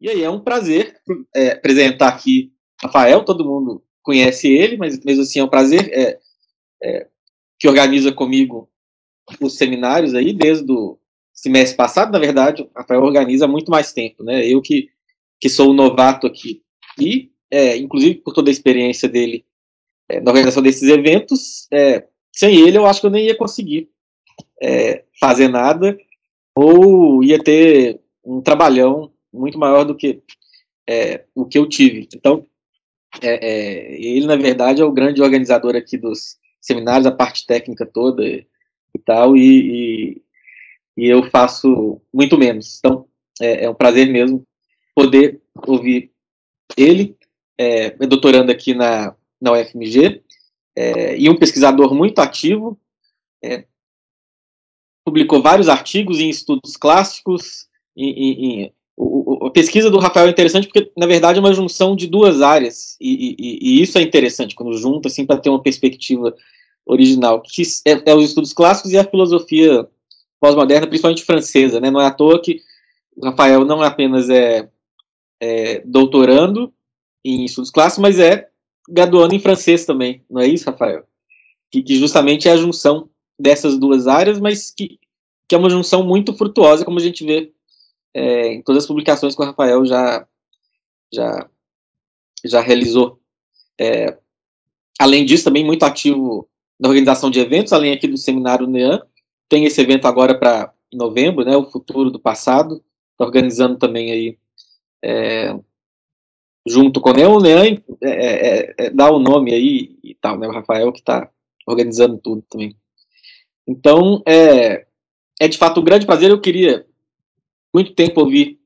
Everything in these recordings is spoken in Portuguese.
E aí é um prazer é, apresentar aqui Rafael, todo mundo conhece ele, mas mesmo assim é um prazer é, é, que organiza comigo os seminários aí desde o semestre passado, na verdade, o Rafael organiza há muito mais tempo, né? Eu que, que sou o novato aqui. E, é, inclusive, por toda a experiência dele é, na organização desses eventos, é, sem ele eu acho que eu nem ia conseguir fazer nada ou ia ter um trabalhão muito maior do que é, o que eu tive. Então, é, é, ele, na verdade, é o grande organizador aqui dos seminários, a parte técnica toda e, tal, e, e, e, eu faço muito menos. Então, é, é um prazer mesmo poder ouvir ele, é, é doutorando aqui na, na UFMG, é, e um pesquisador muito ativo, publicou vários artigos em estudos clássicos, em, em a pesquisa do Rafael é interessante porque, na verdade, é uma junção de duas áreas, e, e, e isso é interessante, quando junta, assim, para ter uma perspectiva original, que é, é, os estudos clássicos e a filosofia pós-moderna, principalmente francesa, né, não é à toa que o Rafael não apenas é, é doutorando em estudos clássicos, mas é graduando em francês também, não é isso, Rafael? Que, que justamente é a junção dessas duas áreas, mas que, que é uma junção muito frutuosa, como a gente vê é, em todas as publicações que o Rafael já, já, já realizou. É, além disso, também muito ativo na organização de eventos, além aqui do seminário NEAN, tem esse evento agora para novembro, né, o futuro do passado, está organizando também aí é, junto com né, o Nean é é, é, é, dá o nome aí e tal, né, o Rafael que está organizando tudo também. Então, é, é de fato um grande prazer, eu queria muito tempo ouvir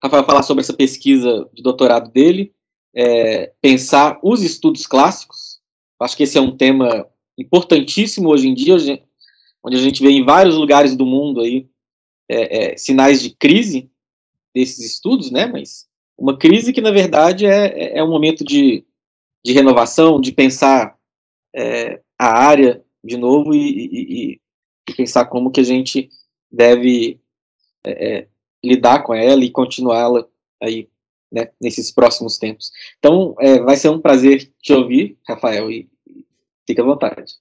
Rafael falar sobre essa pesquisa de doutorado dele, é, pensar os estudos clássicos. Acho que esse é um tema importantíssimo hoje em dia, onde a gente vê em vários lugares do mundo aí é, é, sinais de crise desses estudos, né? Mas uma crise que na verdade é, é, é um momento de, de renovação, de pensar é, a área de novo e, e, e, pensar como que a gente deve é, é lidar com ela e continuá-la aí né, nesses próximos tempos. Então, é, vai ser um prazer te ouvir, Rafael, e, e fique à vontade.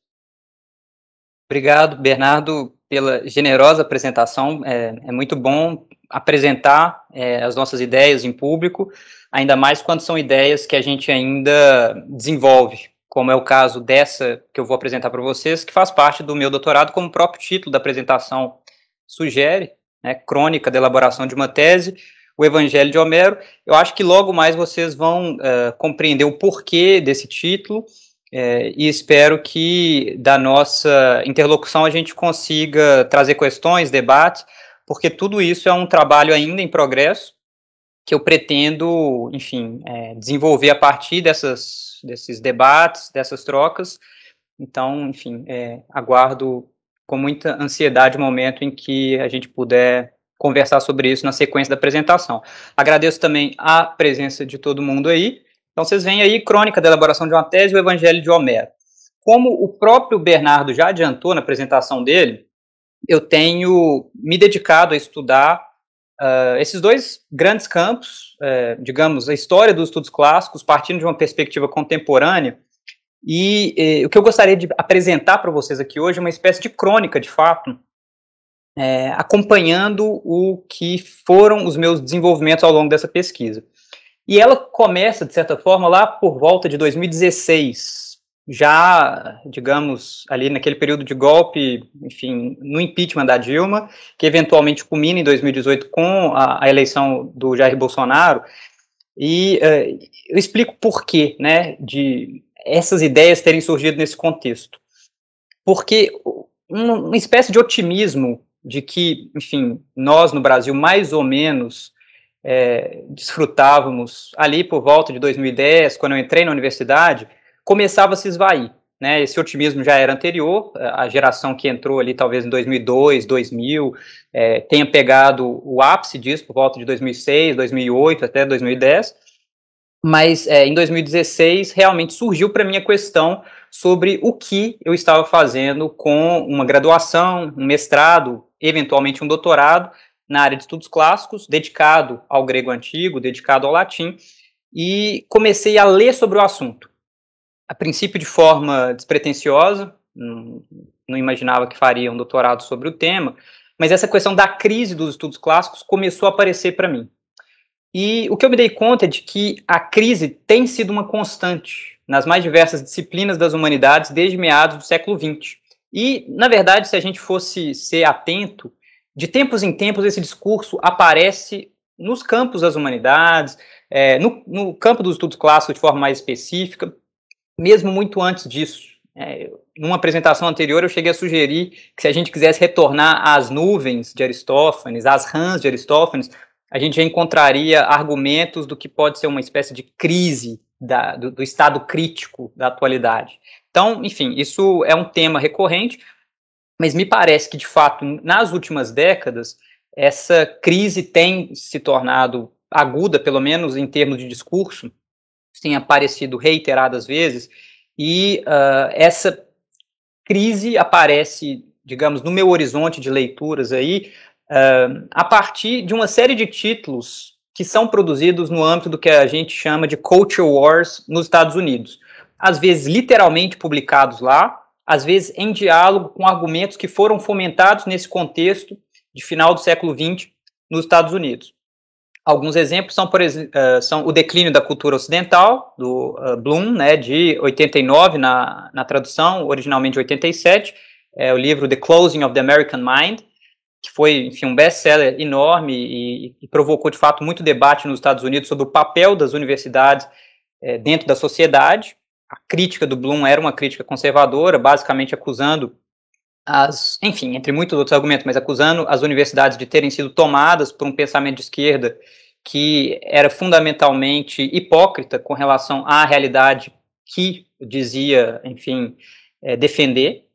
Obrigado, Bernardo, pela generosa apresentação. É, é muito bom apresentar é, as nossas ideias em público, ainda mais quando são ideias que a gente ainda desenvolve, como é o caso dessa que eu vou apresentar para vocês, que faz parte do meu doutorado, como o próprio título da apresentação sugere né, crônica da elaboração de uma tese, o Evangelho de Homero. Eu acho que logo mais vocês vão uh, compreender o porquê desse título eh, e espero que da nossa interlocução a gente consiga trazer questões, debates, porque tudo isso é um trabalho ainda em progresso que eu pretendo, enfim, eh, desenvolver a partir dessas, desses debates, dessas trocas. Então, enfim, aguardo com muita ansiedade o momento em que a gente puder conversar sobre isso na sequência da apresentação. Agradeço também a presença de todo mundo aí. Então, vocês veem aí Crônica da Elaboração de uma Tese, o Evangelho de Homero. Como o próprio Bernardo já adiantou na apresentação dele, eu tenho me dedicado a estudar uh, esses dois grandes campos, uh, digamos, a história dos estudos clássicos, partindo de uma perspectiva contemporânea, e eh, o que eu gostaria de apresentar para vocês aqui hoje é uma espécie de crônica, de fato, é, acompanhando o que foram os meus desenvolvimentos ao longo dessa pesquisa. E ela começa, de certa forma, lá por volta de 2016, já, digamos, ali naquele período de golpe, enfim, no impeachment da Dilma, que eventualmente culmina em 2018 com a, a eleição do Jair Bolsonaro. E uh, eu explico por quê, né, de, essas ideias terem surgido nesse contexto. Porque uma espécie de otimismo de que, enfim, nós no Brasil mais ou menos é, desfrutávamos ali por volta de 2010, quando eu entrei na universidade, começava a se esvair. Né? Esse otimismo já era anterior, a geração que entrou ali talvez em 2002, 2000, é, tenha pegado o ápice disso por volta de 2006, 2008 até 2010, mas é, em 2016 realmente surgiu para mim a questão sobre o que eu estava fazendo com uma graduação, um mestrado, eventualmente um doutorado na área de estudos clássicos, dedicado ao grego antigo, dedicado ao latim, e comecei a ler sobre o assunto. A princípio de forma despretensiosa, não, não imaginava que faria um doutorado sobre o tema, mas essa questão da crise dos estudos clássicos começou a aparecer para mim. E o que eu me dei conta é de que a crise tem sido uma constante nas mais diversas disciplinas das humanidades desde meados do século XX. E, na verdade, se a gente fosse ser atento, de tempos em tempos esse discurso aparece nos campos das humanidades, é, no, no, campo dos estudos clássicos de forma mais específica, mesmo muito antes disso. É, numa apresentação anterior, eu cheguei a sugerir que se a gente quisesse retornar às nuvens de Aristófanes, às rãs de Aristófanes, a gente já encontraria argumentos do que pode ser uma espécie de crise da, do, do estado crítico da atualidade. Então, enfim, isso é um tema recorrente, mas me parece que, de fato, nas últimas décadas, essa crise tem se tornado aguda, pelo menos em termos de discurso, tem aparecido reiteradas vezes, e uh, essa crise aparece, digamos, no meu horizonte de leituras aí, uh, a partir de uma série de títulos que são produzidos no âmbito do que a gente chama de Culture Wars nos Estados Unidos. Às vezes literalmente publicados lá, às vezes em diálogo com argumentos que foram fomentados nesse contexto de final do século XX nos Estados Unidos. Alguns exemplos são, por, uh, são o declínio da cultura ocidental, do uh, Bloom, né, de 89 na, na tradução, originalmente de 87, é o livro The Closing of the American Mind, que foi, enfim, um best-seller enorme e, e, provocou, de fato, muito debate nos Estados Unidos sobre o papel das universidades é, dentro da sociedade. A crítica do Bloom era uma crítica conservadora, basicamente acusando as, enfim, entre muitos outros argumentos, mas acusando as universidades de terem sido tomadas por um pensamento de esquerda que era fundamentalmente hipócrita com relação à realidade que dizia, enfim, é, defender.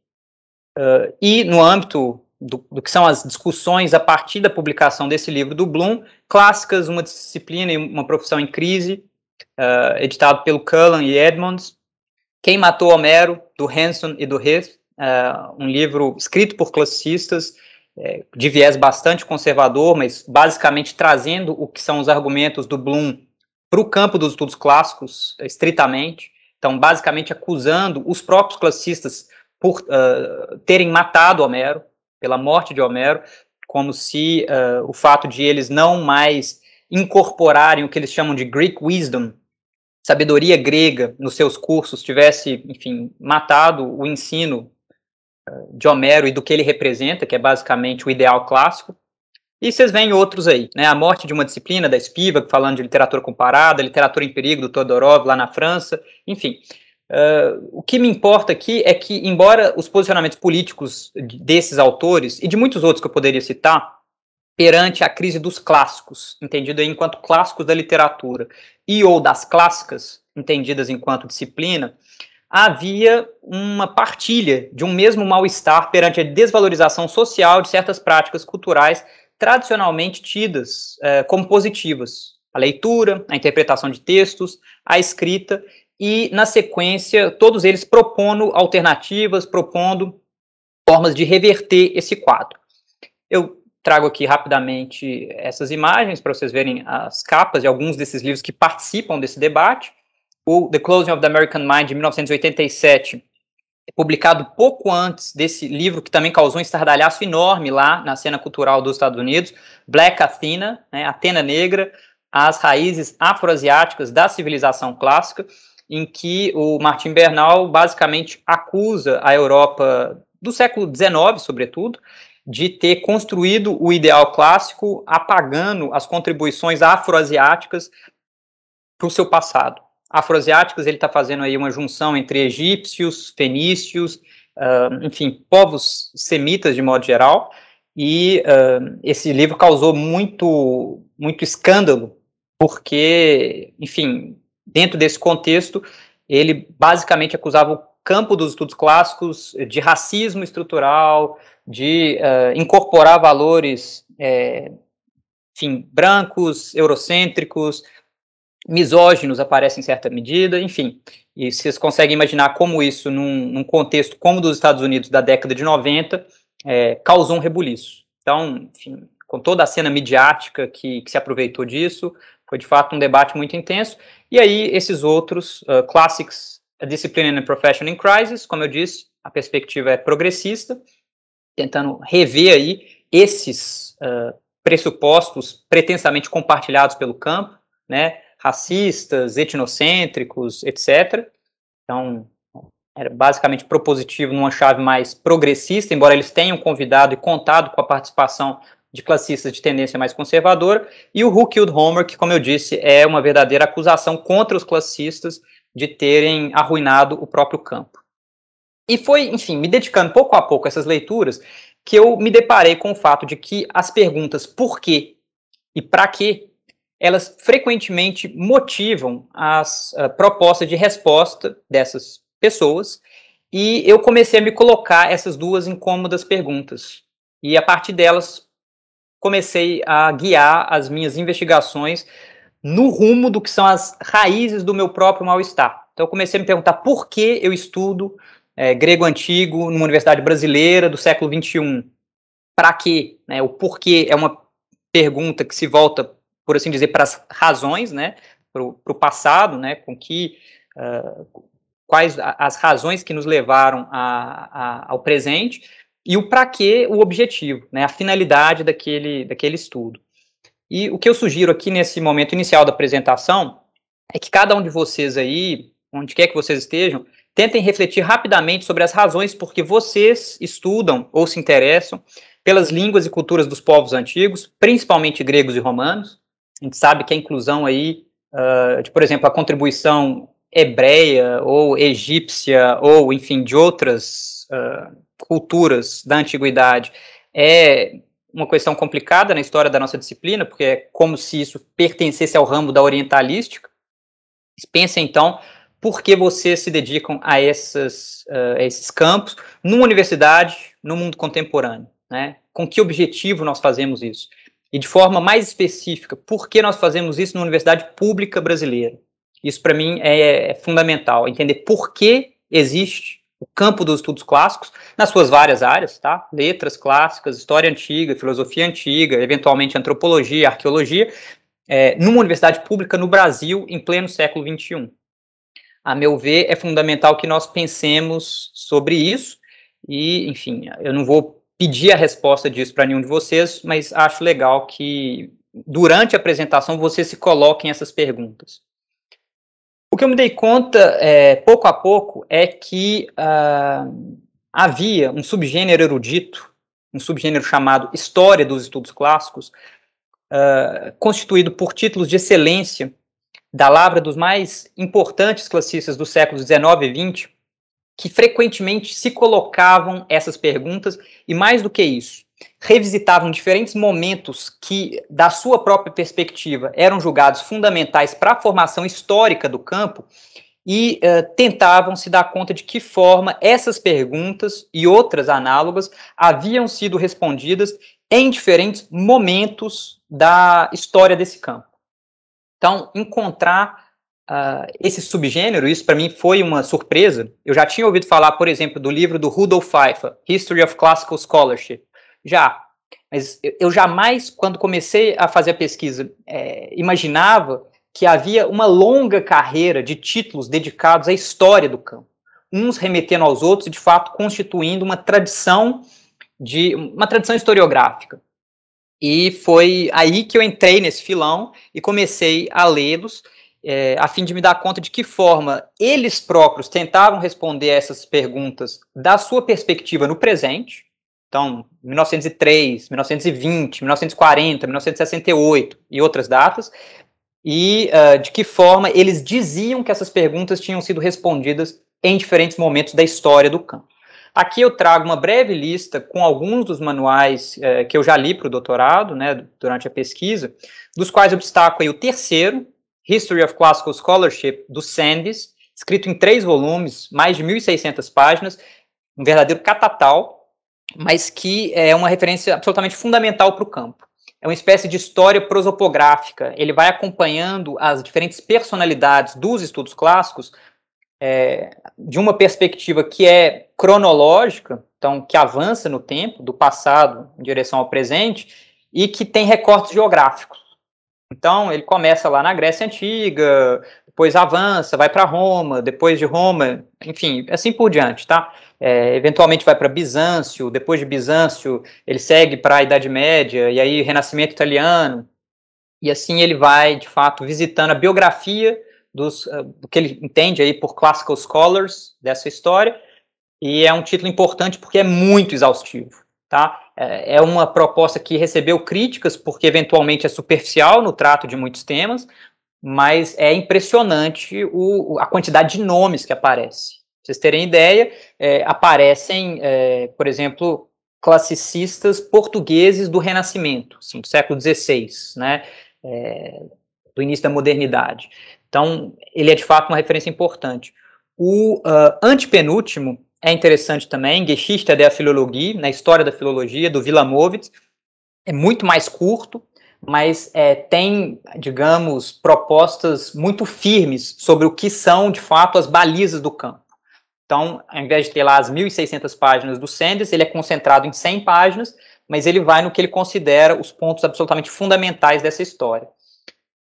Uh, e no âmbito do, do, que são as discussões a partir da publicação desse livro do Bloom, Clássicas, uma disciplina e uma profissão em crise, uh, editado pelo Cullen e Edmonds. Quem matou Homero, do Hanson e do Heath, uh, um livro escrito por classicistas, é, de viés bastante conservador, mas basicamente trazendo o que são os argumentos do Bloom para o campo dos estudos clássicos, estritamente. Então, basicamente acusando os próprios classicistas por uh, terem matado Homero, pela morte de Homero, como se uh, o fato de eles não mais incorporarem o que eles chamam de Greek wisdom, sabedoria grega, nos seus cursos tivesse, enfim, matado o ensino eh, de Homero e do que ele representa, que é basicamente o ideal clássico. E vocês veem outros aí, né? A morte de uma disciplina da Spivak, falando de literatura comparada, literatura em perigo do Todorov lá na França, enfim. Uh, o que me importa aqui é que, embora os posicionamentos políticos desses autores e de muitos outros que eu poderia citar, perante a crise dos clássicos, entendido enquanto clássicos da literatura, e ou das clássicas, entendidas enquanto disciplina, havia uma partilha de um mesmo mal-estar perante a desvalorização social de certas práticas culturais tradicionalmente tidas eh, como positivas. A leitura, a interpretação de textos, a escrita e, na sequência, todos eles propondo alternativas, propondo formas de reverter esse quadro. Eu trago aqui rapidamente essas imagens para vocês verem as capas de alguns desses livros que participam desse debate. O The Closing of the American Mind, de 1987, publicado pouco antes desse livro que também causou um estardalhaço enorme lá na cena cultural dos Estados Unidos, Black Athena, né, Atena Negra, as raízes afroasiáticas da civilização clássica, em que o Martin Bernal basicamente acusa a Europa do século XIX, sobretudo, de ter construído o ideal clássico apagando as contribuições afroasiáticas para o seu passado. Afroasiáticas, ele está fazendo aí uma junção entre egípcios, fenícios, uh, enfim, povos semitas de modo geral, e uh, esse livro causou muito, muito escândalo, porque, enfim, dentro desse contexto, ele basicamente acusava o campo dos estudos clássicos de racismo estrutural, de uh, incorporar valores, é, enfim, brancos, eurocêntricos, misóginos aparecem em certa medida, enfim. E vocês conseguem imaginar como isso, num, num contexto como o dos Estados Unidos da década de 90, é, eh, causou um rebuliço. Então, enfim, com toda a cena midiática que, que se aproveitou disso, foi de fato um debate muito intenso. E aí, esses outros, uh, ah, Classics, a Discipline and Profession in Crisis, como eu disse, a perspectiva é progressista, tentando rever aí esses uh, pressupostos pretensamente compartilhados pelo campo, né, racistas, etnocêntricos, etc. Então, era basicamente propositivo numa chave mais progressista, embora eles tenham convidado e contado com a participação de classistas de tendência mais conservadora, e o Who Killed Homer, que, como eu disse, é uma verdadeira acusação contra os classistas de terem arruinado o próprio campo. E foi, enfim, me dedicando pouco a pouco a essas leituras, que eu me deparei com o fato de que as perguntas por quê e para quê, elas frequentemente motivam as uh, propostas de resposta dessas pessoas, e eu comecei a me colocar essas duas incômodas perguntas. E a partir delas, comecei a guiar as minhas investigações no rumo do que são as raízes do meu próprio mal-estar. Então, eu comecei a me perguntar por que eu estudo é, grego antigo numa universidade brasileira do século XXI. Para quê? Né? O porquê é uma pergunta que se volta, por assim dizer, para as razões, né? para o passado, né? com que. Uh, quais as razões que nos levaram a, a, ao presente, e o para quê, o objetivo, né, a finalidade daquele, daquele estudo. E o que eu sugiro aqui nesse momento inicial da apresentação é que cada um de vocês aí, onde quer que vocês estejam, tentem refletir rapidamente sobre as razões por que vocês estudam ou se interessam pelas línguas e culturas dos povos antigos, principalmente gregos e romanos. A gente sabe que a inclusão aí, uh, de, por exemplo, a contribuição hebreia ou egípcia ou, enfim, de outras uh, culturas da antiguidade é uma questão complicada na história da nossa disciplina, porque é como se isso pertencesse ao ramo da orientalística. Pensem, então, por que vocês se dedicam a, essas, uh, a esses campos numa universidade, no mundo contemporâneo? Né? Com que objetivo nós fazemos isso? E de forma mais específica, por que nós fazemos isso numa universidade pública brasileira? Isso, para mim, é, é fundamental. Entender por que existe o campo dos estudos clássicos, nas suas várias áreas, tá? Letras clássicas, história antiga, filosofia antiga, eventualmente antropologia, arqueologia, é, numa universidade pública no Brasil, em pleno século XXI. A meu ver, é fundamental que nós pensemos sobre isso, e, enfim, eu não vou pedir a resposta disso para nenhum de vocês, mas acho legal que durante a apresentação vocês se coloquem essas perguntas. O que eu me dei conta, é, pouco a pouco, é que uh, havia um subgênero erudito, um subgênero chamado História dos Estudos Clássicos, uh, constituído por títulos de excelência da lavra dos mais importantes classicistas do século XIX e XX, que frequentemente se colocavam essas perguntas, e mais do que isso, revisitavam diferentes momentos que, da sua própria perspectiva, eram julgados fundamentais para a formação histórica do campo e uh, tentavam se dar conta de que forma essas perguntas e outras análogas haviam sido respondidas em diferentes momentos da história desse campo. Então, encontrar uh, esse subgênero, isso para mim foi uma surpresa. Eu já tinha ouvido falar, por exemplo, do livro do Rudolf Pfeiffer, History of Classical Scholarship, já. Mas eu jamais, quando comecei a fazer a pesquisa, é, imaginava que havia uma longa carreira de títulos dedicados à história do campo, uns remetendo aos outros, de fato constituindo uma tradição de uma tradição historiográfica. E foi aí que eu entrei nesse filão e comecei a lê-los, é, a fim de me dar conta de que forma eles próprios tentavam responder a essas perguntas da sua perspectiva no presente, então, 1903, 1920, 1940, 1968 e outras datas, e uh, de que forma eles diziam que essas perguntas tinham sido respondidas em diferentes momentos da história do campo. Aqui eu trago uma breve lista com alguns dos manuais uh, que eu já li para o doutorado, né, durante a pesquisa, dos quais eu destaco aí o terceiro, History of Classical Scholarship, do Sandys, escrito em três volumes, mais de 1.600 páginas, um verdadeiro catatal, mas que é uma referência absolutamente fundamental para o campo. É uma espécie de história prosopográfica. Ele vai acompanhando as diferentes personalidades dos estudos clássicos é, de uma perspectiva que é cronológica, então que avança no tempo, do passado em direção ao presente, e que tem recortes geográficos. Então ele começa lá na Grécia Antiga, depois avança, vai para Roma, depois de Roma, enfim, assim por diante, tá? É, eventualmente vai para Bizâncio, depois de Bizâncio ele segue para a Idade Média, e aí Renascimento Italiano, e assim ele vai, de fato, visitando a biografia dos, ah, do que ele entende aí por classical scholars dessa história, e é um título importante porque é muito exaustivo, tá? É, é uma proposta que recebeu críticas porque eventualmente é superficial no trato de muitos temas, mas é impressionante o, a quantidade de nomes que aparece vocês terem ideia, é, aparecem, é, por exemplo, classicistas portugueses do Renascimento, assim, do século XVI, né, é, do início da modernidade. Então, ele é de fato uma referência importante. O uh, antepenúltimo é interessante também, Geschichte der Philologie, na história da filologia, do Vilamovitz, é muito mais curto, mas é, tem, digamos, propostas muito firmes sobre o que são, de fato, as balizas do campo. Então, ao invés de ter lá as 1.600 páginas do Sanders, ele é concentrado em 100 páginas, mas ele vai no que ele considera os pontos absolutamente fundamentais dessa história.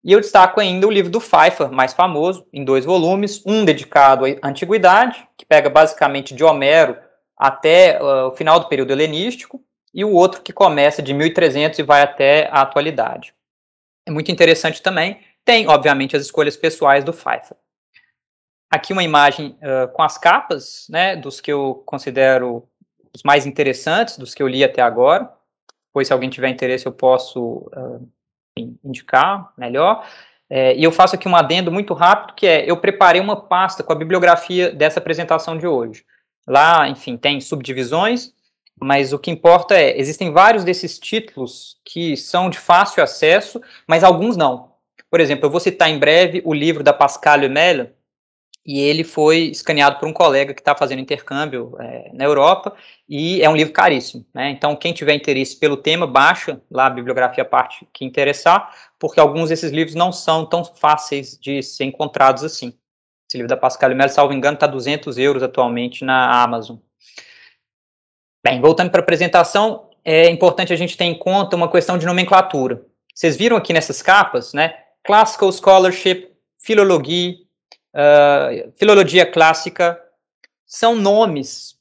E eu destaco ainda o livro do Pfeiffer, mais famoso, em dois volumes, um dedicado à antiguidade, que pega basicamente de Homero até uh, o final do período helenístico, e o outro que começa de 1300 e vai até a atualidade. É muito interessante também, tem, obviamente, as escolhas pessoais do Pfeiffer aqui uma imagem uh, com as capas, né, dos que eu considero os mais interessantes, dos que eu li até agora. Pois, se alguém tiver interesse, eu posso uh, indicar melhor. É, e eu faço aqui um adendo muito rápido, que é, eu preparei uma pasta com a bibliografia dessa apresentação de hoje. Lá, enfim, tem subdivisões, mas o que importa é, existem vários desses títulos que são de fácil acesso, mas alguns não. Por exemplo, eu vou citar em breve o livro da Pascal Lemel, e ele foi escaneado por um colega que está fazendo intercâmbio é, na Europa, e é um livro caríssimo. Né? Então, quem tiver interesse pelo tema, baixa lá a bibliografia parte que interessar, porque alguns desses livros não são tão fáceis de ser encontrados assim. Esse livro da Pascal Melo, salvo engano, está 200 euros atualmente na Amazon. Bem, voltando para a apresentação, é importante a gente ter em conta uma questão de nomenclatura. Vocês viram aqui nessas capas, né? Classical Scholarship, Filologia, ah, filologia clássica, são nomes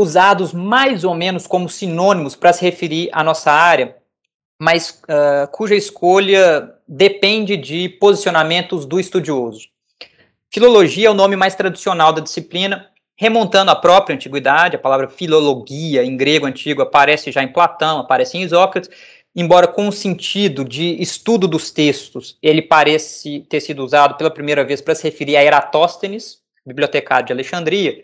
usados mais ou menos como sinônimos para se referir à nossa área, mas uh, cuja escolha depende de posicionamentos do estudioso. Filologia é o nome mais tradicional da disciplina, remontando à própria antiguidade, a palavra filologia em grego antigo aparece já em Platão, aparece em Isócrates, embora com o sentido de estudo dos textos, ele parece ter sido usado pela primeira vez para se referir a Eratóstenes, bibliotecário de Alexandria,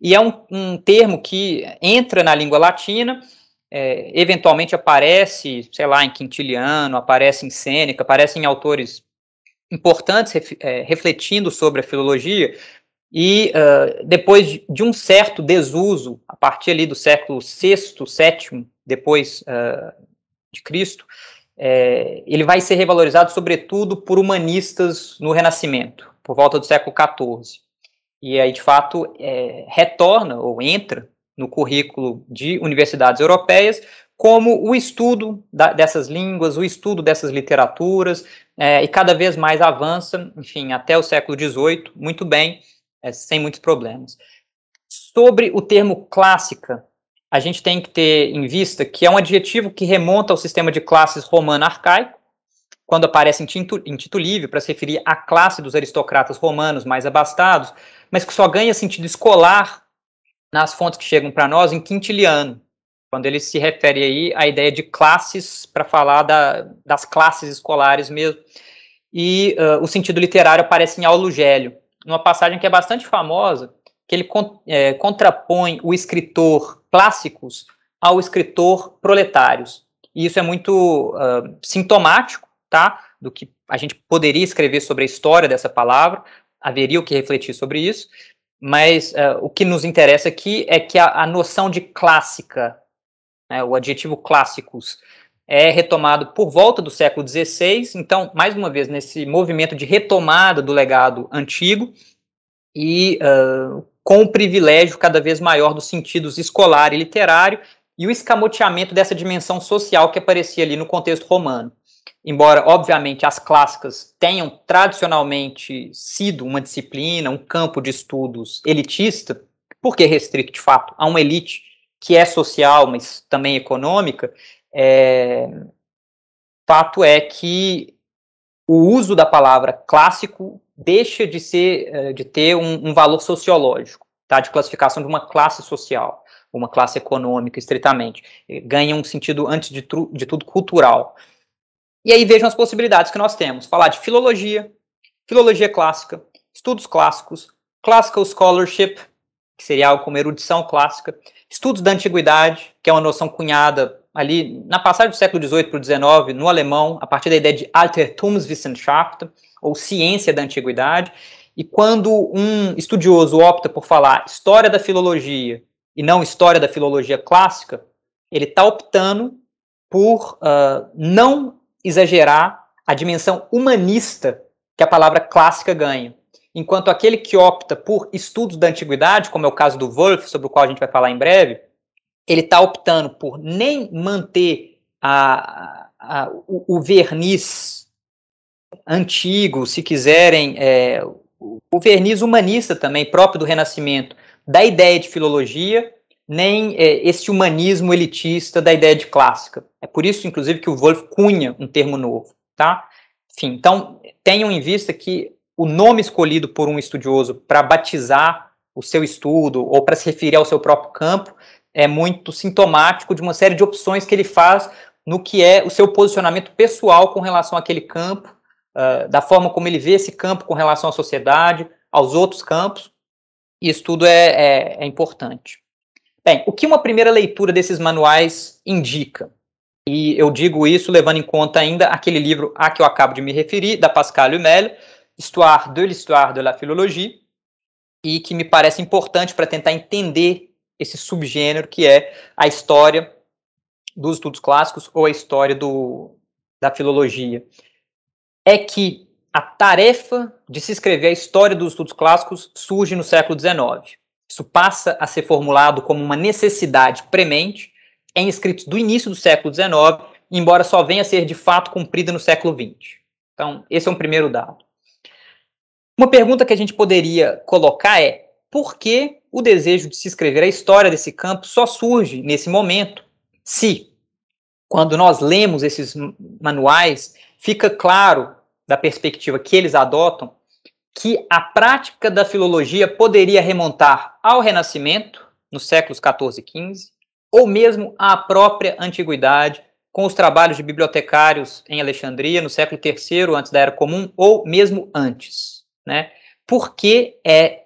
e é um, um termo que entra na língua latina, é, eventualmente aparece, sei lá, em Quintiliano, aparece em Sêneca, aparece em autores importantes ref, é, refletindo sobre a filologia, e uh, depois de um certo desuso, a partir ali do século VI, VII, depois uh, de Cristo, é, ele vai ser revalorizado, sobretudo, por humanistas no Renascimento, por volta do século XIV. E aí, de fato, é, retorna ou entra no currículo de universidades europeias como o estudo da, dessas línguas, o estudo dessas literaturas, é, e cada vez mais avança, enfim, até o século XVIII, muito bem, é, sem muitos problemas. Sobre o termo clássica, a gente tem que ter em vista que é um adjetivo que remonta ao sistema de classes romano arcaico, quando aparece em Tito, em Livio para se referir à classe dos aristocratas romanos mais abastados, mas que só ganha sentido escolar nas fontes que chegam para nós em Quintiliano, quando ele se refere aí à ideia de classes para falar da, das classes escolares mesmo. E uh, o sentido literário aparece em Aulugélio, numa passagem que é bastante famosa, que ele é, contrapõe o escritor clássicos ao escritor proletários. E isso é muito uh, sintomático, tá? Do que a gente poderia escrever sobre a história dessa palavra, haveria o que refletir sobre isso, mas uh, o que nos interessa aqui é que a, a noção de clássica, né, o adjetivo clássicos, é retomado por volta do século XVI, então, mais uma vez, nesse movimento de retomada do legado antigo, e uh, com o privilégio cada vez maior dos sentidos escolar e literário e o escamoteamento dessa dimensão social que aparecia ali no contexto romano. Embora, obviamente, as clássicas tenham tradicionalmente sido uma disciplina, um campo de estudos elitista, porque restrito de fato a uma elite que é social, mas também econômica, é... fato é que o uso da palavra clássico deixa de ser, eh, de ter um, um valor sociológico, tá? De classificação de uma classe social uma classe econômica estritamente, ganha um sentido, antes de, tru, de, tudo, cultural. E aí vejam as possibilidades que nós temos: falar de filologia, filologia clássica, estudos clássicos, classical scholarship, que seria algo como erudição clássica, estudos da antiguidade, que é uma noção cunhada ali na passagem do século XVIII para o XIX, no alemão, a partir da ideia de Altertumswissenschaft, ou ciência da antiguidade. E quando um estudioso opta por falar história da filologia e não história da filologia clássica, ele está optando por uh, não exagerar a dimensão humanista que a palavra clássica ganha. Enquanto aquele que opta por estudos da antiguidade, como é o caso do Wolff, sobre o qual a gente vai falar em breve, ele está optando por nem manter a, a, o, o verniz antigo, se quiserem, é, o verniz humanista também, próprio do Renascimento, da ideia de filologia, nem é, esse humanismo elitista da ideia de clássica. É por isso, inclusive, que o Wolff cunha um termo novo, tá? Enfim, então, tenham em vista que o nome escolhido por um estudioso para batizar o seu estudo ou para se referir ao seu próprio campo é muito sintomático de uma série de opções que ele faz no que é o seu posicionamento pessoal com relação àquele campo eh, da forma como ele vê esse campo com relação à sociedade, aos outros campos. Isso tudo é, é, é importante. Bem, o que uma primeira leitura desses manuais indica? E eu digo isso levando em conta ainda aquele livro a que eu acabo de me referir, da Pascal Humel, Histoire de l'Histoire de la Philologie, e que me parece importante para tentar entender esse subgênero que é a história dos estudos clássicos ou a história do, da filologia é que a tarefa de se escrever a história dos estudos clássicos surge no século XIX. Isso passa a ser formulado como uma necessidade premente em escritos do início do século XIX, embora só venha a ser de fato cumprida no século XX. Então, esse é um primeiro dado. Uma pergunta que a gente poderia colocar é: por que o desejo de se escrever a história desse campo só surge nesse momento, se, quando nós lemos esses manuais, fica claro da perspectiva que eles adotam, que a prática da filologia poderia remontar ao Renascimento, nos séculos 14 e 15, ou mesmo à própria antiguidade, com os trabalhos de bibliotecários em Alexandria no século III antes da Era Comum ou mesmo antes, né? Porque é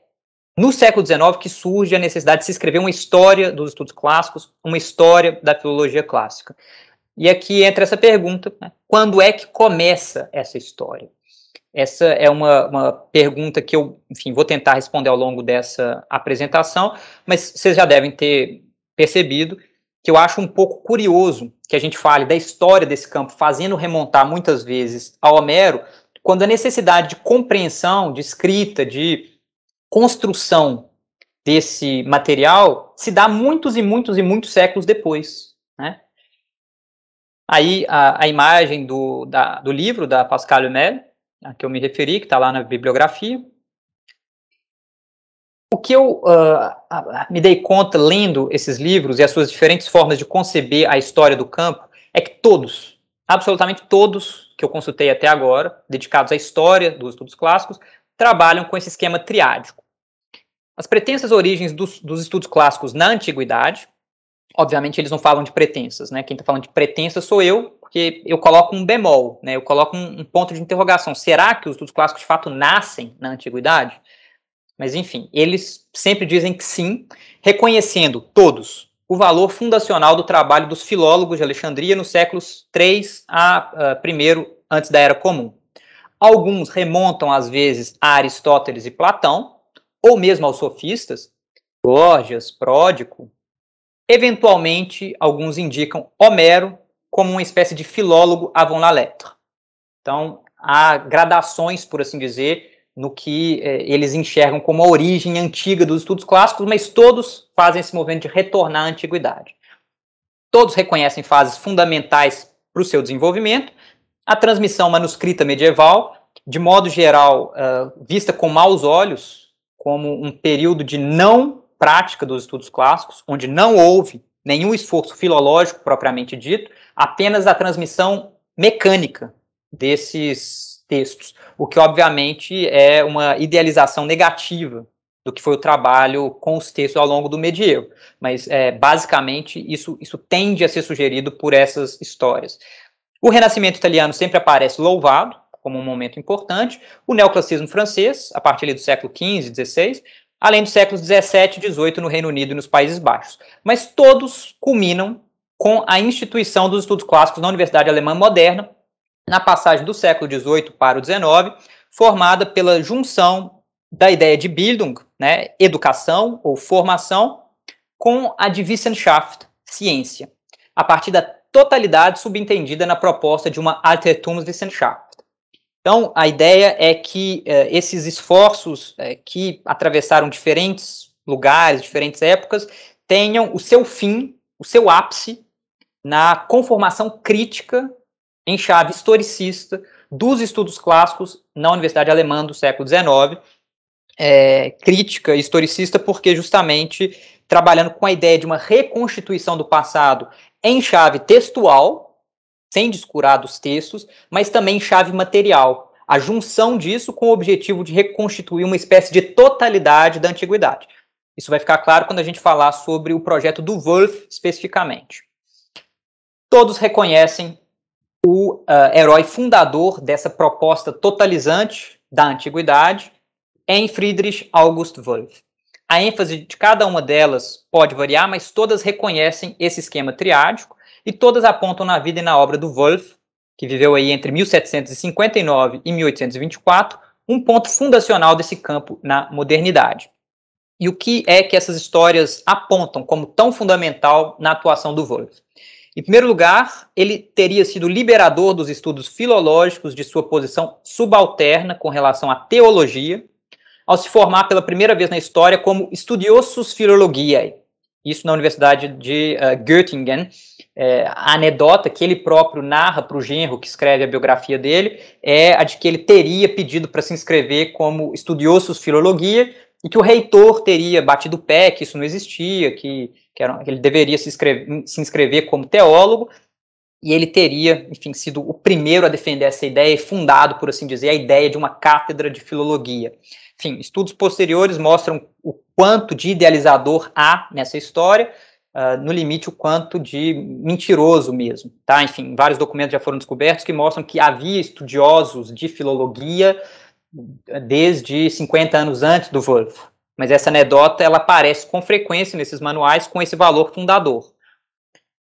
no século XIX que surge a necessidade de se escrever uma história dos estudos clássicos, uma história da filologia clássica. E aqui entra essa pergunta: né? quando é que começa essa história? Essa é uma, uma pergunta que eu, enfim, vou tentar responder ao longo dessa apresentação, mas vocês já devem ter percebido que eu acho um pouco curioso que a gente fale da história desse campo, fazendo remontar muitas vezes ao Homero, quando a necessidade de compreensão, de escrita, de construção desse material se dá muitos e muitos e muitos séculos depois. Né? Aí a, a imagem do, da, do livro da Pascal Hummel, a que eu me referi, que está lá na bibliografia. O que eu uh, me dei conta lendo esses livros e as suas diferentes formas de conceber a história do campo é que todos, absolutamente todos que eu consultei até agora, dedicados à história dos estudos clássicos, trabalham com esse esquema triádico. As pretensas origens dos, dos estudos clássicos na antiguidade, obviamente eles não falam de pretensas, né? Quem está falando de pretensa sou eu, porque eu coloco um bemol, né? Eu coloco um, um ponto de interrogação. Será que os estudos clássicos de fato nascem na antiguidade? Mas enfim, eles sempre dizem que sim, reconhecendo todos o valor fundacional do trabalho dos filólogos de Alexandria nos séculos 3 a uh, primeiro antes da era comum. Alguns remontam às vezes a Aristóteles e Platão, ou mesmo aos sofistas, Gorgias, Pródico, Eventualmente, alguns indicam Homero como uma espécie de filólogo avant la lettre. Então, há gradações, por assim dizer, no que eh, eles enxergam como a origem antiga dos estudos clássicos, mas todos fazem esse movimento de retornar à antiguidade. Todos reconhecem fases fundamentais para o seu desenvolvimento, a transmissão manuscrita medieval, de modo geral, uh, vista com maus olhos, como um período de não prática dos estudos clássicos, onde não houve nenhum esforço filológico propriamente dito, apenas a transmissão mecânica desses textos, o que obviamente é uma idealização negativa do que foi o trabalho com os textos ao longo do medievo. Mas, é, basicamente, isso, isso tende a ser sugerido por essas histórias. O Renascimento italiano sempre aparece louvado como um momento importante, o neoclassicismo francês, a partir do século XV, XVI, além dos séculos 17 e 18 no Reino Unido e nos Países Baixos. Mas todos culminam com a instituição dos estudos clássicos na Universidade Alemã Moderna, na passagem do século 18 para o 19, formada pela junção da ideia de Bildung, né, educação ou formação, com a de Wissenschaft, ciência, a partir da totalidade subentendida na proposta de uma Altertumswissenschaft. Então, a ideia é que eh, esses esforços eh, que atravessaram diferentes lugares, diferentes épocas, tenham o seu fim, o seu ápice, na conformação crítica em chave historicista dos estudos clássicos na Universidade Alemã do século XIX, é, eh, crítica historicista, porque justamente trabalhando com a ideia de uma reconstituição do passado em chave textual, sem descurar dos textos, mas também chave material. A junção disso com o objetivo de reconstituir uma espécie de totalidade da antiguidade. Isso vai ficar claro quando a gente falar sobre o projeto do Wolff especificamente. Todos reconhecem o uh, herói fundador dessa proposta totalizante da antiguidade em Friedrich August Wolff. A ênfase de cada uma delas pode variar, mas todas reconhecem esse esquema triádico e todas apontam na vida e na obra do Wolff, que viveu aí entre 1759 e 1824, um ponto fundacional desse campo na modernidade. E o que é que essas histórias apontam como tão fundamental na atuação do Wolff? Em primeiro lugar, ele teria sido liberador dos estudos filológicos de sua posição subalterna com relação à teologia, ao se formar pela primeira vez na história como Studiosus filologiae, isso na Universidade de uh, Göttingen. É, a anedota que ele próprio narra para o genro que escreve a biografia dele é a de que ele teria pedido para se inscrever como de filologia e que o reitor teria batido o pé, que isso não existia, que, que, era, que ele deveria se inscrever, se inscrever como teólogo, e ele teria, enfim, sido o primeiro a defender essa ideia e fundado, por assim dizer, a ideia de uma cátedra de filologia. Enfim, estudos posteriores mostram o quanto de idealizador há nessa história, uh, no limite o quanto de mentiroso mesmo, tá? Enfim, vários documentos já foram descobertos que mostram que havia estudiosos de filologia eh, desde 50 anos antes do Wolff. Mas essa anedota, ela aparece com frequência nesses manuais com esse valor fundador.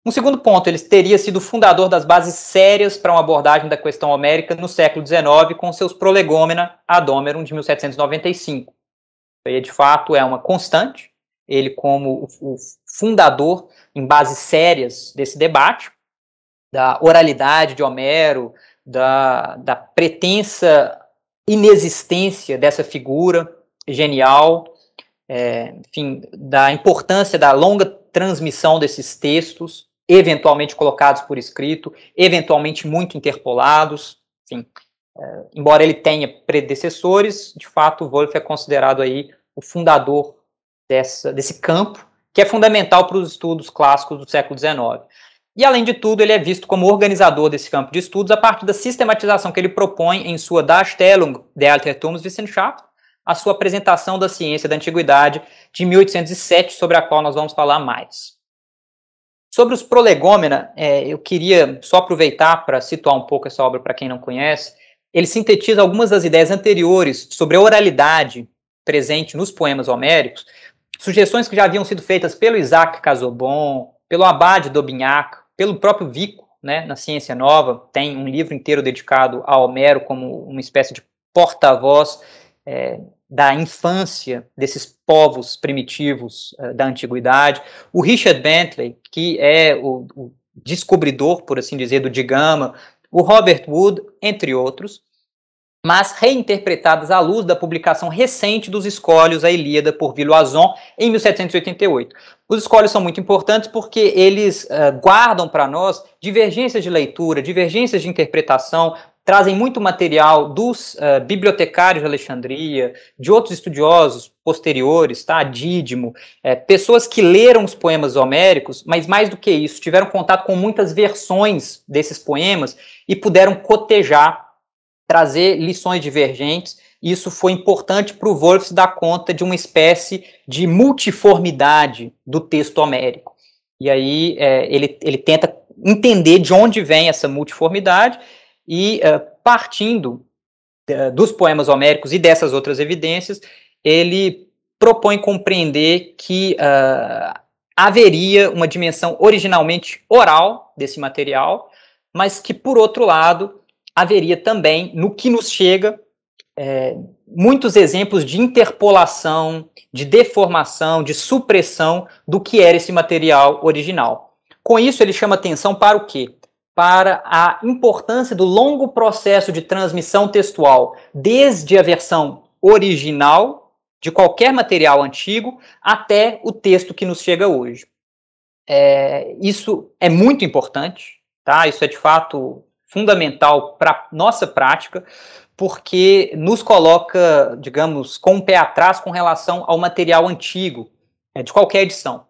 Um segundo ponto, ele teria sido fundador das bases sérias para uma abordagem da questão homérica no século XIX com seus Prolegômena a Homerum de 1795. Ele, de fato, é uma constante, ele como o fundador em bases sérias desse debate, da oralidade de Homero, da, da pretensa inexistência dessa figura genial, é, enfim, da importância da longa transmissão desses textos eventualmente colocados por escrito, eventualmente muito interpolados, enfim. É, embora ele tenha predecessores, de fato, Wolff é considerado aí o fundador dessa, desse campo, que é fundamental para os estudos clássicos do século XIX. E, além de tudo, ele é visto como organizador desse campo de estudos a partir da sistematização que ele propõe em sua Darstellung der Altertumswissenschaft, a sua apresentação da ciência da antiguidade de 1807, sobre a qual nós vamos falar mais. Sobre os prolegômena, é, eu queria só aproveitar para situar um pouco essa obra para quem não conhece. Ele sintetiza algumas das ideias anteriores sobre a oralidade presente nos poemas homéricos, sugestões que já haviam sido feitas pelo Isaac Casobon, pelo Abade Dobinhac, pelo próprio Vico, né, na Ciência Nova, tem um livro inteiro dedicado a Homero como uma espécie de porta-voz é, da infância desses povos primitivos uh, da antiguidade. O Richard Bentley, que é o, o descobridor, por assim dizer, do Digama, o Robert Wood, entre outros, mas reinterpretadas à luz da publicação recente dos escolhos a Ilíada, por Villoazon, em 1788. Os escolhos são muito importantes porque eles uh, guardam para nós divergências de leitura, divergências de interpretação, trazem muito material dos uh, bibliotecários de Alexandria, de outros estudiosos posteriores, tá? Dídimo, é, pessoas que leram os poemas homéricos, mas mais do que isso, tiveram contato com muitas versões desses poemas e puderam cotejar, trazer lições divergentes. Isso foi importante para o Wolff se dar conta de uma espécie de multiformidade do texto homérico. E aí é, ele, ele tenta entender de onde vem essa multiformidade e uh, partindo uh, dos poemas homéricos e dessas outras evidências, ele propõe compreender que uh, haveria uma dimensão originalmente oral desse material, mas que, por outro lado, haveria também, no que nos chega, é, muitos exemplos de interpolação, de deformação, de supressão do que era esse material original. Com isso, ele chama atenção para o quê? para a importância do longo processo de transmissão textual, desde a versão original de qualquer material antigo até o texto que nos chega hoje. É, isso é muito importante, tá? Isso é de fato fundamental para nossa prática, porque nos coloca, digamos, com o um pé atrás com relação ao material antigo né, de qualquer edição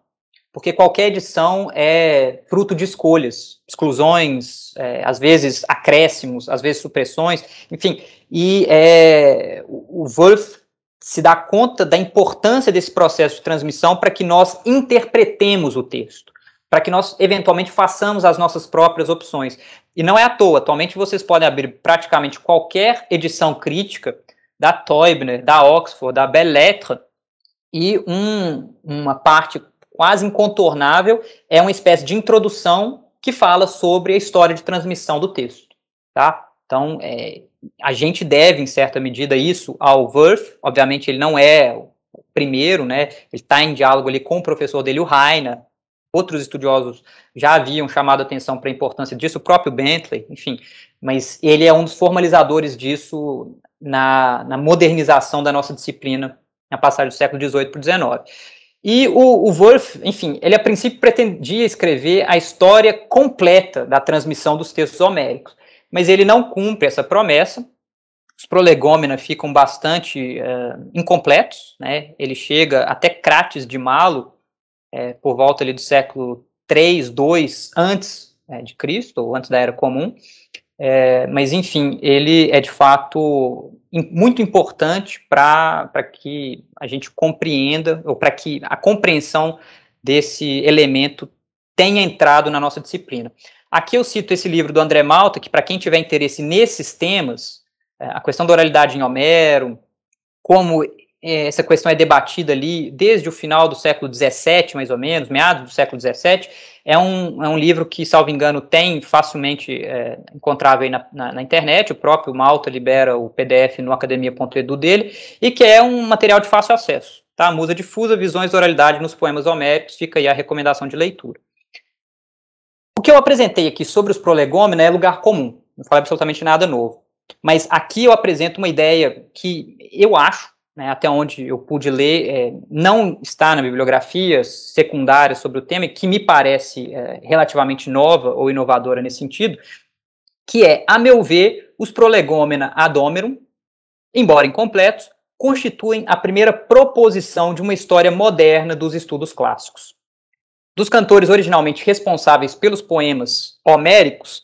porque qualquer edição é fruto de escolhas, exclusões, é, às vezes acréscimos, às vezes supressões, enfim. E é, o Wolff se dá conta da importância desse processo de transmissão para que nós interpretemos o texto, para que nós eventualmente façamos as nossas próprias opções. E não é à toa, atualmente vocês podem abrir praticamente qualquer edição crítica da Teubner, da Oxford, da Belle Lettre, e um, uma parte quase incontornável, é uma espécie de introdução que fala sobre a história de transmissão do texto, tá? Então, é, a gente deve, em certa medida, isso ao Wirth, obviamente ele não é o primeiro, né, ele está em diálogo ali com o professor dele, o Rainer. outros estudiosos já haviam chamado a atenção para a importância disso, o próprio Bentley, enfim, mas ele é um dos formalizadores disso na, na modernização da nossa disciplina na passagem do século XVIII para o XIX. E o, o enfim, ele a princípio pretendia escrever a história completa da transmissão dos textos homéricos, mas ele não cumpre essa promessa. Os prolegômena ficam bastante uh, incompletos, né? Ele chega até Crates de Malo, é, por volta ali do século 3, 2 antes eh, de Cristo, ou antes da Era Comum. É, mas, enfim, ele é de fato muito importante para que a gente compreenda, ou para que a compreensão desse elemento tenha entrado na nossa disciplina. Aqui eu cito esse livro do André Malta, que para quem tiver interesse nesses temas, é, a questão da oralidade em Homero, como é, essa questão é debatida ali desde o final do século XVII, mais ou menos, meados do século XVII, é um, é um livro que, salvo engano, tem facilmente é, encontrável aí na, na, na, internet. O próprio Malta libera o PDF no academia.edu dele, e que é um material de fácil acesso. Tá? Musa difusa, visões da oralidade nos poemas homéricos, fica aí a recomendação de leitura. O que eu apresentei aqui sobre os prolegômenos né, é lugar comum, não falei absolutamente nada novo. Mas aqui eu apresento uma ideia que eu acho né, até onde eu pude ler, é, não está na bibliografia secundária sobre o tema, e que me parece é, relativamente nova ou inovadora nesse sentido, que é, a meu ver, os prolegômena adômerum, embora incompletos, constituem a primeira proposição de uma história moderna dos estudos clássicos. Dos cantores originalmente responsáveis pelos poemas homéricos,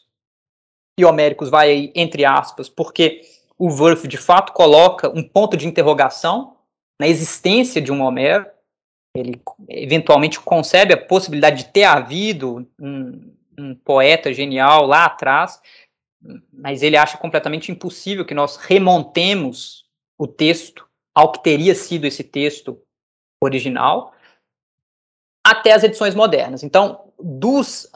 e homéricos vai aí entre aspas, porque o Wolff de fato coloca um ponto de interrogação na existência de um Homero. Ele eventualmente concebe a possibilidade de ter havido um, um poeta genial lá atrás, mas ele acha completamente impossível que nós remontemos o texto ao que teria sido esse texto original até as edições modernas. Então, dos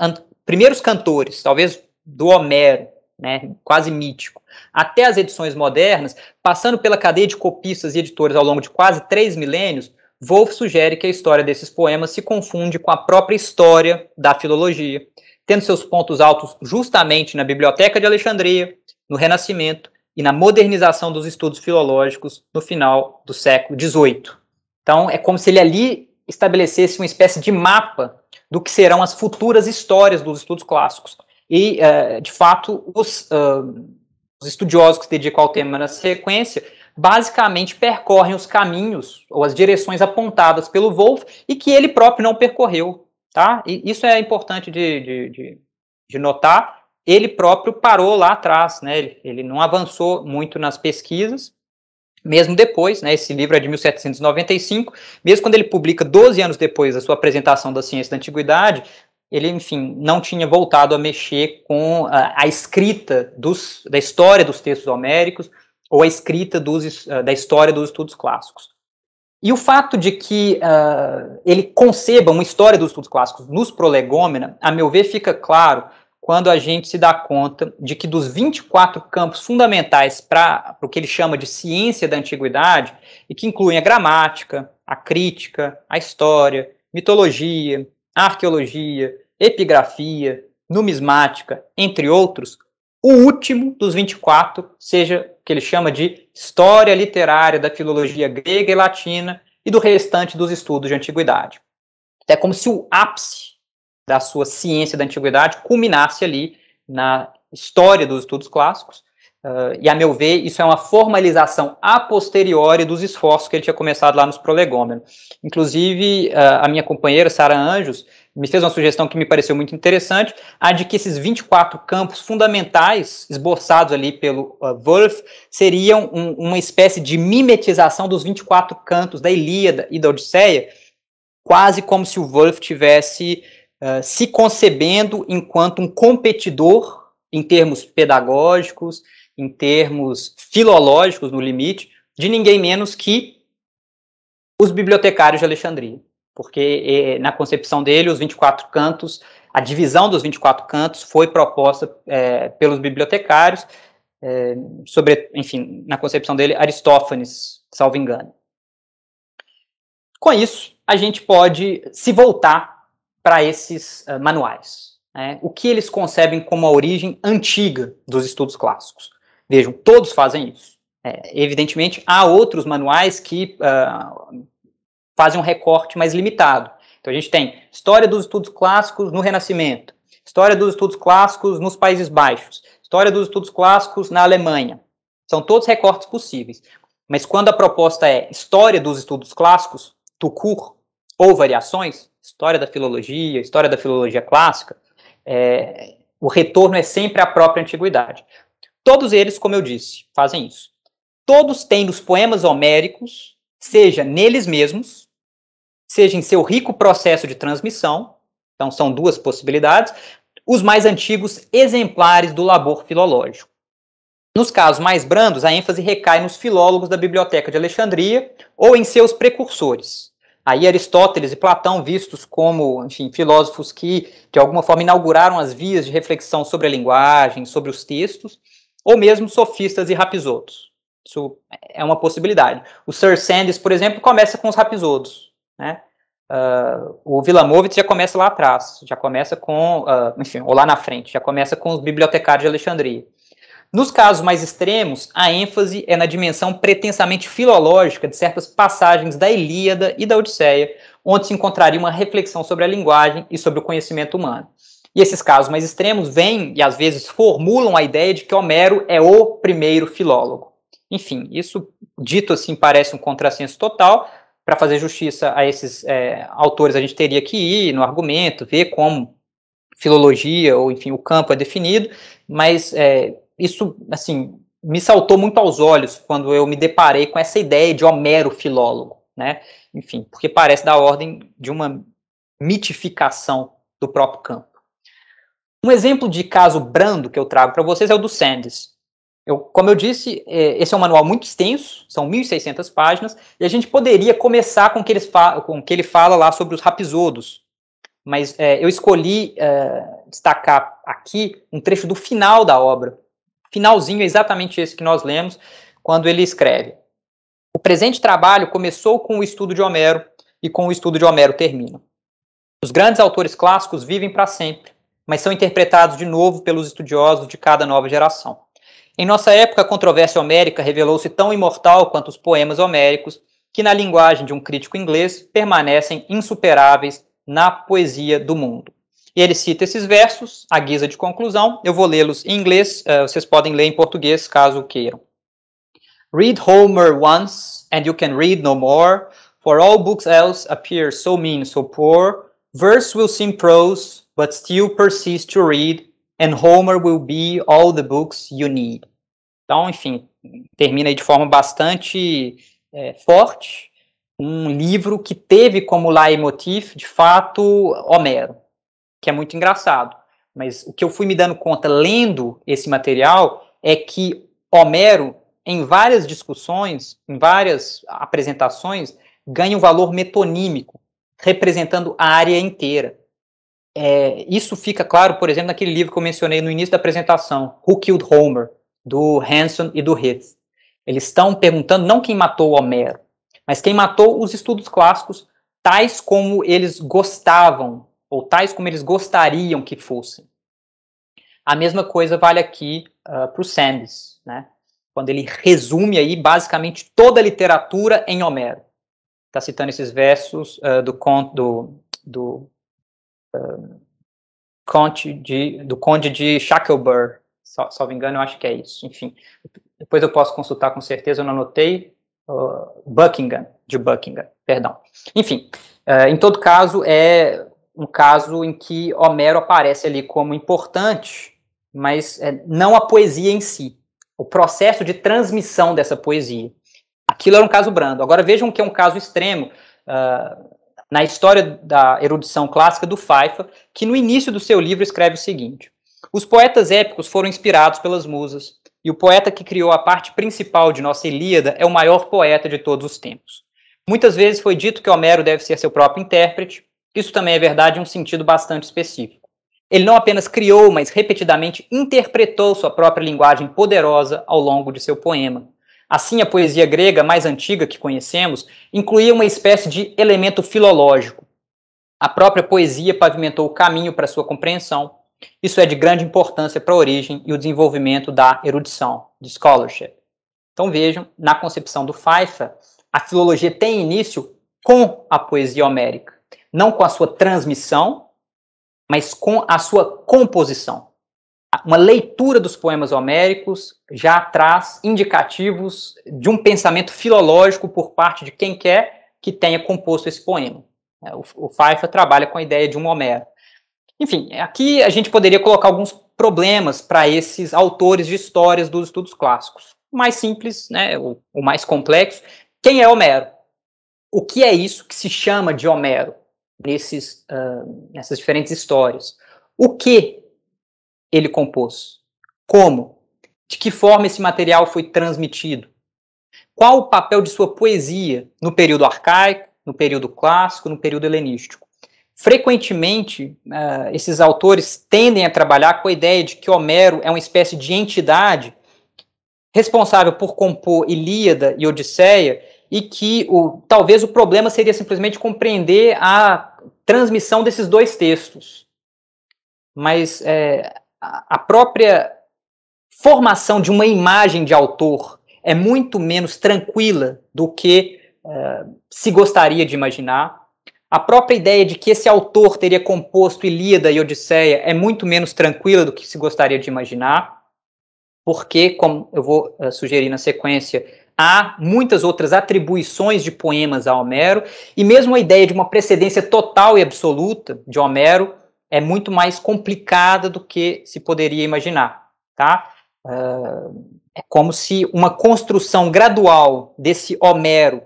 primeiros cantores, talvez do Homero, né, quase mítico, até as edições modernas, passando pela cadeia de copistas e editores ao longo de quase três milênios, Wolff sugere que a história desses poemas se confunde com a própria história da filologia, tendo seus pontos altos justamente na Biblioteca de Alexandria, no Renascimento e na modernização dos estudos filológicos no final do século XVIII. Então, é como se ele ali estabelecesse uma espécie de mapa do que serão as futuras histórias dos estudos clássicos. E, eh, de fato, os, os estudiosos que se dedicam ao tema na sequência, basicamente percorrem os caminhos ou as direções apontadas pelo Wolff e que ele próprio não percorreu, tá? E isso é importante de, de, de, de notar. Ele próprio parou lá atrás, né? Ele, ele, não avançou muito nas pesquisas, mesmo depois, né? Esse livro é de 1795, mesmo quando ele publica 12 anos depois a sua apresentação da ciência da antiguidade, ele, enfim, não tinha voltado a mexer com a, a escrita dos, da história dos textos homéricos ou a escrita dos, ah, da história dos estudos clássicos. E o fato de que uh, ele conceba uma história dos estudos clássicos nos prolegômena, a meu ver, fica claro quando a gente se dá conta de que dos 24 campos fundamentais para o que ele chama de ciência da antiguidade, e que incluem a gramática, a crítica, a história, mitologia, a arqueologia, epigrafia, numismática, entre outros, o último dos 24 seja o que ele chama de história literária da filologia grega e latina e do restante dos estudos de antiguidade. É como se o ápice da sua ciência da antiguidade culminasse ali na história dos estudos clássicos. Uh, e, a meu ver, isso é uma formalização a posteriori dos esforços que ele tinha começado lá nos prolegômenos. Inclusive, uh, a minha companheira, Sara Anjos, me fez uma sugestão que me pareceu muito interessante, a de que esses 24 campos fundamentais esboçados ali pelo uh, Wolff seriam um, uma espécie de mimetização dos 24 cantos da Ilíada e da Odisseia, quase como se o Wolff tivesse uh, se concebendo enquanto um competidor em termos pedagógicos, em termos filológicos, no limite, de ninguém menos que os bibliotecários de Alexandria porque eh, na concepção dele, os 24 cantos, a divisão dos 24 cantos foi proposta é, pelos bibliotecários, é, sobre, enfim, na concepção dele, Aristófanes, salvo engano. Com isso, a gente pode se voltar para esses uh, manuais. Né? O que eles concebem como a origem antiga dos estudos clássicos. Vejam, todos fazem isso. É, evidentemente, há outros manuais que uh, fazem um recorte mais limitado. Então a gente tem história dos estudos clássicos no Renascimento, história dos estudos clássicos nos Países Baixos, história dos estudos clássicos na Alemanha. São todos recortes possíveis. Mas quando a proposta é história dos estudos clássicos, tucur ou variações, história da filologia, história da filologia clássica, é, o retorno é sempre a própria antiguidade. Todos eles, como eu disse, fazem isso. Todos têm nos poemas homéricos seja neles mesmos, seja em seu rico processo de transmissão, então são duas possibilidades, os mais antigos exemplares do labor filológico. Nos casos mais brandos, a ênfase recai nos filólogos da Biblioteca de Alexandria ou em seus precursores. Aí Aristóteles e Platão, vistos como, enfim, filósofos que de alguma forma inauguraram as vias de reflexão sobre a linguagem, sobre os textos, ou mesmo sofistas e rapisotos. Isso é uma possibilidade. O Sir Sanders, por exemplo, começa com os Rapisodos, né? Uh, o Vilamovitz já começa lá atrás, já começa com, uh, enfim, ou lá na frente, já começa com os bibliotecários de Alexandria. Nos casos mais extremos, a ênfase é na dimensão pretensamente filológica de certas passagens da Ilíada e da Odisseia, onde se encontraria uma reflexão sobre a linguagem e sobre o conhecimento humano. E esses casos mais extremos vêm e às vezes formulam a ideia de que Homero é o primeiro filólogo. Enfim, isso dito assim parece um contrassenso total. Para fazer justiça a esses é, autores, a gente teria que ir no argumento, ver como filologia ou enfim o campo é definido, mas é, isso assim me saltou muito aos olhos quando eu me deparei com essa ideia de Homero filólogo, né? Enfim, porque parece da ordem de uma mitificação do próprio campo. Um exemplo de caso brando que eu trago para vocês é o do Sandys. Eu, como eu disse, é, esse é um manual muito extenso, são 1.600 páginas, e a gente poderia começar com o que, com que ele fala lá sobre os rapisodos, mas é, eu escolhi é, destacar aqui um trecho do final da obra. Finalzinho é exatamente esse que nós lemos, quando ele escreve. O presente trabalho começou com o estudo de Homero, e com o estudo de Homero termina. Os grandes autores clássicos vivem para sempre, mas são interpretados de novo pelos estudiosos de cada nova geração. Em nossa época, a controvérsia homérica revelou-se tão imortal quanto os poemas homéricos, que, na linguagem de um crítico inglês, permanecem insuperáveis na poesia do mundo. E ele cita esses versos, à guisa de conclusão. Eu vou lê-los em inglês, uh, vocês podem ler em português caso queiram. Read Homer once, and you can read no more, for all books else appear so mean, so poor. Verse will seem prose, but still persist to read, and Homer will be all the books you need. Então, enfim, termina de forma bastante é, forte um livro que teve como leitmotiv, de fato, Homero, que é muito engraçado. Mas o que eu fui me dando conta lendo esse material é que Homero, em várias discussões, em várias apresentações, ganha um valor metonímico, representando a área inteira. É, isso fica claro, por exemplo, naquele livro que eu mencionei no início da apresentação, Who Killed Homer, do Hanson e do Hitz. Eles estão perguntando não quem matou Homero, mas quem matou os estudos clássicos tais como eles gostavam, ou tais como eles gostariam que fossem. A mesma coisa vale aqui uh, para o Sandys, né? quando ele resume aí basicamente toda a literatura em Homero. Está citando esses versos uh, do conto do, do Conte de, do Conde de Shackelburg, salvo engano, eu acho que é isso. Enfim, depois eu posso consultar com certeza, eu não anotei. Uh, Buckingham, de Buckingham, perdão. Enfim, uh, em todo caso, é um caso em que Homero aparece ali como importante, mas é, não a poesia em si, o processo de transmissão dessa poesia. Aquilo era um caso brando. Agora vejam que é um caso extremo. Uh, na história da erudição clássica do Faifa, que no início do seu livro escreve o seguinte: Os poetas épicos foram inspirados pelas musas, e o poeta que criou a parte principal de nossa Ilíada é o maior poeta de todos os tempos. Muitas vezes foi dito que Homero deve ser seu próprio intérprete, isso também é verdade em um sentido bastante específico. Ele não apenas criou, mas repetidamente interpretou sua própria linguagem poderosa ao longo de seu poema. Assim, a poesia grega mais antiga que conhecemos incluía uma espécie de elemento filológico. A própria poesia pavimentou o caminho para sua compreensão. Isso é de grande importância para a origem e o desenvolvimento da erudição, de scholarship. Então vejam, na concepção do Pfeiffer, a filologia tem início com a poesia homérica, não com a sua transmissão, mas com a sua composição uma leitura dos poemas homéricos já traz indicativos de um pensamento filológico por parte de quem quer que tenha composto esse poema. É, o, Pfeiffer trabalha com a ideia de um Homero. Enfim, aqui a gente poderia colocar alguns problemas para esses autores de histórias dos estudos clássicos. O mais simples, né, o, o mais complexo, quem é Homero? O que é isso que se chama de Homero nesses, uh, nessas diferentes histórias? O que ele compôs? Como? De que forma esse material foi transmitido? Qual o papel de sua poesia no período arcaico, no período clássico, no período helenístico? Frequentemente, uh, esses autores tendem a trabalhar com a ideia de que Homero é uma espécie de entidade responsável por compor Ilíada e Odisseia e que o, talvez o problema seria simplesmente compreender a transmissão desses dois textos. Mas é, a própria formação de uma imagem de autor é muito menos tranquila do que uh, se gostaria de imaginar. A própria ideia de que esse autor teria composto Ilíada e Odisseia é muito menos tranquila do que se gostaria de imaginar, porque, como eu vou uh, sugerir na sequência, há muitas outras atribuições de poemas a Homero, e mesmo a ideia de uma precedência total e absoluta de Homero é muito mais complicada do que se poderia imaginar, tá? É, é como se uma construção gradual desse Homero,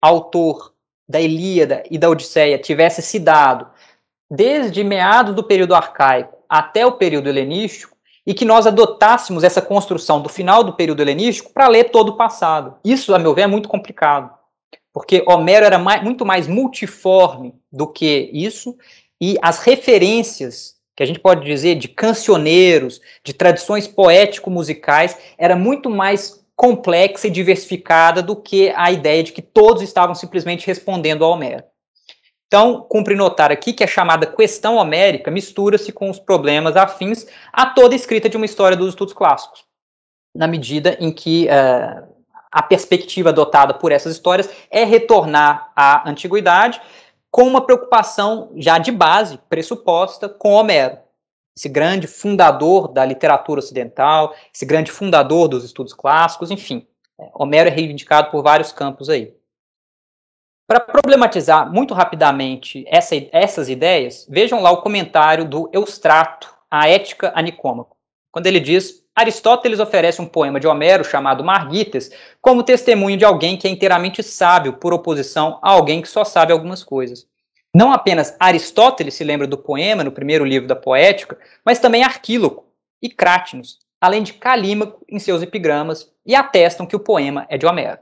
autor da Ilíada e da Odisseia, tivesse se dado desde meados do período arcaico até o período helenístico e que nós adotássemos essa construção do final do período helenístico para ler todo o passado. Isso, a meu ver, é muito complicado, porque Homero era mais, muito mais multiforme do que isso e as referências que a gente pode dizer de cancioneiros, de tradições poético-musicais, era muito mais complexa e diversificada do que a ideia de que todos estavam simplesmente respondendo a Homero. Então, cumpre notar aqui que a chamada questão homérica mistura-se com os problemas afins a toda escrita de uma história dos estudos clássicos, na medida em que uh, a perspectiva adotada por essas histórias é retornar à antiguidade, com uma preocupação já de base, pressuposta, com Homero, esse grande fundador da literatura ocidental, esse grande fundador dos estudos clássicos, enfim. É, Homero é reivindicado por vários campos aí. Para problematizar muito rapidamente essa, essas ideias, vejam lá o comentário do Eustrato, A Ética a Nicômaco, quando ele diz Aristóteles oferece um poema de Homero chamado Margites como testemunho de alguém que é inteiramente sábio, por oposição a alguém que só sabe algumas coisas. Não apenas Aristóteles se lembra do poema no primeiro livro da Poética, mas também Arquíloco e Crátinos, além de Calímaco em seus epigramas, e atestam que o poema é de Homero.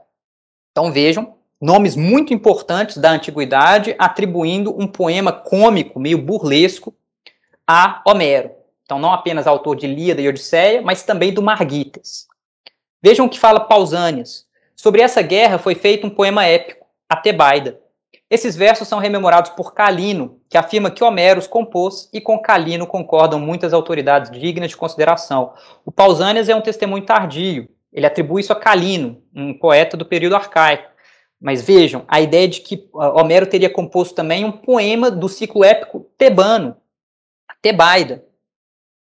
Então vejam, nomes muito importantes da antiguidade atribuindo um poema cômico, meio burlesco, a Homero. Então, não apenas autor de Ilíada e Odisseia, mas também do Margites. Vejam o que fala Pausânias. Sobre essa guerra foi feito um poema épico, a Tebaida. Esses versos são rememorados por Calino, que afirma que Homero os compôs e com Calino concordam muitas autoridades dignas de consideração. O Pausânias é um testemunho tardio. Ele atribui isso a Calino, um poeta do período arcaico. Mas vejam, a ideia de que ah, Homero teria composto também um poema do ciclo épico tebano, a Tebaida.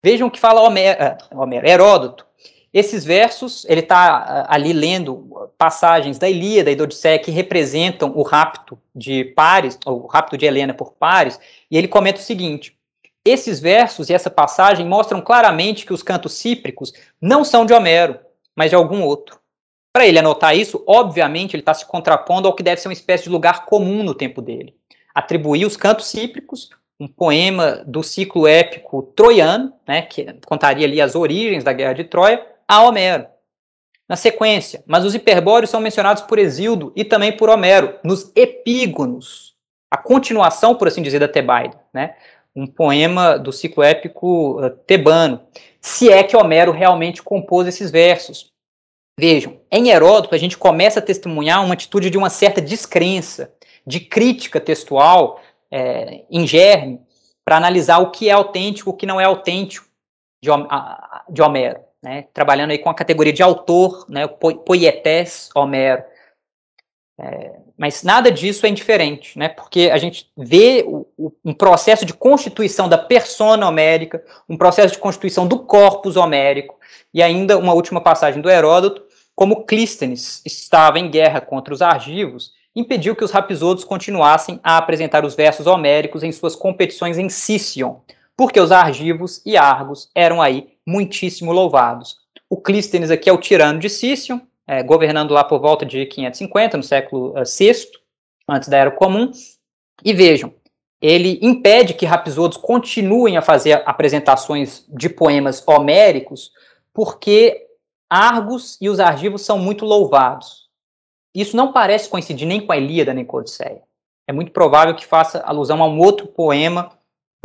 Vejam o que fala Homero, eh, Homero, Heródoto. Esses versos, ele está eh, ali lendo passagens da Ilíada e da Odisseia que representam o rapto de Paris, o rapto de Helena por Paris, e ele comenta o seguinte: esses versos e essa passagem mostram claramente que os cantos cípricos não são de Homero, mas de algum outro. Para ele anotar isso, obviamente ele está se contrapondo ao que deve ser uma espécie de lugar comum no tempo dele. Atribuir os cantos cípricos um poema do ciclo épico troiano, né, que contaria ali as origens da Guerra de Troia, a Homero. Na sequência, mas os hiperbóreos são mencionados por Exildo e também por Homero, nos Epígonos, a continuação, por assim dizer, da Tebaida, né, um poema do ciclo épico uh, tebano, se é que Homero realmente compôs esses versos. Vejam, em Heródoto a gente começa a testemunhar uma atitude de uma certa descrença, de crítica textual é, em germe, para analisar o que é autêntico, o que não é autêntico de, de Homero, né? trabalhando aí com a categoria de autor, né? poietés Homero. É, mas nada disso é indiferente, né? Porque a gente vê o, o, um processo de constituição da persona homérica, um processo de constituição do corpus homérico, e ainda uma última passagem do Heródoto, como Clístenes estava em guerra contra os argivos, impediu que os rapisodos continuassem a apresentar os versos homéricos em suas competições em Sicion, porque os argivos e argos eram aí muitíssimo louvados. O Clístenes aqui é o tirano de Sicion, é, governando lá por volta de 550, no século VI, eh, antes da Era Comum. E vejam, ele impede que rapisodos continuem a fazer apresentações de poemas homéricos, porque Argos e os argivos são muito louvados. Isso não parece coincidir nem com a Ilíada nem com a Odisseia. É muito provável que faça alusão a um outro poema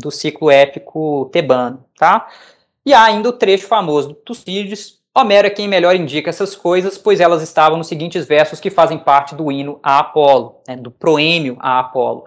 do ciclo épico tebano, tá? E há ainda o trecho famoso do Tucídides, Homero é quem melhor indica essas coisas, pois elas estavam nos seguintes versos que fazem parte do hino a Apolo, né, do proêmio a Apolo.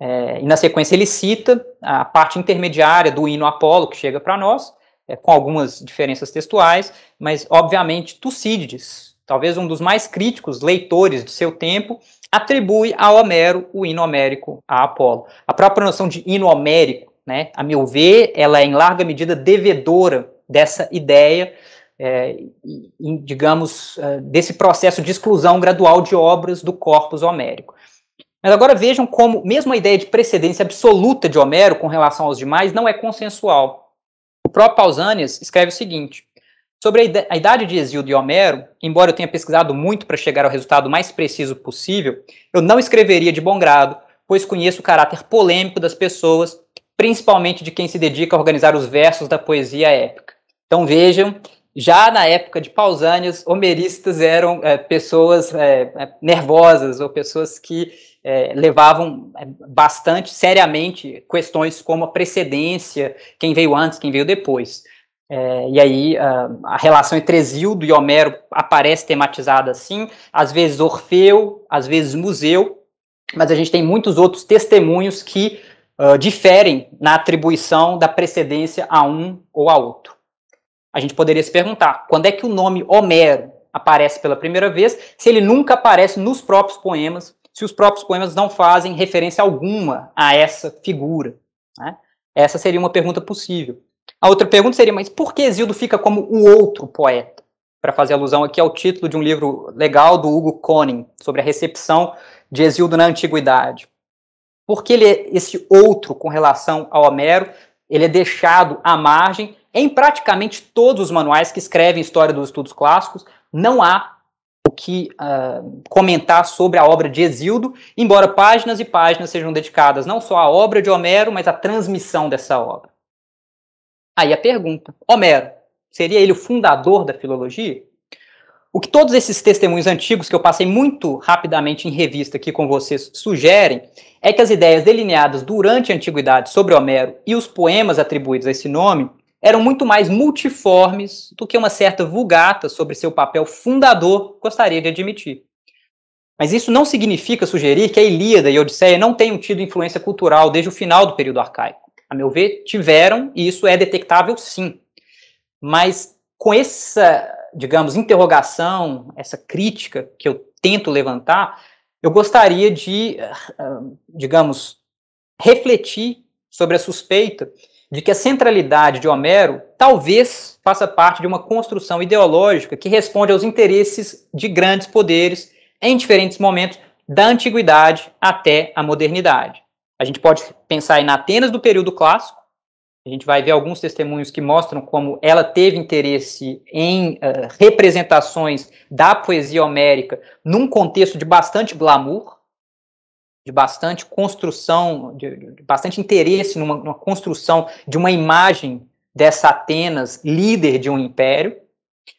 É, e na sequência ele cita a parte intermediária do hino Apolo, que chega para nós, é, com algumas diferenças textuais, mas obviamente Tucídides, talvez um dos mais críticos leitores de seu tempo, atribui a Homero o hino homérico a Apolo. A própria noção de hino homérico, né, a meu ver, ela é em larga medida devedora dessa ideia, é, em, digamos, é, desse processo de exclusão gradual de obras do corpus homérico. Mas agora vejam como, mesmo a ideia de precedência absoluta de Homero com relação aos demais, não é consensual. O próprio Pausanias escreve o seguinte: Sobre a idade de Exílio de Homero, embora eu tenha pesquisado muito para chegar ao resultado mais preciso possível, eu não escreveria de bom grado, pois conheço o caráter polêmico das pessoas, principalmente de quem se dedica a organizar os versos da poesia épica. Então vejam, já na época de Pausânias, homeristas eram é, pessoas é, é, nervosas ou pessoas que é, levavam é, bastante seriamente questões como a precedência, quem veio antes, quem veio depois. É, e aí a, ah, a, relação entre Exildo e Homero aparece tematizada assim, às vezes Orfeu, às vezes Museu, mas a gente tem muitos outros testemunhos que uh, diferem na atribuição da precedência a um ou a outro. A gente poderia se perguntar quando é que o nome Homero aparece pela primeira vez, se ele nunca aparece nos próprios poemas, se os próprios poemas não fazem referência alguma a essa figura. Né? Essa seria uma pergunta possível. A outra pergunta seria, mas por que Exildo fica como o outro poeta? Para fazer alusão aqui ao título de um livro legal do Hugo Conin, sobre a recepção de Exildo na Antiguidade. Por que ele é esse outro com relação a Homero? Ele é deixado à margem em praticamente todos os manuais que escrevem história dos estudos clássicos. Não há o que uh, comentar sobre a obra de Exildo, embora páginas e páginas sejam dedicadas não só à obra de Homero, mas à transmissão dessa obra. Aí a pergunta: Homero, seria ele o fundador da filologia? O que todos esses testemunhos antigos que eu passei muito rapidamente em revista aqui com vocês sugerem é que as ideias delineadas durante a antiguidade sobre Homero e os poemas atribuídos a esse nome eram muito mais multiformes do que uma certa vulgata sobre seu papel fundador gostaria de admitir. Mas isso não significa sugerir que a Ilíada e a Odisseia não tenham tido influência cultural desde o final do período arcaico a meu ver, tiveram, e isso é detectável sim. Mas com essa, digamos, interrogação, essa crítica que eu tento levantar, eu gostaria de, ah, ah, digamos, refletir sobre a suspeita de que a centralidade de Homero talvez faça parte de uma construção ideológica que responde aos interesses de grandes poderes em diferentes momentos da antiguidade até a modernidade. A gente pode pensar em Atenas do período clássico, a gente vai ver alguns testemunhos que mostram como ela teve interesse em uh, representações da poesia homérica num contexto de bastante glamour, de bastante construção, de, de bastante interesse numa, numa, construção de uma imagem dessa Atenas líder de um império.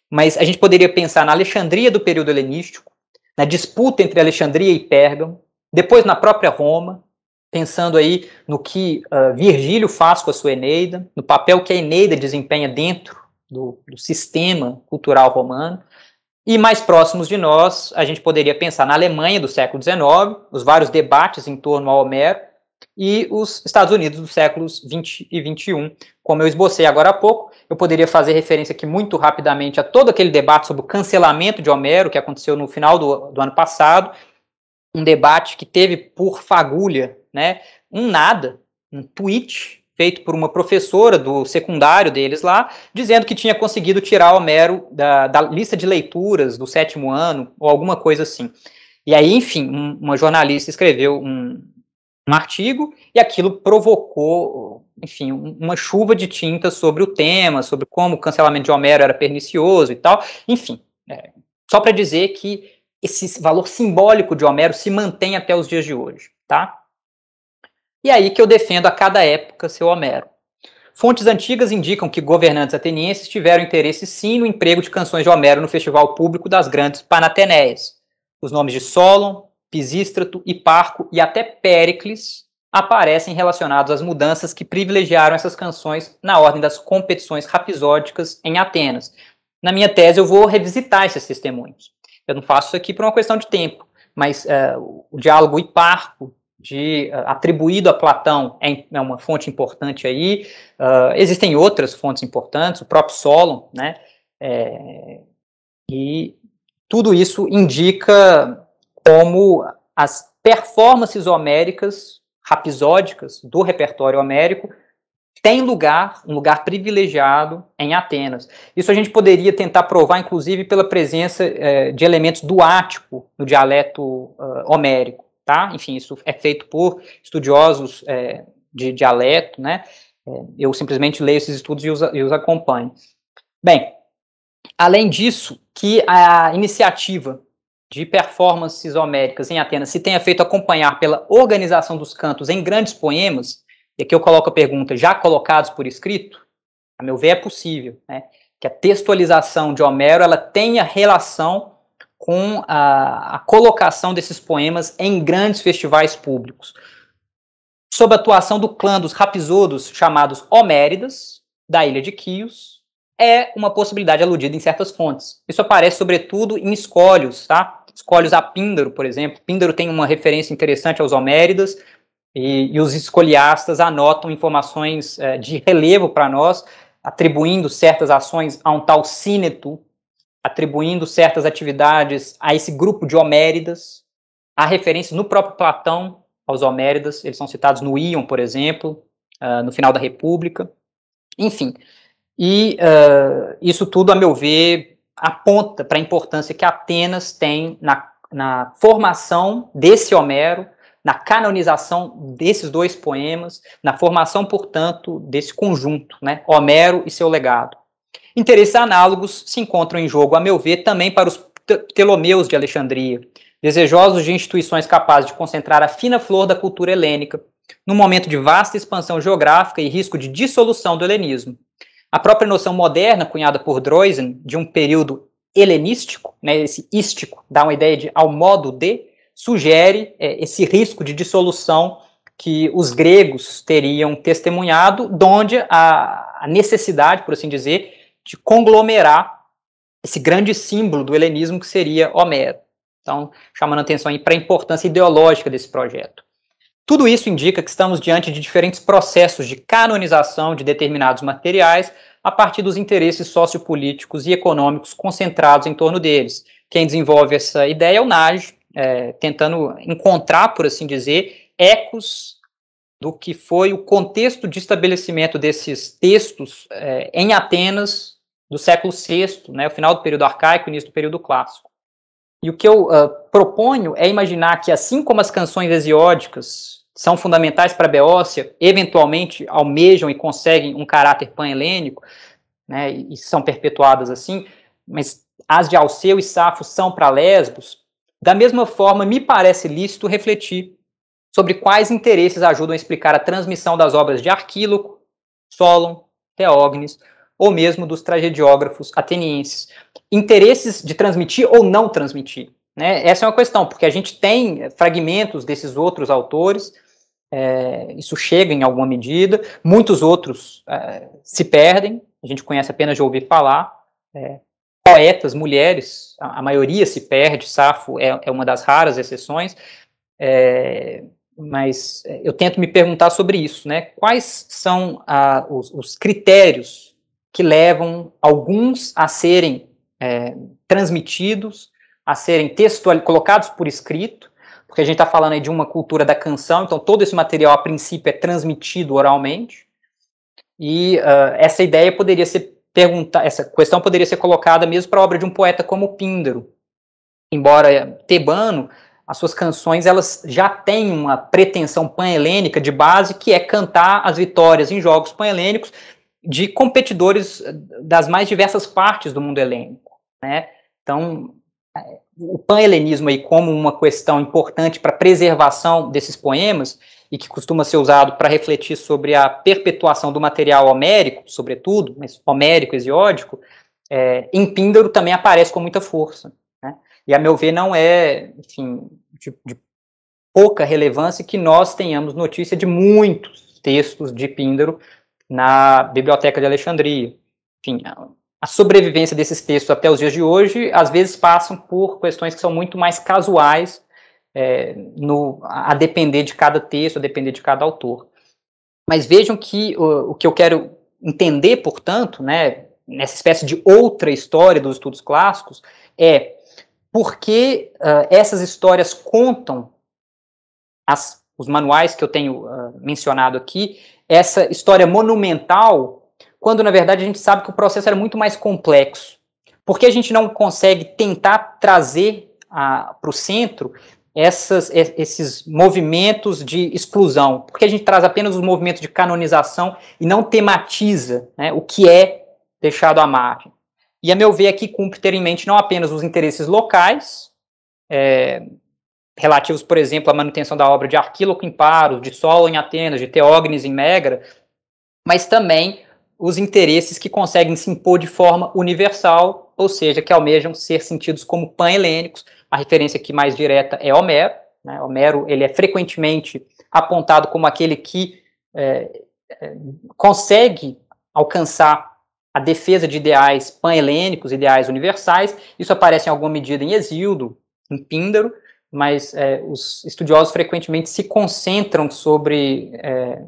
Mas a gente poderia pensar na Alexandria do período helenístico, na disputa entre Alexandria e Pérgamo, depois na própria Roma, pensando aí no que uh, Virgílio faz com a sua Eneida, no papel que a Eneida desempenha dentro do, do, sistema cultural romano. E mais próximos de nós, a gente poderia pensar na Alemanha do século XIX, os vários debates em torno ao Homero, e os Estados Unidos dos séculos XX e XXI. Como eu esbocei agora há pouco, eu poderia fazer referência aqui muito rapidamente a todo aquele debate sobre o cancelamento de Homero, que aconteceu no final do, do ano passado, um debate que teve por fagulha né, um nada, um tweet feito por uma professora do secundário deles lá, dizendo que tinha conseguido tirar Homero da, da lista de leituras do sétimo ano, ou alguma coisa assim. E aí, enfim, um, uma jornalista escreveu um, um artigo e aquilo provocou, enfim, uma chuva de tinta sobre o tema, sobre como o cancelamento de Homero era pernicioso e tal. Enfim, é, só para dizer que esse valor simbólico de Homero se mantém até os dias de hoje, tá? E é aí que eu defendo a cada época seu Homero. Fontes antigas indicam que governantes atenienses tiveram interesse sim no emprego de canções de Homero no festival público das grandes Panatenéias. Os nomes de Solon, Pisístrato, Hiparco e até Péricles aparecem relacionados às mudanças que privilegiaram essas canções na ordem das competições rapisódicas em Atenas. Na minha tese, eu vou revisitar esses testemunhos. Eu não faço isso aqui por uma questão de tempo, mas uh, o diálogo Hiparco de eh, atribuído a Platão é, é, uma fonte importante aí. Uh, existem outras fontes importantes, o próprio Solon, né? É, e tudo isso indica como as performances homéricas, rapsódicas do repertório homérico tem lugar, um lugar privilegiado em Atenas. Isso a gente poderia tentar provar, inclusive, pela presença eh, de elementos do ático no dialeto homérico tá? Enfim, isso é feito por estudiosos é, de dialeto, né? É, eu simplesmente leio esses estudos e os, e os acompanho. Bem, além disso, que a iniciativa de performances isoméricas em Atenas se tenha feito acompanhar pela organização dos cantos em grandes poemas, e aqui eu coloco a pergunta, já colocados por escrito, a meu ver é possível, né? Que a textualização de Homero, ela tenha relação com a, a colocação desses poemas em grandes festivais públicos. Sob a atuação do clã dos rapisodos chamados Homéridas, da ilha de Quios, é uma possibilidade aludida em certas fontes. Isso aparece, sobretudo, em escolhos, tá? Escolhos a Píndaro, por exemplo. Píndaro tem uma referência interessante aos Homéridas, e, e os escoliastas anotam informações é, de relevo para nós, atribuindo certas ações a um tal Sineto, atribuindo certas atividades a esse grupo de Homéridas. Há referência no próprio Platão aos Homéridas, eles são citados no Íon, por exemplo, uh, no final da República. Enfim, e uh, isso tudo, a meu ver, aponta para a importância que Atenas tem na, na formação desse Homero, na canonização desses dois poemas, na formação, portanto, desse conjunto, né? Homero e seu legado. Interesses análogos se encontram em jogo, a meu ver, também para os telomeus de Alexandria, desejosos de instituições capazes de concentrar a fina flor da cultura helênica, num momento de vasta expansão geográfica e risco de dissolução do helenismo. A própria noção moderna, cunhada por Droysen, de um período helenístico, né, esse ístico, dá uma ideia de ao modo de, sugere é, esse risco de dissolução que os gregos teriam testemunhado, donde a necessidade, por assim dizer, de conglomerar esse grande símbolo do helenismo que seria Homero. Então, chamando atenção para a importância ideológica desse projeto. Tudo isso indica que estamos diante de diferentes processos de canonização de determinados materiais a partir dos interesses sociopolíticos e econômicos concentrados em torno deles. Quem desenvolve essa ideia é o Nage, é, tentando encontrar, por assim dizer, ecos do que foi o contexto de estabelecimento desses textos é, em Atenas do século VI, né, o final do período arcaico, início do período clássico. E o que eu uh, proponho é imaginar que, assim como as canções hesiódicas são fundamentais para a Beócia, eventualmente almejam e conseguem um caráter pan-helênico, né, e são perpetuadas assim, mas as de Alceu e Safo são para Lesbos, da mesma forma me parece lícito refletir sobre quais interesses ajudam a explicar a transmissão das obras de Arquíloco, Solon, Teógenes, ou mesmo dos tragediógrafos atenienses. Interesses de transmitir ou não transmitir. Né? Essa é uma questão, porque a gente tem eh, fragmentos desses outros autores, é, isso chega em alguma medida, muitos outros é, se perdem, a gente conhece apenas de ouvir falar. É, poetas, mulheres, a, a, maioria se perde, Safo é, é, uma das raras exceções, mas eu tento me perguntar sobre isso, né? Quais são a, os, os critérios que levam alguns a serem é, transmitidos, a serem textual, colocados por escrito, porque a gente está falando aí de uma cultura da canção, então todo esse material, a princípio, é transmitido oralmente. E uh, essa ideia poderia ser perguntar, essa questão poderia ser colocada mesmo para a obra de um poeta como Píndaro. Embora eh, Tebano, as suas canções elas já têm uma pretensão panhelênica de base, que é cantar as vitórias em jogos panhelênicos, de competidores eh, das mais diversas partes do mundo helênico. Né? Então, eh, o pan-helenismo aí como uma questão importante para a preservação desses poemas e que costuma ser usado para refletir sobre a perpetuação do material homérico, sobretudo, mas homérico, hesiódico, é, em Píndaro também aparece com muita força. Né? E, a meu ver, não é, enfim, de, de pouca relevância que nós tenhamos notícia de muitos textos de Píndaro na Biblioteca de Alexandria. Enfim, a sobrevivência desses textos até os dias de hoje, às vezes passam por questões que são muito mais casuais, é, no, a depender de cada texto, a depender de cada autor. Mas vejam que o, o que eu quero entender, portanto, né, nessa espécie de outra história dos estudos clássicos, é por que uh, essas histórias contam as, os manuais que eu tenho uh, mencionado aqui, essa história monumental, quando na verdade a gente sabe que o processo era muito mais complexo. Por que a gente não consegue tentar trazer para o centro essas, esses movimentos de exclusão? Porque a gente traz apenas os movimentos de canonização e não tematiza né, o que é deixado à margem? E, a meu ver, aqui cumpre ter em mente não apenas os interesses locais, é, relativos, por exemplo, à manutenção da obra de Arquíloco em Paros, de Solo em Atenas, de Teógenes em Megra, mas também os interesses que conseguem se impor de forma universal, ou seja, que almejam ser sentidos como pan-helênicos. A referência aqui mais direta é Homero. Né? Homero ele é frequentemente apontado como aquele que é, é consegue alcançar a defesa de ideais pan-helênicos, ideais universais. Isso aparece em alguma medida em Exildo, em Píndaro, mas é, os estudiosos frequentemente se concentram sobre, é,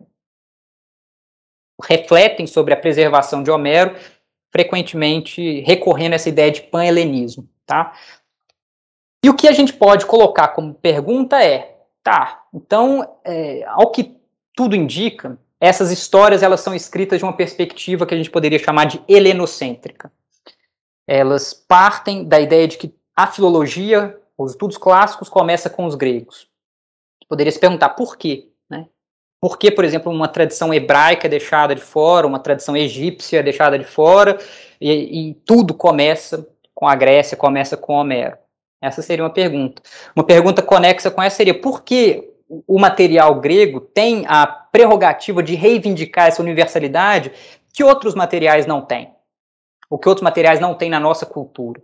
refletem sobre a preservação de Homero, frequentemente recorrendo a essa ideia de pan-helenismo, tá? E o que a gente pode colocar como pergunta é, tá, então, é, ao que tudo indica, essas histórias elas são escritas de uma perspectiva que a gente poderia chamar de helenocêntrica. Elas partem da ideia de que a filologia os estudos clássicos começam com os gregos. Poderia se perguntar por quê? Né? Por que, por exemplo, uma tradição hebraica é deixada de fora, uma tradição egípcia é deixada de fora, e, e tudo começa com a Grécia, começa com Homero? Essa seria uma pergunta. Uma pergunta conexa com essa seria: por que o material grego tem a prerrogativa de reivindicar essa universalidade que outros materiais não têm? O ou que outros materiais não têm na nossa cultura?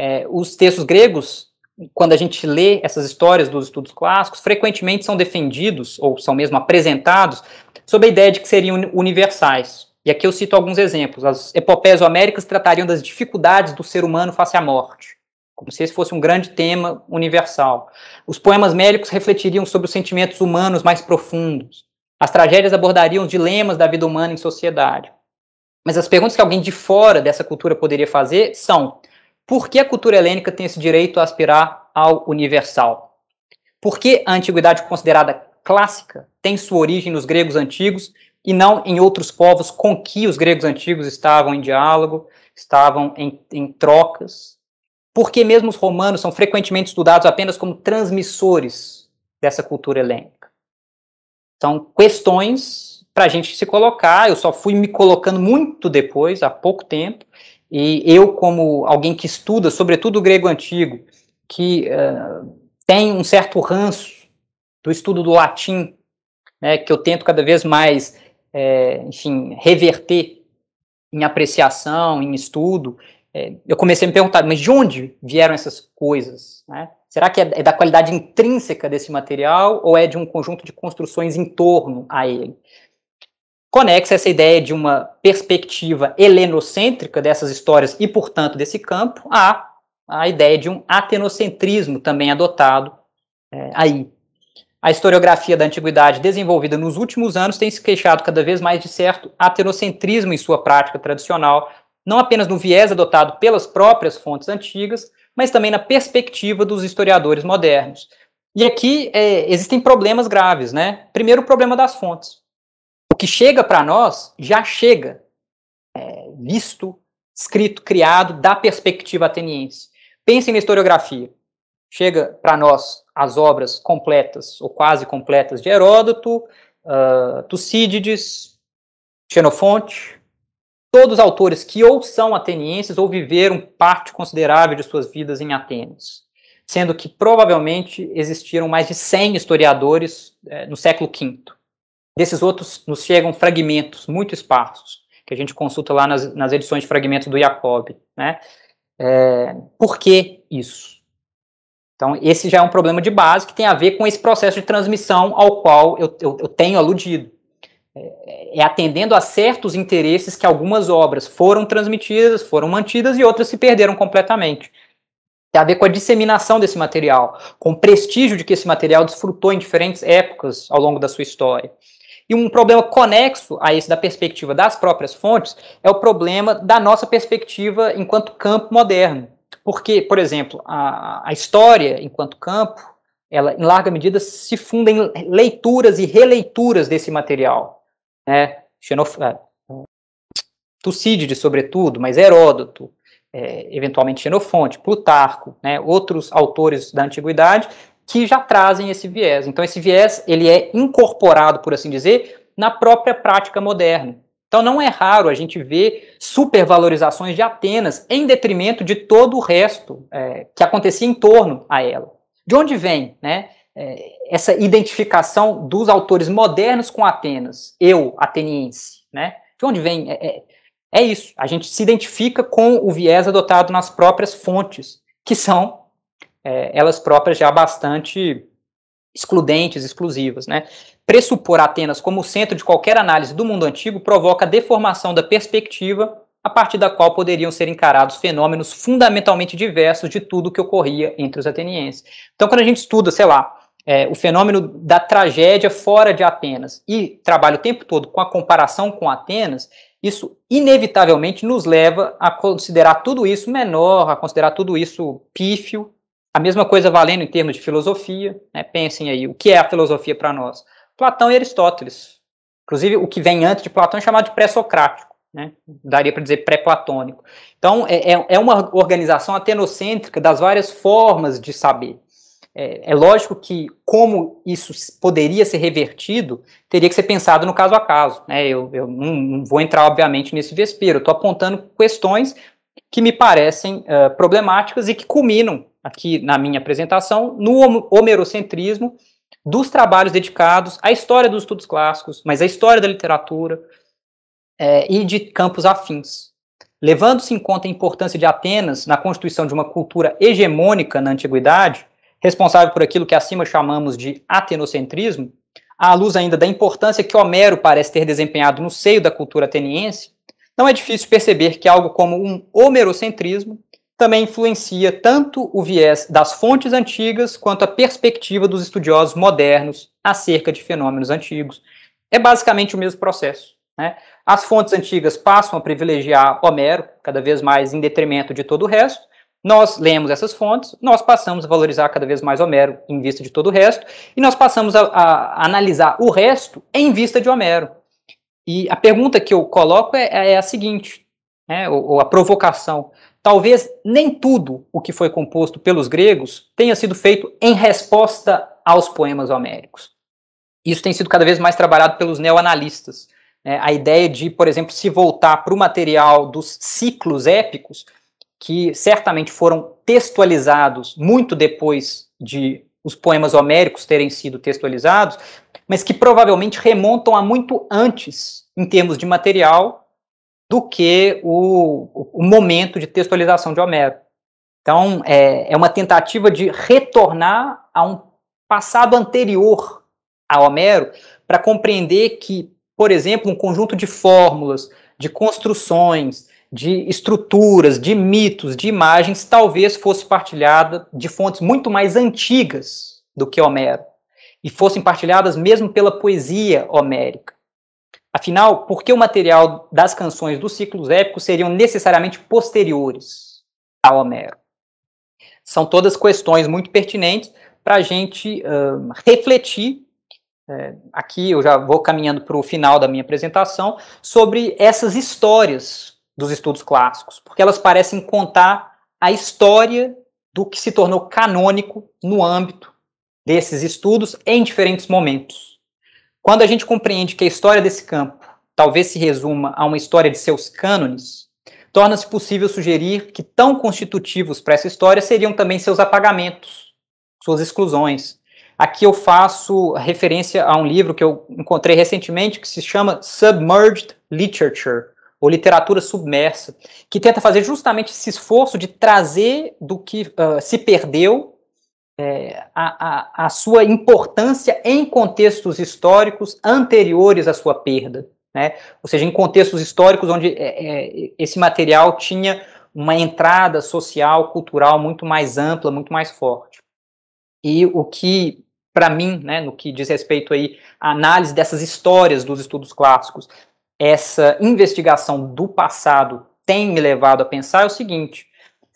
É, os textos gregos quando a gente lê essas histórias dos estudos clássicos, frequentemente são defendidos, ou são mesmo apresentados, sob a ideia de que seriam universais. E aqui eu cito alguns exemplos. As epopeias homéricas tratariam das dificuldades do ser humano face à morte, como se esse fosse um grande tema universal. Os poemas mélicos refletiriam sobre os sentimentos humanos mais profundos. As tragédias abordariam os dilemas da vida humana em sociedade. Mas as perguntas que alguém de fora dessa cultura poderia fazer são: por que a cultura helênica tem esse direito a aspirar ao universal? Por que a antiguidade considerada clássica tem sua origem nos gregos antigos e não em outros povos com que os gregos antigos estavam em diálogo, estavam em, em trocas? Por que mesmo os romanos são frequentemente estudados apenas como transmissores dessa cultura helênica? São questões para a gente se colocar. Eu só fui me colocando muito depois, há pouco tempo, e eu, como alguém que estuda, sobretudo o grego antigo, que uh, tem um certo ranço do estudo do latim, né, que eu tento cada vez mais, é, enfim, reverter em apreciação, em estudo, é, eu comecei a me perguntar, mas de onde vieram essas coisas? Né? Será que é, é da qualidade intrínseca desse material ou é de um conjunto de construções em torno a ele? conexa essa ideia de uma perspectiva helenocêntrica dessas histórias e, portanto, desse campo à, a ideia de um atenocentrismo também adotado é, aí. A historiografia da antiguidade desenvolvida nos últimos anos tem se queixado cada vez mais de certo atenocentrismo em sua prática tradicional, não apenas no viés adotado pelas próprias fontes antigas, mas também na perspectiva dos historiadores modernos. E aqui é, existem problemas graves, né? Primeiro, o problema das fontes. O que chega para nós já chega é, visto, escrito, criado da perspectiva ateniense. Pensem na historiografia. Chega para nós as obras completas ou quase completas de Heródoto, uh, Tucídides, Xenofonte, todos autores que ou são atenienses ou viveram parte considerável de suas vidas em Atenas, sendo que provavelmente existiram mais de 100 historiadores eh, no século V. Desses outros, nos chegam fragmentos muito esparsos, que a gente consulta lá nas, nas edições de fragmentos do Jacob. Né? É, por que isso? Então, esse já é um problema de base que tem a ver com esse processo de transmissão ao qual eu, eu, eu tenho aludido. É, é atendendo a certos interesses que algumas obras foram transmitidas, foram mantidas e outras se perderam completamente. Tem a ver com a disseminação desse material, com o prestígio de que esse material desfrutou em diferentes épocas ao longo da sua história. E um problema conexo a esse da perspectiva das próprias fontes é o problema da nossa perspectiva enquanto campo moderno. Porque, por exemplo, a, a história enquanto campo, ela em larga medida se funda em leituras e releituras desse material. Né? Xenof... É, Tucídides, sobretudo, mas Heródoto, é, eventualmente Xenofonte, Plutarco, né, outros autores da antiguidade, que já trazem esse viés. Então esse viés ele é incorporado, por assim dizer, na própria prática moderna. Então não é raro a gente ver supervalorizações de Atenas em detrimento de todo o resto é, que acontecia em torno a ela. De onde vem, né? É, essa identificação dos autores modernos com Atenas, eu, ateniense, né? De onde vem? É, é, é, isso. A gente se identifica com o viés adotado nas próprias fontes, que são é, elas próprias já bastante excludentes, exclusivas. Né? Pressupor Atenas como centro de qualquer análise do mundo antigo provoca a deformação da perspectiva a partir da qual poderiam ser encarados fenômenos fundamentalmente diversos de tudo que ocorria entre os atenienses. Então, quando a gente estuda, sei lá, é, o fenômeno da tragédia fora de Atenas e trabalha o tempo todo com a comparação com Atenas, isso inevitavelmente nos leva a considerar tudo isso menor, a considerar tudo isso pífio a mesma coisa valendo em termos de filosofia, né? pensem aí, o que é a filosofia para nós? Platão e Aristóteles. Inclusive, o que vem antes de Platão é chamado de pré-socrático, né? daria para dizer pré-platônico. Então, é, é, é uma organização atenocêntrica das várias formas de saber. É, é, lógico que como isso poderia ser revertido teria que ser pensado no caso a caso. Né? Eu, eu não, não, vou entrar, obviamente, nesse vespeiro. Estou apontando questões que me parecem uh, problemáticas e que culminam aqui na minha apresentação, no homerocentrismo dos trabalhos dedicados à história dos estudos clássicos, mas à história da literatura é, e de campos afins, levando-se em conta a importância de Atenas na constituição de uma cultura hegemônica na antiguidade, responsável por aquilo que acima chamamos de atenocentrismo, à luz ainda da importância que Homero parece ter desempenhado no seio da cultura ateniense, não é difícil perceber que algo como um homerocentrismo também influencia tanto o viés das fontes antigas quanto a perspectiva dos estudiosos modernos acerca de fenômenos antigos. É basicamente o mesmo processo. Né? As fontes antigas passam a privilegiar Homero, cada vez mais em detrimento de todo o resto. Nós lemos essas fontes, nós passamos a valorizar cada vez mais Homero em vista de todo o resto, e nós passamos a, a analisar o resto em vista de Homero. E a pergunta que eu coloco é, é a seguinte, né, ou, ou a provocação Talvez nem tudo o que foi composto pelos gregos tenha sido feito em resposta aos poemas homéricos. Isso tem sido cada vez mais trabalhado pelos neoanalistas. Né? A ideia de, por exemplo, se voltar para o material dos ciclos épicos, que certamente foram textualizados muito depois de os poemas homéricos terem sido textualizados, mas que provavelmente remontam a muito antes, em termos de material, do que o, o momento de textualização de Homero. Então, é, é uma tentativa de retornar a um passado anterior a Homero para compreender que, por exemplo, um conjunto de fórmulas, de construções, de estruturas, de mitos, de imagens, talvez fosse partilhada de fontes muito mais antigas do que Homero, e fossem partilhadas mesmo pela poesia homérica. Afinal, por que o material das canções dos ciclos épicos seriam necessariamente posteriores a Homero? São todas questões muito pertinentes para a gente uh, refletir. É, aqui eu já vou caminhando para o final da minha apresentação sobre essas histórias dos estudos clássicos, porque elas parecem contar a história do que se tornou canônico no âmbito desses estudos em diferentes momentos. Quando a gente compreende que a história desse campo talvez se resuma a uma história de seus cânones, torna-se possível sugerir que tão constitutivos para essa história seriam também seus apagamentos, suas exclusões. Aqui eu faço referência a um livro que eu encontrei recentemente que se chama Submerged Literature, ou literatura submersa, que tenta fazer justamente esse esforço de trazer do que uh, se perdeu é, a, a, a, sua importância em contextos históricos anteriores à sua perda. Né? Ou seja, em contextos históricos onde é, é, esse material tinha uma entrada social, cultural muito mais ampla, muito mais forte. E o que, para mim, né, no que diz respeito aí à análise dessas histórias dos estudos clássicos, essa investigação do passado tem me levado a pensar é o seguinte: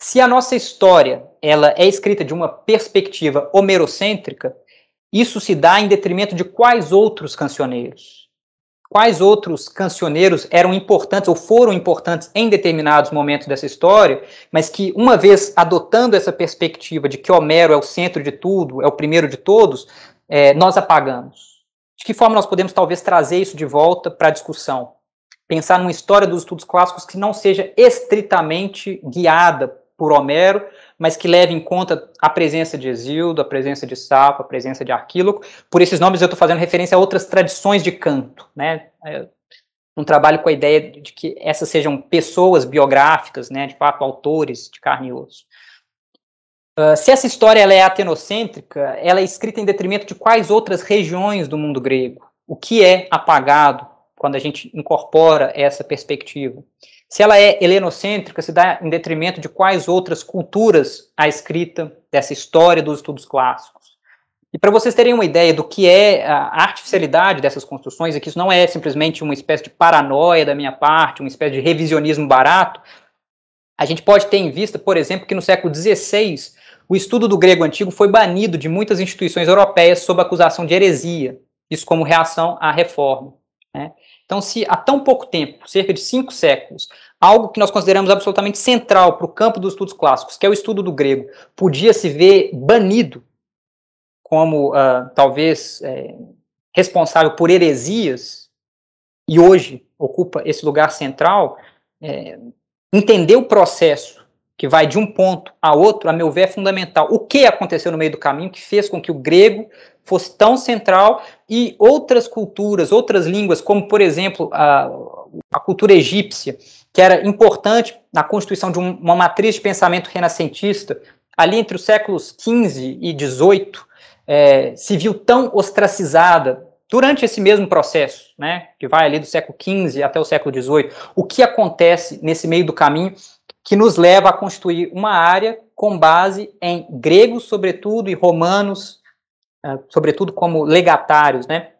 se a nossa história ela é escrita de uma perspectiva homerocêntrica, isso se dá em detrimento de quais outros cancioneiros? Quais outros cancioneiros eram importantes ou foram importantes em determinados momentos dessa história, mas que, uma vez adotando essa perspectiva de que Homero é o centro de tudo, é o primeiro de todos, é, nós apagamos? De que forma nós podemos, talvez, trazer isso de volta para a discussão? Pensar numa história dos estudos clássicos que não seja estritamente guiada por Homero, mas que leva em conta a presença de Exildo, a presença de Sapo, a presença de Arquíloco. Por esses nomes eu estou fazendo referência a outras tradições de canto, né? É, um trabalho com a ideia de que essas sejam pessoas biográficas, né? De fato, autores de carne e osso. Uh, se essa história ela é atenocêntrica, ela é escrita em detrimento de quais outras regiões do mundo grego? O que é apagado quando a gente incorpora essa perspectiva? Se ela é helenocêntrica, se dá em detrimento de quais outras culturas a escrita dessa história dos estudos clássicos. E para vocês terem uma ideia do que é a artificialidade dessas construções, e que isso não é simplesmente uma espécie de paranoia da minha parte, uma espécie de revisionismo barato, a gente pode ter em vista, por exemplo, que no século XVI o estudo do grego antigo foi banido de muitas instituições europeias sob acusação de heresia, isso como reação à reforma. Né? Então, se há tão pouco tempo, cerca de cinco séculos, algo que nós consideramos absolutamente central para o campo dos estudos clássicos, que é o estudo do grego, podia se ver banido como uh, talvez é, responsável por heresias, e hoje ocupa esse lugar central, é, entender o processo que vai de um ponto a outro, a meu ver, é fundamental. O que aconteceu no meio do caminho que fez com que o grego fosse tão central e outras culturas, outras línguas, como por exemplo a, a cultura egípcia, que era importante na constituição de um, uma matriz de pensamento renascentista, ali entre os séculos XV e XVIII, é, se viu tão ostracizada durante esse mesmo processo, né, que vai ali do século XV até o século XVIII. O que acontece nesse meio do caminho que nos leva a construir uma área com base em gregos, sobretudo, e romanos, né, sobretudo como legatários, né,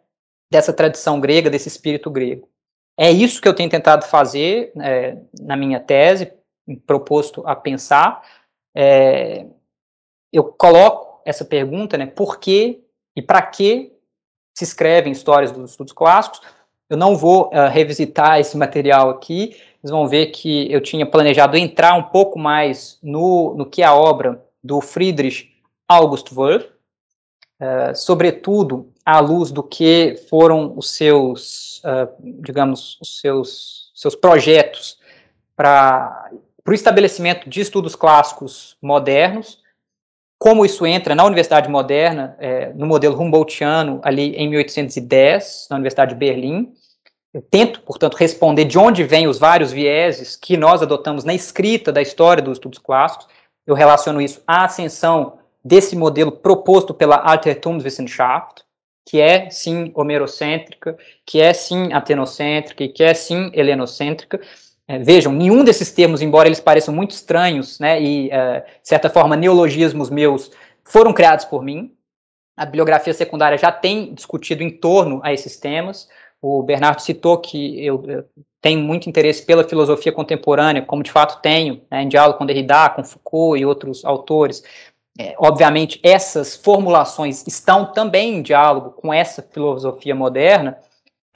dessa tradição grega, desse espírito grego. É isso que eu tenho tentado fazer é, na minha tese, proposto a pensar. É, eu coloco essa pergunta, né, por que e para que se escrevem histórias dos estudos clássicos? Eu não vou uh, revisitar esse material aqui, vocês vão ver que eu tinha planejado entrar um pouco mais no, no que é a obra do Friedrich August Wörth, eh, sobretudo à luz do que foram os seus, uh, digamos, os seus, seus projetos para o estabelecimento de estudos clássicos modernos, como isso entra na Universidade Moderna, é, no modelo Humboldtiano, ali em 1810, na Universidade de Berlim. Eu tento, portanto, responder de onde vêm os vários vieses que nós adotamos na escrita da história dos estudos clássicos. Eu relaciono isso à ascensão desse modelo proposto pela Altertumswissenschaft, que é sim homerocêntrica, que é sim atenocêntrica e que é sim helenocêntrica. É, vejam, nenhum desses termos, embora eles pareçam muito estranhos, né, e é, de certa forma neologismos meus, foram criados por mim. A bibliografia secundária já tem discutido em torno a esses temas. O Bernardo citou que eu, eu tenho muito interesse pela filosofia contemporânea, como de fato tenho, né, em diálogo com Derrida, com Foucault e outros autores. É, obviamente, essas formulações estão também em diálogo com essa filosofia moderna,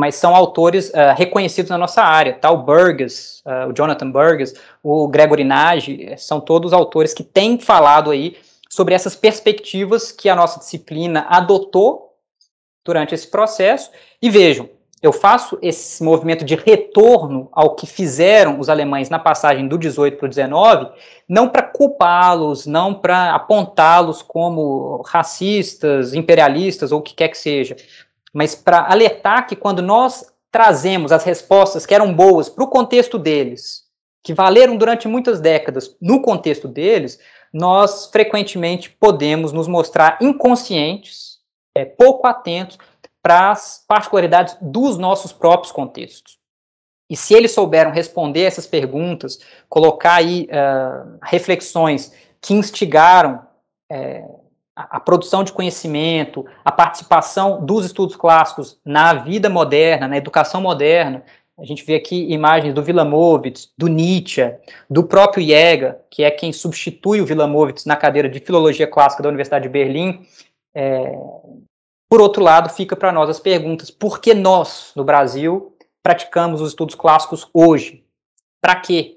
mas são autores uh, reconhecidos na nossa área, tá? O Burgess, uh, o Jonathan Burgess, o Gregory Nagy, eh, são todos autores que têm falado aí sobre essas perspectivas que a nossa disciplina adotou durante esse processo. E vejam, eu faço esse movimento de retorno ao que fizeram os alemães na passagem do 18 para o 19, não para culpá-los, não para apontá-los como racistas, imperialistas ou o que quer que seja, mas para alertar que quando nós trazemos as respostas que eram boas para o contexto deles, que valeram durante muitas décadas no contexto deles, nós frequentemente podemos nos mostrar inconscientes, é, pouco atentos para as particularidades dos nossos próprios contextos. E se eles souberam responder essas perguntas, colocar aí uh, reflexões que instigaram é, a, a produção de conhecimento, a participação dos estudos clássicos na vida moderna, na educação moderna, a gente vê aqui imagens do Vilamovitz, do Nietzsche, do próprio Jäger, que é quem substitui o Vilamovitz na cadeira de Filologia Clássica da Universidade de Berlim. É, por outro lado, fica para nós as perguntas: por que nós, no Brasil, praticamos os estudos clássicos hoje. Para quê?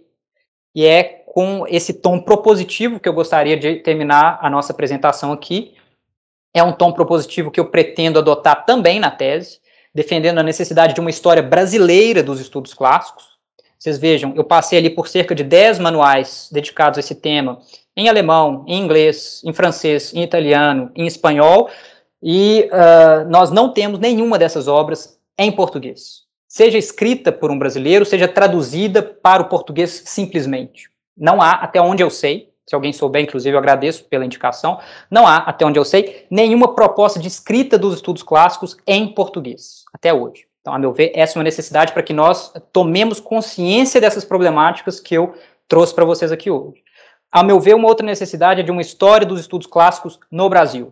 E é com esse tom propositivo que eu gostaria de terminar a nossa apresentação aqui. É um tom propositivo que eu pretendo adotar também na tese, defendendo a necessidade de uma história brasileira dos estudos clássicos. Vocês vejam, eu passei ali por cerca de 10 manuais dedicados a esse tema, em alemão, em inglês, em francês, em italiano, em espanhol, e uh, nós não temos nenhuma dessas obras em português seja escrita por um brasileiro, seja traduzida para o português simplesmente. Não há, até onde eu sei, se alguém souber, inclusive, eu agradeço pela indicação, não há, até onde eu sei, nenhuma proposta de escrita dos estudos clássicos em português, até hoje. Então, a meu ver, essa é uma necessidade para que nós tomemos consciência dessas problemáticas que eu trouxe para vocês aqui hoje. A meu ver, uma outra necessidade é de uma história dos estudos clássicos no Brasil.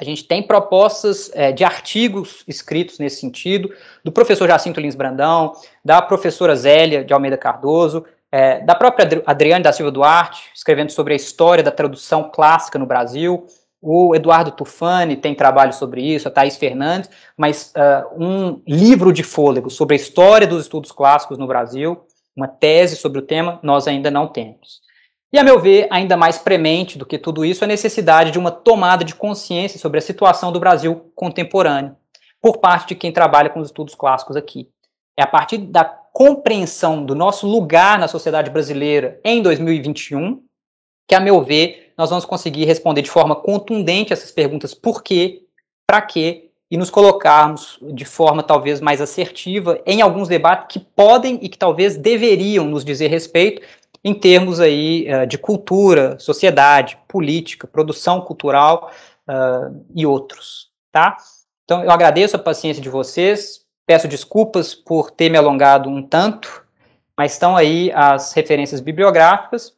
A gente tem propostas é, de artigos escritos nesse sentido, do professor Jacinto Lins Brandão, da professora Zélia de Almeida Cardoso, é, da própria Adriane da Silva Duarte, escrevendo sobre a história da tradução clássica no Brasil. O Eduardo Tufani tem trabalho sobre isso, a Thais Fernandes, mas uh, um livro de fôlego sobre a história dos estudos clássicos no Brasil, uma tese sobre o tema, nós ainda não temos. E, a meu ver, ainda mais premente do que tudo isso, a necessidade de uma tomada de consciência sobre a situação do Brasil contemporâneo, por parte de quem trabalha com os estudos clássicos aqui. É a partir da compreensão do nosso lugar na sociedade brasileira em 2021 que, a meu ver, nós vamos conseguir responder de forma contundente essas perguntas por quê, para quê e nos colocarmos de forma talvez mais assertiva em alguns debates que podem e que talvez deveriam nos dizer respeito, em termos aí uh, de cultura, sociedade, política, produção cultural uh, e outros, tá? Então, eu agradeço a paciência de vocês, peço desculpas por ter me alongado um tanto, mas estão aí as referências bibliográficas.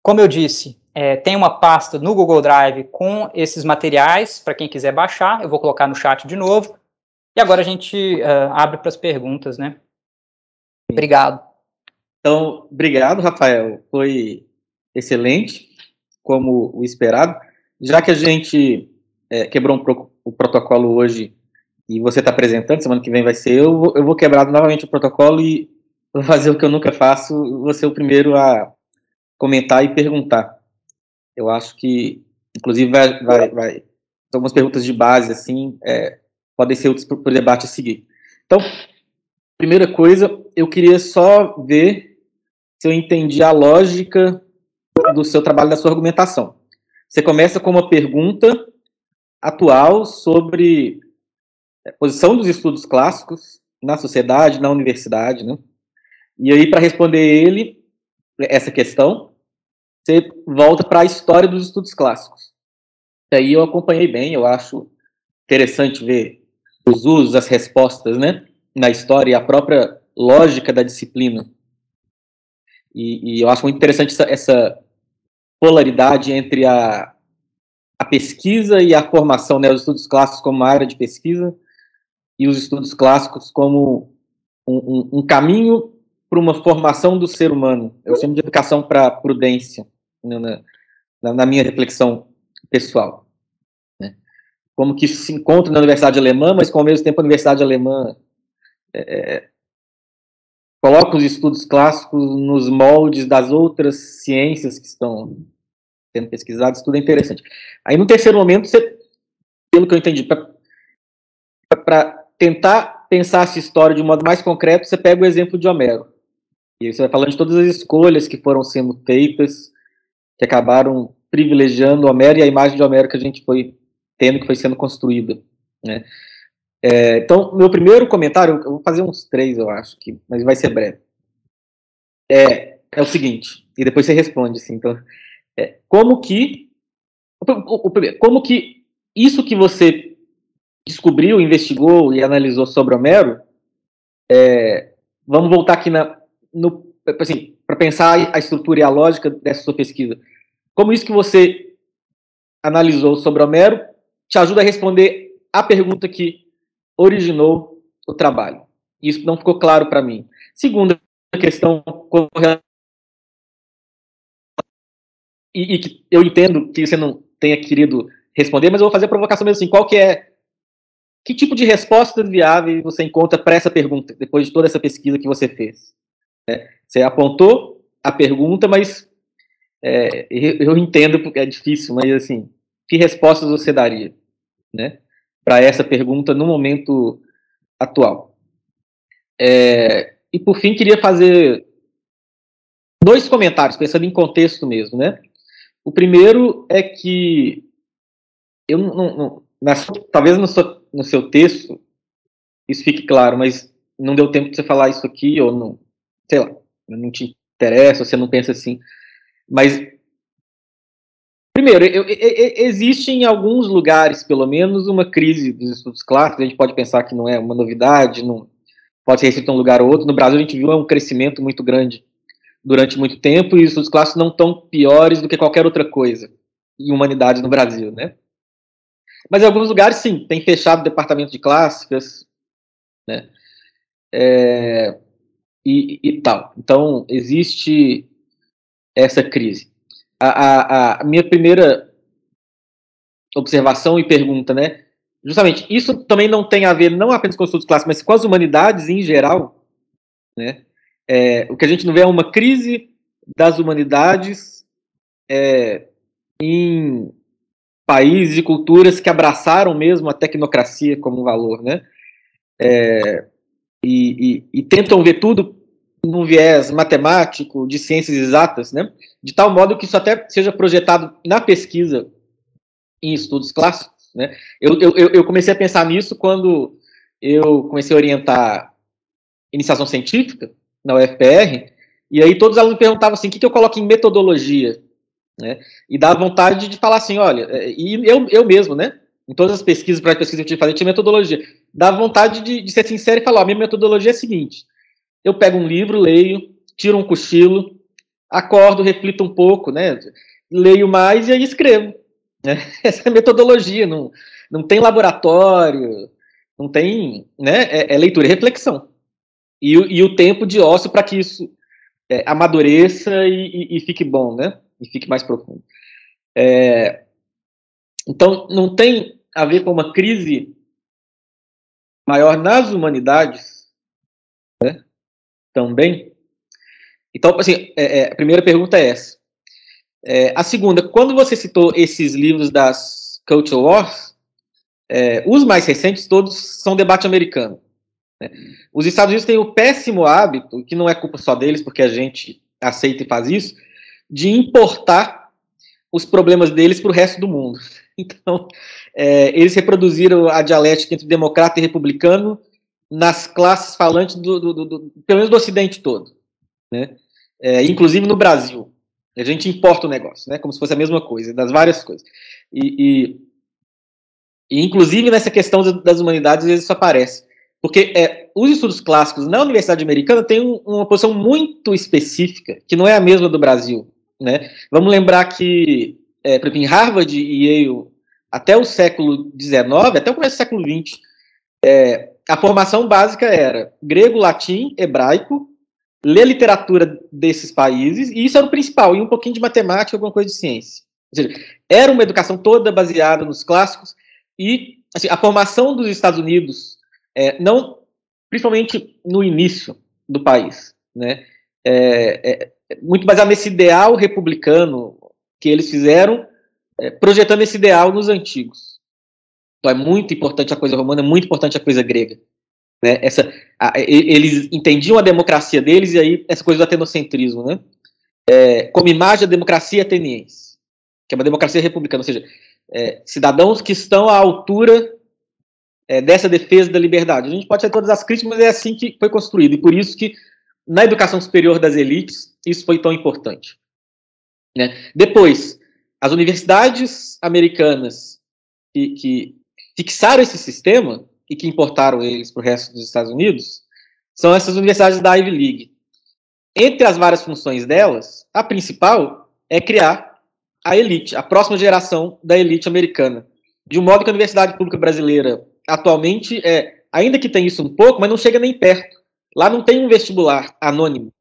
Como eu disse, é, tem uma pasta no Google Drive com esses materiais para quem quiser baixar. Eu vou colocar no chat de novo. E agora a gente uh, abre para as perguntas, né? Obrigado. Então, obrigado, Rafael. Foi excelente, como o esperado. Já que a gente é, quebrou um pro, o protocolo hoje e você está apresentando, semana que vem vai ser eu, eu vou quebrar novamente o protocolo e vou fazer o que eu nunca faço, vou ser o primeiro a comentar e perguntar. Eu acho que, inclusive, vai, vai, vai são algumas perguntas de base, assim, é, podem ser outras para o debate a seguir. Então, primeira coisa, eu queria só ver se eu entendi a lógica do seu trabalho, da sua argumentação. Você começa com uma pergunta atual sobre a posição dos estudos clássicos na sociedade, na universidade, né? E aí, para responder ele, essa questão, você volta para a história dos estudos clássicos. E aí eu acompanhei bem, eu acho interessante ver os usos, as respostas, né, na história e a própria lógica da disciplina e, e eu acho muito interessante essa, essa polaridade entre a, a pesquisa e a formação, né, os estudos clássicos como uma área de pesquisa e os estudos clássicos como um, um, um caminho para uma formação do ser humano. Eu chamo de educação para prudência, né, na, na, minha reflexão pessoal. Né. Como que isso se encontra na Universidade Alemã, mas com ao mesmo tempo a Universidade Alemã é, é coloca os estudos clássicos nos moldes das outras ciências que estão sendo pesquisadas, tudo é interessante. Aí, no terceiro momento, você, pelo que eu entendi, para tentar pensar essa história de um modo mais concreto, você pega o exemplo de Homero. E você vai falando de todas as escolhas que foram sendo feitas, que acabaram privilegiando Homero e a imagem de Homero que a gente foi tendo, que foi sendo construída. Né? É, então, meu primeiro comentário, eu vou fazer uns três, eu acho, que, mas vai ser breve. É, é o seguinte, e depois você responde, assim, então, é, como que, o, o, como que isso que você descobriu, investigou e analisou sobre Homero, é, vamos voltar aqui na, no, assim, para pensar a estrutura e a lógica dessa sua pesquisa. Como isso que você analisou sobre Homero te ajuda a responder a pergunta que originou o trabalho. Isso não ficou claro para mim. Segunda questão e, e, que eu entendo que você não tenha querido responder, mas eu vou fazer a provocação mesmo assim. Qual que é que tipo de resposta viável você encontra para essa pergunta depois de toda essa pesquisa que você fez? É, você apontou a pergunta, mas é, eu, eu entendo porque é difícil, mas assim, que respostas você daria, né? para essa pergunta no momento atual. É, e por fim, queria fazer dois comentários, pensando em contexto mesmo, né? O primeiro é que eu não, não na, talvez no seu, no seu, texto isso fique claro, mas não deu tempo de você falar isso aqui ou não, sei lá, não te interessa, você não pensa assim. Mas Primeiro, eu, eu, eu, existe em alguns lugares, pelo menos, uma crise dos estudos clássicos. A gente pode pensar que não é uma novidade, não pode ser restrito a um lugar ou outro. No Brasil, a gente viu é um crescimento muito grande durante muito tempo e os estudos clássicos não estão piores do que qualquer outra coisa em humanidade no Brasil, né? Mas em alguns lugares, sim, tem fechado o departamento de clássicas, né? É, e, e tal. Então, existe essa crise a, a, a minha primeira observação e pergunta, né? Justamente, isso também não tem a ver não apenas com os estudos clássicos, mas com as humanidades em geral, né? É, o que a gente não vê é uma crise das humanidades é, em países e culturas que abraçaram mesmo a tecnocracia como um valor, né? É, e, e, e tentam ver tudo num viés matemático, de ciências exatas, né? de tal modo que isso até seja projetado na pesquisa em estudos clássicos. Né? Eu, eu, eu comecei a pensar nisso quando eu comecei a orientar iniciação científica na UFPR, e aí todos os alunos perguntavam assim, o que, que eu coloco em metodologia? Né? E dá vontade de falar assim, olha, eh, e eu, eu mesmo, né? Em todas as pesquisas, para pesquisa que eu tive que fazer, tinha metodologia. Dá vontade de, de ser sincero e falar, ó, minha metodologia é a seguinte, eu pego um livro, leio, tiro um cochilo, acordo, reflito um pouco, né? Leio mais e aí escrevo. Né? Essa é a metodologia, não, não tem laboratório, não tem, né? É, é leitura e reflexão. E, e o tempo de ócio para que isso é, amadureça e, e, e, fique bom, né? E fique mais profundo. É, então, não tem a ver com uma crise maior nas humanidades, né? Também então, assim, é, é, a primeira pergunta é essa. É, a segunda, quando você citou esses livros das Culture Wars, é, os mais recentes todos são debate americano. Né? Os Estados Unidos têm o péssimo hábito, que não é culpa só deles, porque a gente aceita e faz isso, de importar os problemas deles para o resto do mundo. Então, é, eles reproduziram a dialética entre democrata e republicano nas classes falantes, do, do, do, do pelo menos do Ocidente todo. Né? é, inclusive no Brasil. A gente importa o negócio, né? Como se fosse a mesma coisa, das várias coisas. E, e, e inclusive nessa questão das humanidades, às vezes isso aparece. Porque é, os estudos clássicos na Universidade Americana têm um, uma posição muito específica, que não é a mesma do Brasil. Né? Vamos lembrar que, é, por exemplo, em Harvard e Yale, até o século XIX, até o começo do século XX, é, a formação básica era grego, latim, hebraico, ler literatura desses países, e isso era o principal, e um pouquinho de matemática, alguma coisa de ciência. Ou seja, era uma educação toda baseada nos clássicos, e assim, a formação dos Estados Unidos, é, não principalmente no início do país, né, é, é, muito baseada nesse ideal republicano que eles fizeram, é, projetando esse ideal nos antigos. Então é muito importante a coisa romana, é muito importante a coisa grega. Né? Essa, a, eles entendiam a democracia deles e aí essa coisa do atenocentrismo, né? É, como imagem da democracia ateniense, que é uma democracia republicana, ou seja, é, cidadãos que estão à altura é, dessa defesa da liberdade. A gente pode ter todas as críticas, mas é assim que foi construído, e por isso que na educação superior das elites isso foi tão importante. Né? Depois, as universidades americanas que, que fixaram esse sistema e que importaram eles para o resto dos Estados Unidos são essas universidades da Ivy League. Entre as várias funções delas, a principal é criar a elite, a próxima geração da elite americana. De um modo que a universidade pública brasileira atualmente é, ainda que tem isso um pouco, mas não chega nem perto. Lá não tem um vestibular anônimo,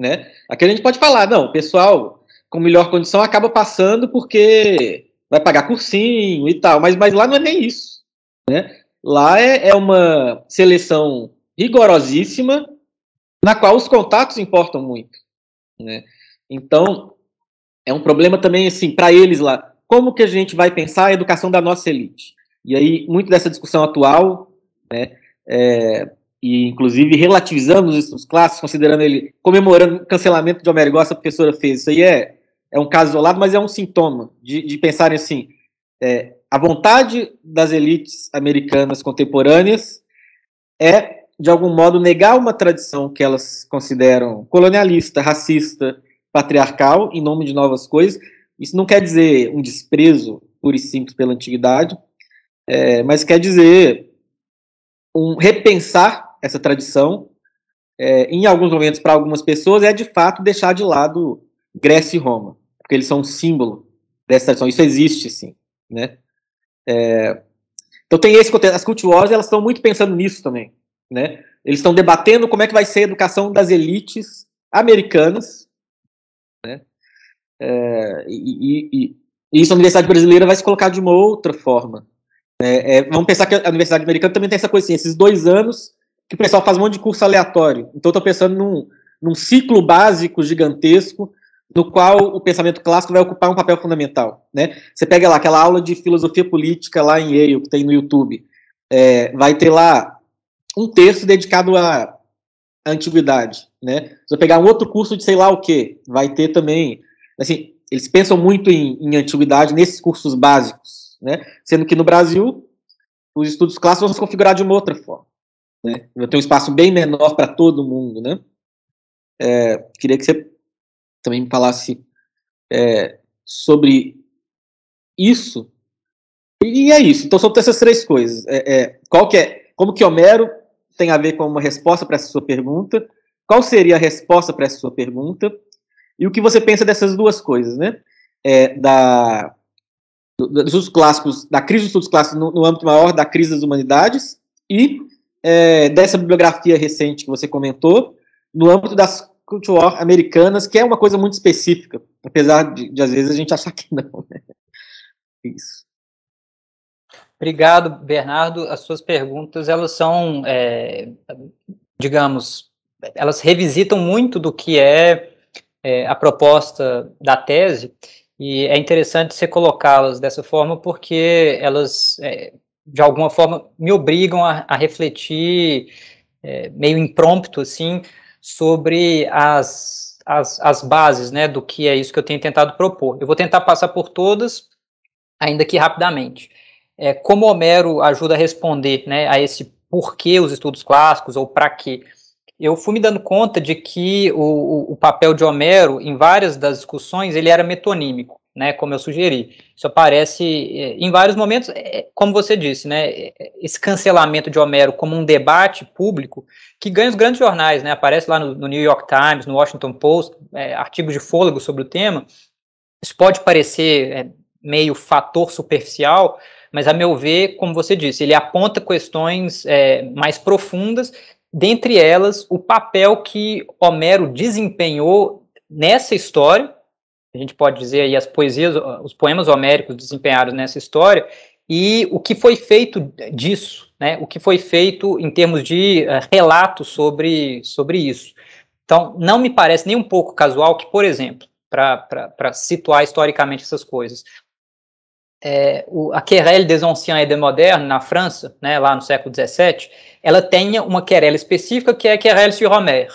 né? Aqui a gente pode falar, não, o pessoal com melhor condição acaba passando porque vai pagar cursinho e tal, mas, mas lá não é nem isso, né? Lá é, é uma seleção rigorosíssima, na qual os contatos importam muito. Né? Então, é um problema também, assim, para eles lá. Como que a gente vai pensar a educação da nossa elite? E aí, muito dessa discussão atual, né, é, e inclusive relativizando os estudos clássicos, considerando ele, comemorando o cancelamento de Homero, igual a professora fez, isso aí é, é um caso isolado, mas é um sintoma de, de pensarem assim, é, a vontade das elites americanas contemporâneas é, de algum modo, negar uma tradição que elas consideram colonialista, racista, patriarcal, em nome de novas coisas. Isso não quer dizer um desprezo pura e simples pela antiguidade, é, mas quer dizer um repensar essa tradição. É, em alguns momentos, para algumas pessoas, é de fato deixar de lado Grécia e Roma, porque eles são um símbolo dessa tradição. Isso existe, sim. Né? É, então tem esse contexto. As cult elas estão muito pensando nisso também, né? Eles estão debatendo como é que vai ser a educação das elites americanas, né? É, e, e, e, isso a universidade brasileira vai se colocar de uma outra forma. Né? É, vamos pensar que a universidade americana também tem essa coisa assim, esses dois anos que o pessoal faz um monte de curso aleatório. Então estou pensando num, num ciclo básico gigantesco no qual o pensamento clássico vai ocupar um papel fundamental. Né? Você pega lá aquela aula de filosofia política lá em Yale, que tem no YouTube, é, vai ter lá um terço dedicado à, à antiguidade. Né? Se eu pegar um outro curso de sei lá o que, vai ter também. Assim, eles pensam muito em, em antiguidade nesses cursos básicos, né? sendo que no Brasil os estudos clássicos vão se configurar de uma outra forma. Né? Vai ter um espaço bem menor para todo mundo. Né? É, queria que você também me falasse é, sobre isso. E, é isso. Então, são essas três coisas. É, é, qual que é, como que Homero tem a ver com uma resposta para essa sua pergunta? Qual seria a resposta para essa sua pergunta? E o que você pensa dessas duas coisas, né? É, da, dos estudos clássicos, da crise dos estudos clássicos no, no âmbito maior da crise das humanidades e é, dessa bibliografia recente que você comentou, no âmbito das culture americanas, que é uma coisa muito específica, apesar de, de às vezes a gente achar que não. Né? Isso. Obrigado, Bernardo. As suas perguntas, elas são, é, digamos, elas revisitam muito do que é, é a proposta da tese, e é interessante você colocá-las dessa forma, porque elas, é, de alguma forma, me obrigam a, a refletir, é, meio imprompto, assim, sobre as, as, as bases né, do que é isso que eu tenho tentado propor. Eu vou tentar passar por todas, ainda que rapidamente. É, como Homero ajuda a responder né, a esse porquê os estudos clássicos ou para quê? Eu fui me dando conta de que o, o papel de Homero em várias das discussões ele era metonímico né, como eu sugeri. Isso aparece eh, em vários momentos, eh, eh, como você disse, né, esse cancelamento de Homero como um debate público que ganha os grandes jornais, né, aparece lá no, no New York Times, no Washington Post, é, artigos de fôlego sobre o tema. Isso pode parecer é, meio fator superficial, mas a meu ver, como você disse, ele aponta questões é, mais profundas, dentre elas o papel que Homero desempenhou nessa história a gente pode dizer aí as poesias, os poemas homéricos desempenhados nessa história e o que foi feito disso, né? O que foi feito em termos de uh, sobre sobre isso. Então, não me parece nem um pouco casual que, por exemplo, para situar historicamente essas coisas, é, o, a querelle des anciens et des modernes na França, né, lá no século XVII, ela tenha uma querelle específica que é a querelle sur Homer.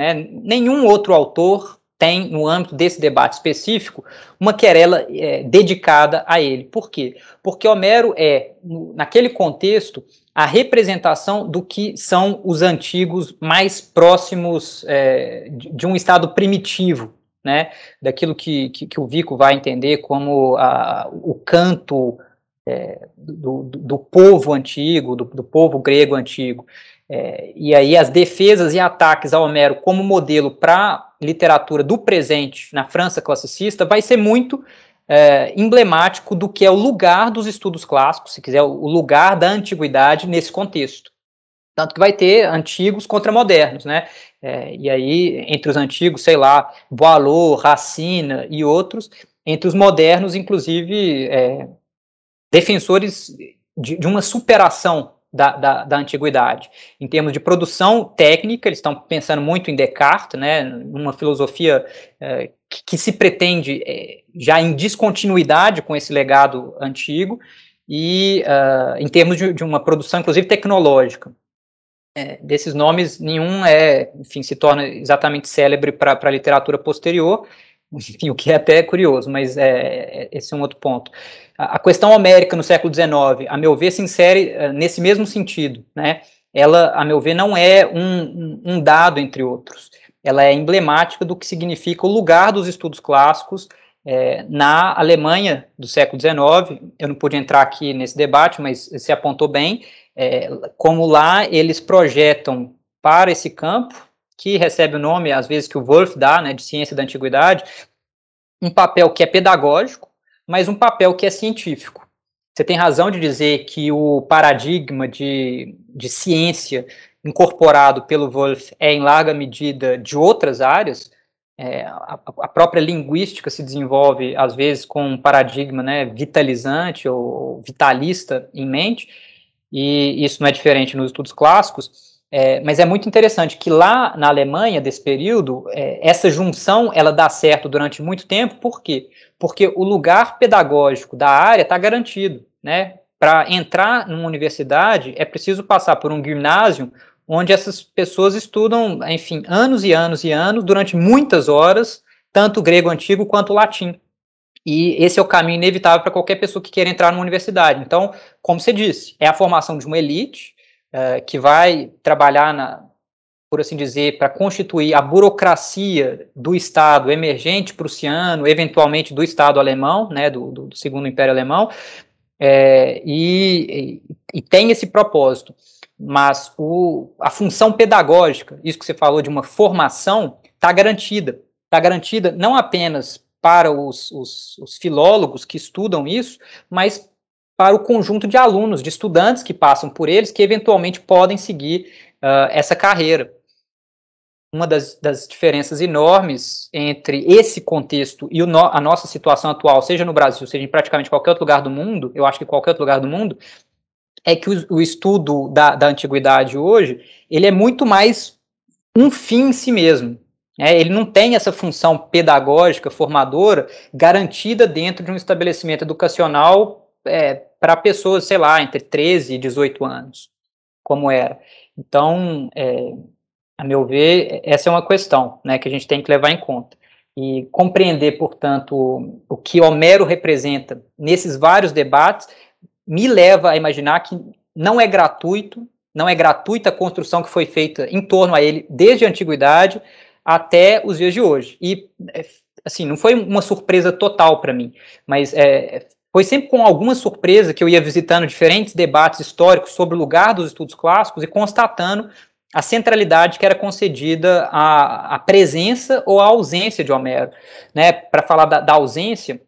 Né? Nenhum outro autor tem, no âmbito desse debate específico, uma querela é, dedicada a ele. Por quê? Porque Homero é, naquele contexto, a representação do que são os antigos mais próximos é, de um estado primitivo, né? Daquilo que, que, que o Vico vai entender como a, o canto é, do, do, povo antigo, do, do povo grego antigo. É, e aí as defesas e ataques a Homero como modelo para literatura do presente na França classicista vai ser muito é, emblemático do que é o lugar dos estudos clássicos, se quiser, o lugar da antiguidade nesse contexto. Tanto que vai ter antigos contra modernos, né? É, e aí, entre os antigos, sei lá, Boileau, Racine e outros, entre os modernos, inclusive, é, defensores de, de, uma superação da, da, da, antiguidade. Em termos de produção técnica, eles estão pensando muito em Descartes, né, uma filosofia é, que, que, se pretende é, já em descontinuidade com esse legado antigo, e uh, em termos de, de, uma produção, inclusive, tecnológica. É, desses nomes, nenhum é, enfim, se torna exatamente célebre para a literatura posterior, enfim, o que é até curioso, mas é, é esse é um outro ponto. A questão homérica no século XIX, a meu ver, se insere eh, nesse mesmo sentido. Né? Ela, a meu ver, não é um, um dado entre outros. Ela é emblemática do que significa o lugar dos estudos clássicos é, na Alemanha do século XIX. Eu não pude entrar aqui nesse debate, mas se apontou bem é, como lá eles projetam para esse campo que recebe o nome, às vezes, que o Wolff dá, né, de ciência da antiguidade, um papel que é pedagógico, mas um papel que é científico. Você tem razão de dizer que o paradigma de, de ciência incorporado pelo Wolff é, em larga medida, de outras áreas. É, a, a, própria linguística se desenvolve, às vezes, com um paradigma né, vitalizante ou vitalista em mente, e isso não é diferente nos estudos clássicos. É, mas é muito interessante que lá na Alemanha desse período, é, essa junção ela dá certo durante muito tempo, por quê? Porque o lugar pedagógico da área está garantido, né? Para entrar numa universidade é preciso passar por um ginásio onde essas pessoas estudam, enfim, anos e anos e anos, durante muitas horas, tanto o grego antigo quanto o latim. E esse é o caminho inevitável para qualquer pessoa que queira entrar numa universidade. Então, como você disse, é a formação de uma elite eh, que vai trabalhar, na, por assim dizer, para constituir a burocracia do Estado emergente prussiano, eventualmente do Estado alemão, né, do, do, do Segundo Império Alemão, é, e, e, e, tem esse propósito. Mas o, a função pedagógica, isso que você falou de uma formação, está garantida. Está garantida não apenas para os, os, os, filólogos que estudam isso, mas para o conjunto de alunos, de estudantes que passam por eles, que eventualmente podem seguir uh, essa carreira. Uma das, das, diferenças enormes entre esse contexto e no, a nossa situação atual, seja no Brasil, seja em praticamente qualquer outro lugar do mundo, eu acho que qualquer outro lugar do mundo, é que o, o estudo da, da antiguidade hoje, ele é muito mais um fim em si mesmo. Né? ele não tem essa função pedagógica, formadora, garantida dentro de um estabelecimento educacional é, para pessoas, sei lá, entre 13 e 18 anos, como era. Então, é, a meu ver, essa é uma questão né, que a gente tem que levar em conta. E compreender, portanto, o que Homero representa nesses vários debates me leva a imaginar que não é gratuito, não é gratuita a construção que foi feita em torno a ele desde a antiguidade até os dias de hoje. E, é, assim, não foi uma surpresa total para mim, mas é, foi sempre com alguma surpresa que eu ia visitando diferentes debates históricos sobre o lugar dos estudos clássicos e constatando a centralidade que era concedida à, à presença ou à ausência de Homero. Né? Para falar da, da ausência,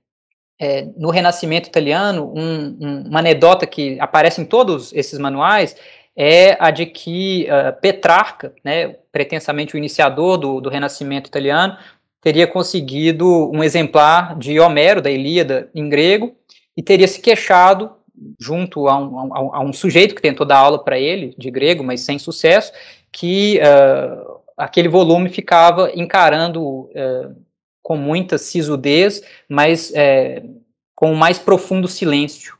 é, no Renascimento italiano, um, um, uma anedota que aparece em todos esses manuais é a de que uh, Petrarca, né, pretensamente o iniciador do, do Renascimento italiano, teria conseguido um exemplar de Homero, da Ilíada, em grego, e teria se queixado junto a um, a, a um sujeito que tentou dar aula para ele, de grego, mas sem sucesso, que uh, aquele volume ficava encarando uh, com muita sisudez, mas uh, com o mais profundo silêncio,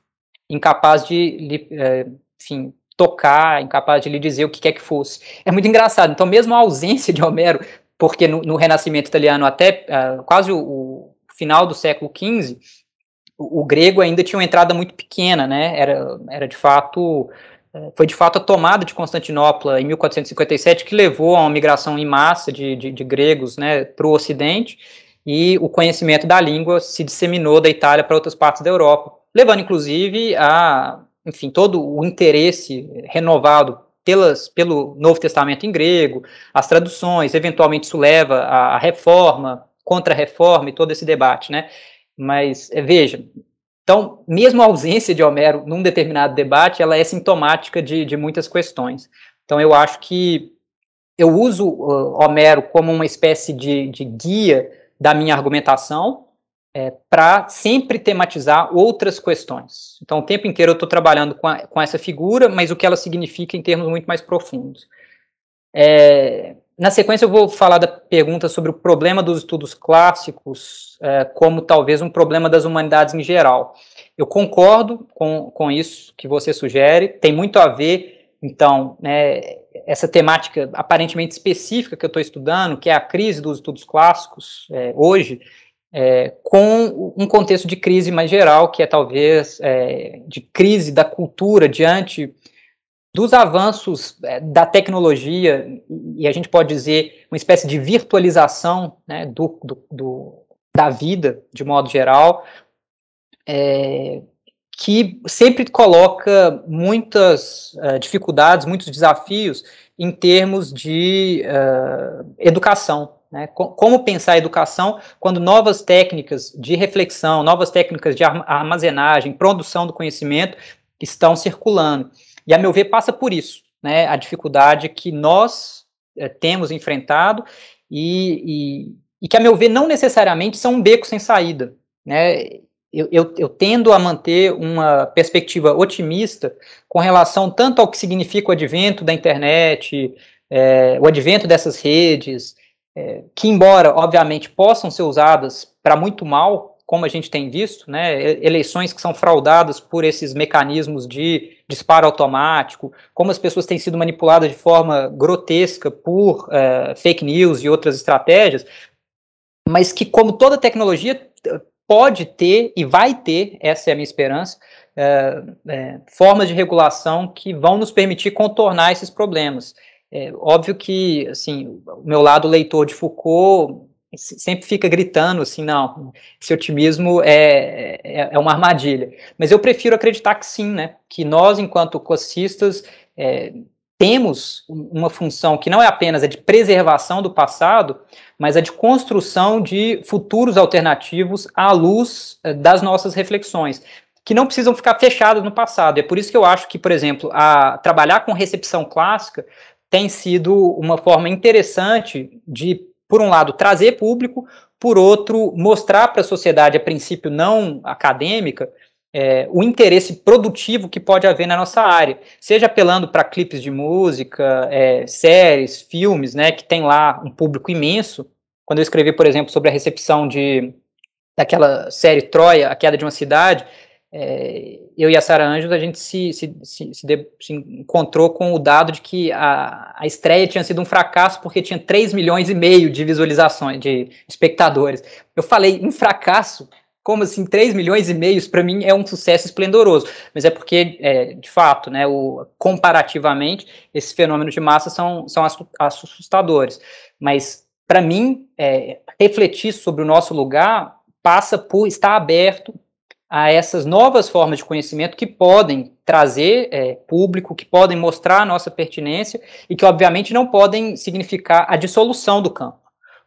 incapaz de eh, enfim, tocar, incapaz de lhe dizer o que quer que fosse. É muito engraçado. Então, mesmo a ausência de Homero, porque no, no Renascimento italiano até ah, quase o, o final do século XV, o, grego ainda tinha uma entrada muito pequena, né? Era, era de fato é, foi de fato a tomada de Constantinopla em 1457 que levou a uma migração em massa de, de, de gregos né, para o Ocidente e o conhecimento da língua se disseminou da Itália para outras partes da Europa, levando inclusive a, enfim, todo o interesse renovado pelas, pelo Novo Testamento em grego, as traduções, eventualmente isso leva à reforma, contra-reforma e todo esse debate, né? Mas é, veja, então, mesmo a ausência de Homero num determinado debate, ela é sintomática de, de muitas questões. Então, eu acho que eu uso uh, Homero como uma espécie de, de guia da minha argumentação é, para sempre tematizar outras questões. Então, o tempo inteiro eu estou trabalhando com, a, com, essa figura, mas o que ela significa em termos muito mais profundos. É, na sequência, eu vou falar da pergunta sobre o problema dos estudos clássicos é, como talvez um problema das humanidades em geral. Eu concordo com, com isso que você sugere, tem muito a ver, então, né, essa temática aparentemente específica que eu estou estudando, que é a crise dos estudos clássicos é, hoje, é, com um contexto de crise mais geral, que é talvez é, de crise da cultura diante dos avanços é, da tecnologia, e a gente pode dizer uma espécie de virtualização né, do, do, da vida, de modo geral, é, que sempre coloca muitas uh, dificuldades, muitos desafios em termos de uh, educação. Né? Como pensar a educação quando novas técnicas de reflexão, novas técnicas de armazenagem, produção do conhecimento estão circulando. E, a meu ver, passa por isso, né? a dificuldade que nós é, temos enfrentado e, e e que, a meu ver, não necessariamente são um beco sem saída. Né? Eu, eu, eu, tendo a manter uma perspectiva otimista com relação tanto ao que significa o advento da internet, é, o advento dessas redes, é, que, embora, obviamente, possam ser usadas para muito mal, como a gente tem visto, né, eleições que são fraudadas por esses mecanismos de disparo automático, como as pessoas têm sido manipuladas de forma grotesca por é, fake news e outras estratégias, mas que, como toda tecnologia, pode ter e vai ter, essa é a minha esperança, é, é, formas de regulação que vão nos permitir contornar esses problemas. É, óbvio que, assim, o meu lado leitor de Foucault sempre fica gritando assim, não, esse otimismo é, é, é uma armadilha. Mas eu prefiro acreditar que sim, né? Que nós, enquanto classistas, é, eh, temos uma função que não é apenas a de preservação do passado, mas a de construção de futuros alternativos à luz eh, das nossas reflexões, que não precisam ficar fechadas no passado. É por isso que eu acho que, por exemplo, a trabalhar com recepção clássica tem sido uma forma interessante de, por um lado, trazer público, por outro, mostrar para a sociedade, a princípio não acadêmica, é, o interesse produtivo que pode haver na nossa área, seja apelando para clipes de música, é, séries, filmes, né, que tem lá um público imenso. Quando eu escrevi, por exemplo, sobre a recepção de daquela série Troia, A Queda de uma Cidade, é, eu e a Sara Anjos, a gente se, se, se, se, de, se, encontrou com o dado de que a, a estreia tinha sido um fracasso porque tinha 3 milhões e meio de visualizações, de espectadores. Eu falei um fracasso, como assim 3 milhões e meio para mim é um sucesso esplendoroso, mas é porque, é, de fato, né, o, comparativamente, esses fenômenos de massa são, são assustadores. Mas, para mim, é, refletir sobre o nosso lugar passa por estar aberto a essas novas formas de conhecimento que podem trazer é, público, que podem mostrar a nossa pertinência e que, obviamente, não podem significar a dissolução do campo.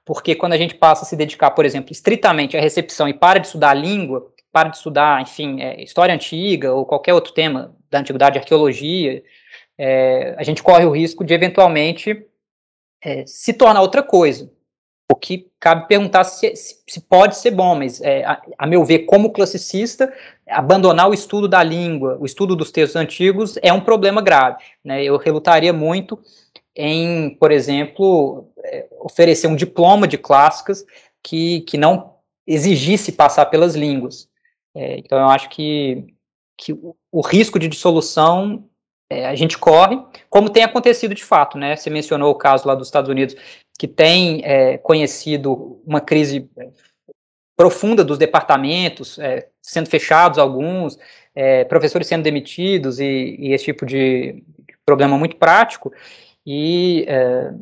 Porque quando a gente passa a se dedicar, por exemplo, estritamente à recepção e para de estudar a língua, para de estudar, enfim, é, história antiga ou qualquer outro tema da antiguidade, arqueologia, é, a gente corre o risco de eventualmente é, se tornar outra coisa. O que cabe perguntar se, se, se pode ser bom, mas é, a, a, meu ver, como classicista, abandonar o estudo da língua, o estudo dos textos antigos, é um problema grave. Né? Eu relutaria muito em, por exemplo, é, oferecer um diploma de clássicas que, que não exigisse passar pelas línguas. É, então, eu acho que, que o, o risco de dissolução é, a gente corre, como tem acontecido de fato, né? Você mencionou o caso lá dos Estados Unidos, que tem é, conhecido uma crise é, profunda dos departamentos, é, sendo fechados alguns, professores sendo demitidos e, e esse tipo de problema muito prático. E, é,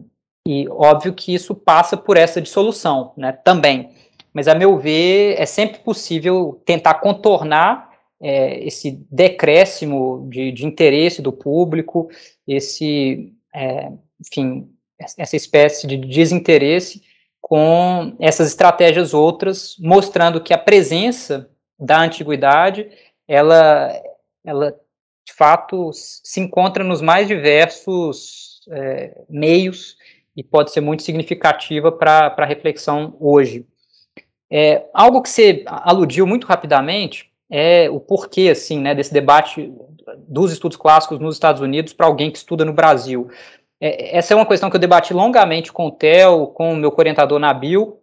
e óbvio que isso passa por essa dissolução né, também. Mas, a meu ver, é sempre possível tentar contornar é, esse decréscimo de, de, interesse do público, esse, é, enfim, essa espécie de desinteresse com essas estratégias outras, mostrando que a presença da antiguidade, ela, ela de fato se encontra nos mais diversos é, meios e pode ser muito significativa para a reflexão hoje. É, algo que você aludiu muito rapidamente é o porquê, assim, né, desse debate dos estudos clássicos nos Estados Unidos para alguém que estuda no Brasil. É, essa é uma questão que eu debati longamente com o Theo, com o meu orientador Nabil,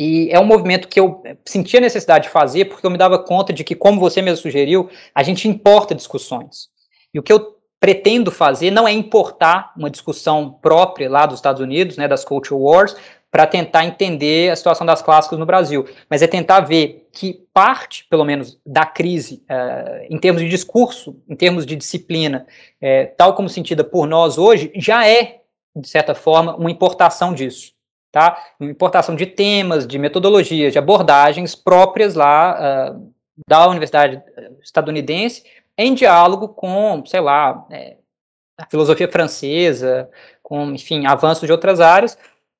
e é um movimento que eu sentia necessidade de fazer porque eu me dava conta de que, como você mesmo sugeriu, a gente importa discussões. E o que eu pretendo fazer não é importar uma discussão própria lá dos Estados Unidos, né, das culture wars, para tentar entender a situação das clássicas no Brasil, mas é tentar ver que parte, pelo menos, da crise, uh, em termos de discurso, em termos de disciplina, é, tal como sentida por nós hoje, já é, de certa forma, uma importação disso. Tá? Uma importação de temas, de metodologias, de abordagens próprias lá uh, da universidade estadunidense, em diálogo com, sei lá, é, a filosofia francesa, com, enfim, avanços de outras áreas,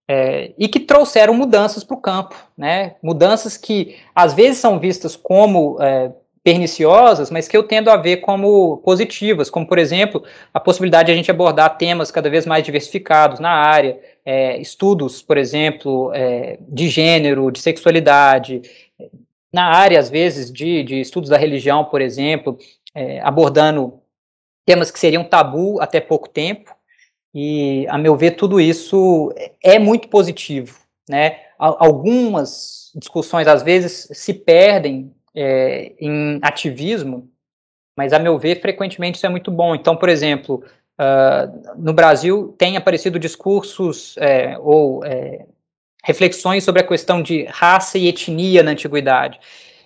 é, e que trouxeram mudanças para o campo, né? Mudanças que às vezes são vistas como é, perniciosas, mas que eu tendo a ver como positivas, como por exemplo a possibilidade de a gente abordar temas cada vez mais diversificados na área, é, estudos, por exemplo, é, de gênero, de sexualidade, é, na área às vezes de, de estudos da religião, por exemplo, é, abordando temas que seriam tabu até pouco tempo, e, a meu ver, tudo isso é muito positivo. Né? Algumas discussões, às vezes, se perdem é, em ativismo, mas, a meu ver, frequentemente isso é muito bom. Então, por exemplo, uh, no Brasil tem aparecido discursos é, ou é, reflexões sobre a questão de raça e etnia na antiguidade.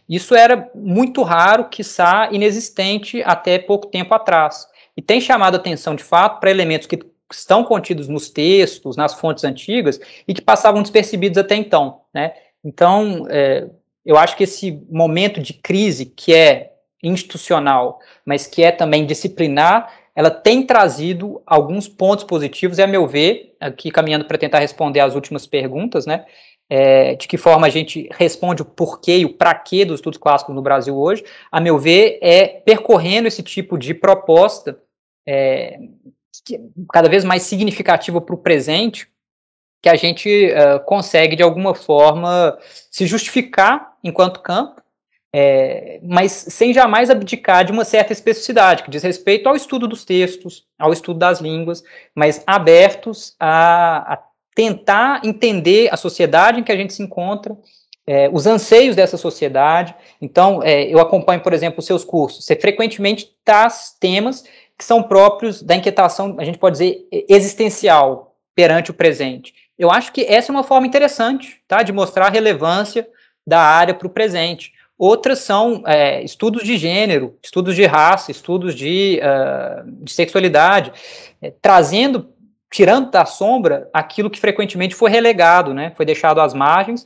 Isso era muito raro, quiçá inexistente até pouco tempo atrás. E tem chamado atenção, de fato, para elementos que estão contidos nos textos, nas fontes antigas, e que passavam despercebidos até então. Né? Então, é, eu acho que esse momento de crise, que é institucional, mas que é também disciplinar, ela tem trazido alguns pontos positivos, e a meu ver, aqui caminhando para tentar responder às últimas perguntas, né? é, de que forma a gente responde o porquê e o para quê dos estudos clássicos no Brasil hoje, a meu ver, é percorrendo esse tipo de proposta é, é cada vez mais significativa para o presente, que a gente é, consegue, de alguma forma, se justificar enquanto campo, é, mas sem jamais abdicar de uma certa especificidade, que diz respeito ao estudo dos textos, ao estudo das línguas, mas abertos a, a tentar entender a sociedade em que a gente se encontra, é, os anseios dessa sociedade. Então, é, eu acompanho, por exemplo, os seus cursos. Você frequentemente traz temas que são próprios da inquietação, a gente pode dizer, existencial perante o presente. Eu acho que essa é uma forma interessante, tá, de mostrar a relevância da área para o presente. Outras são é, estudos de gênero, estudos de raça, estudos de, uh, de sexualidade, é, trazendo tirando da sombra aquilo que frequentemente foi relegado, né, foi deixado às margens,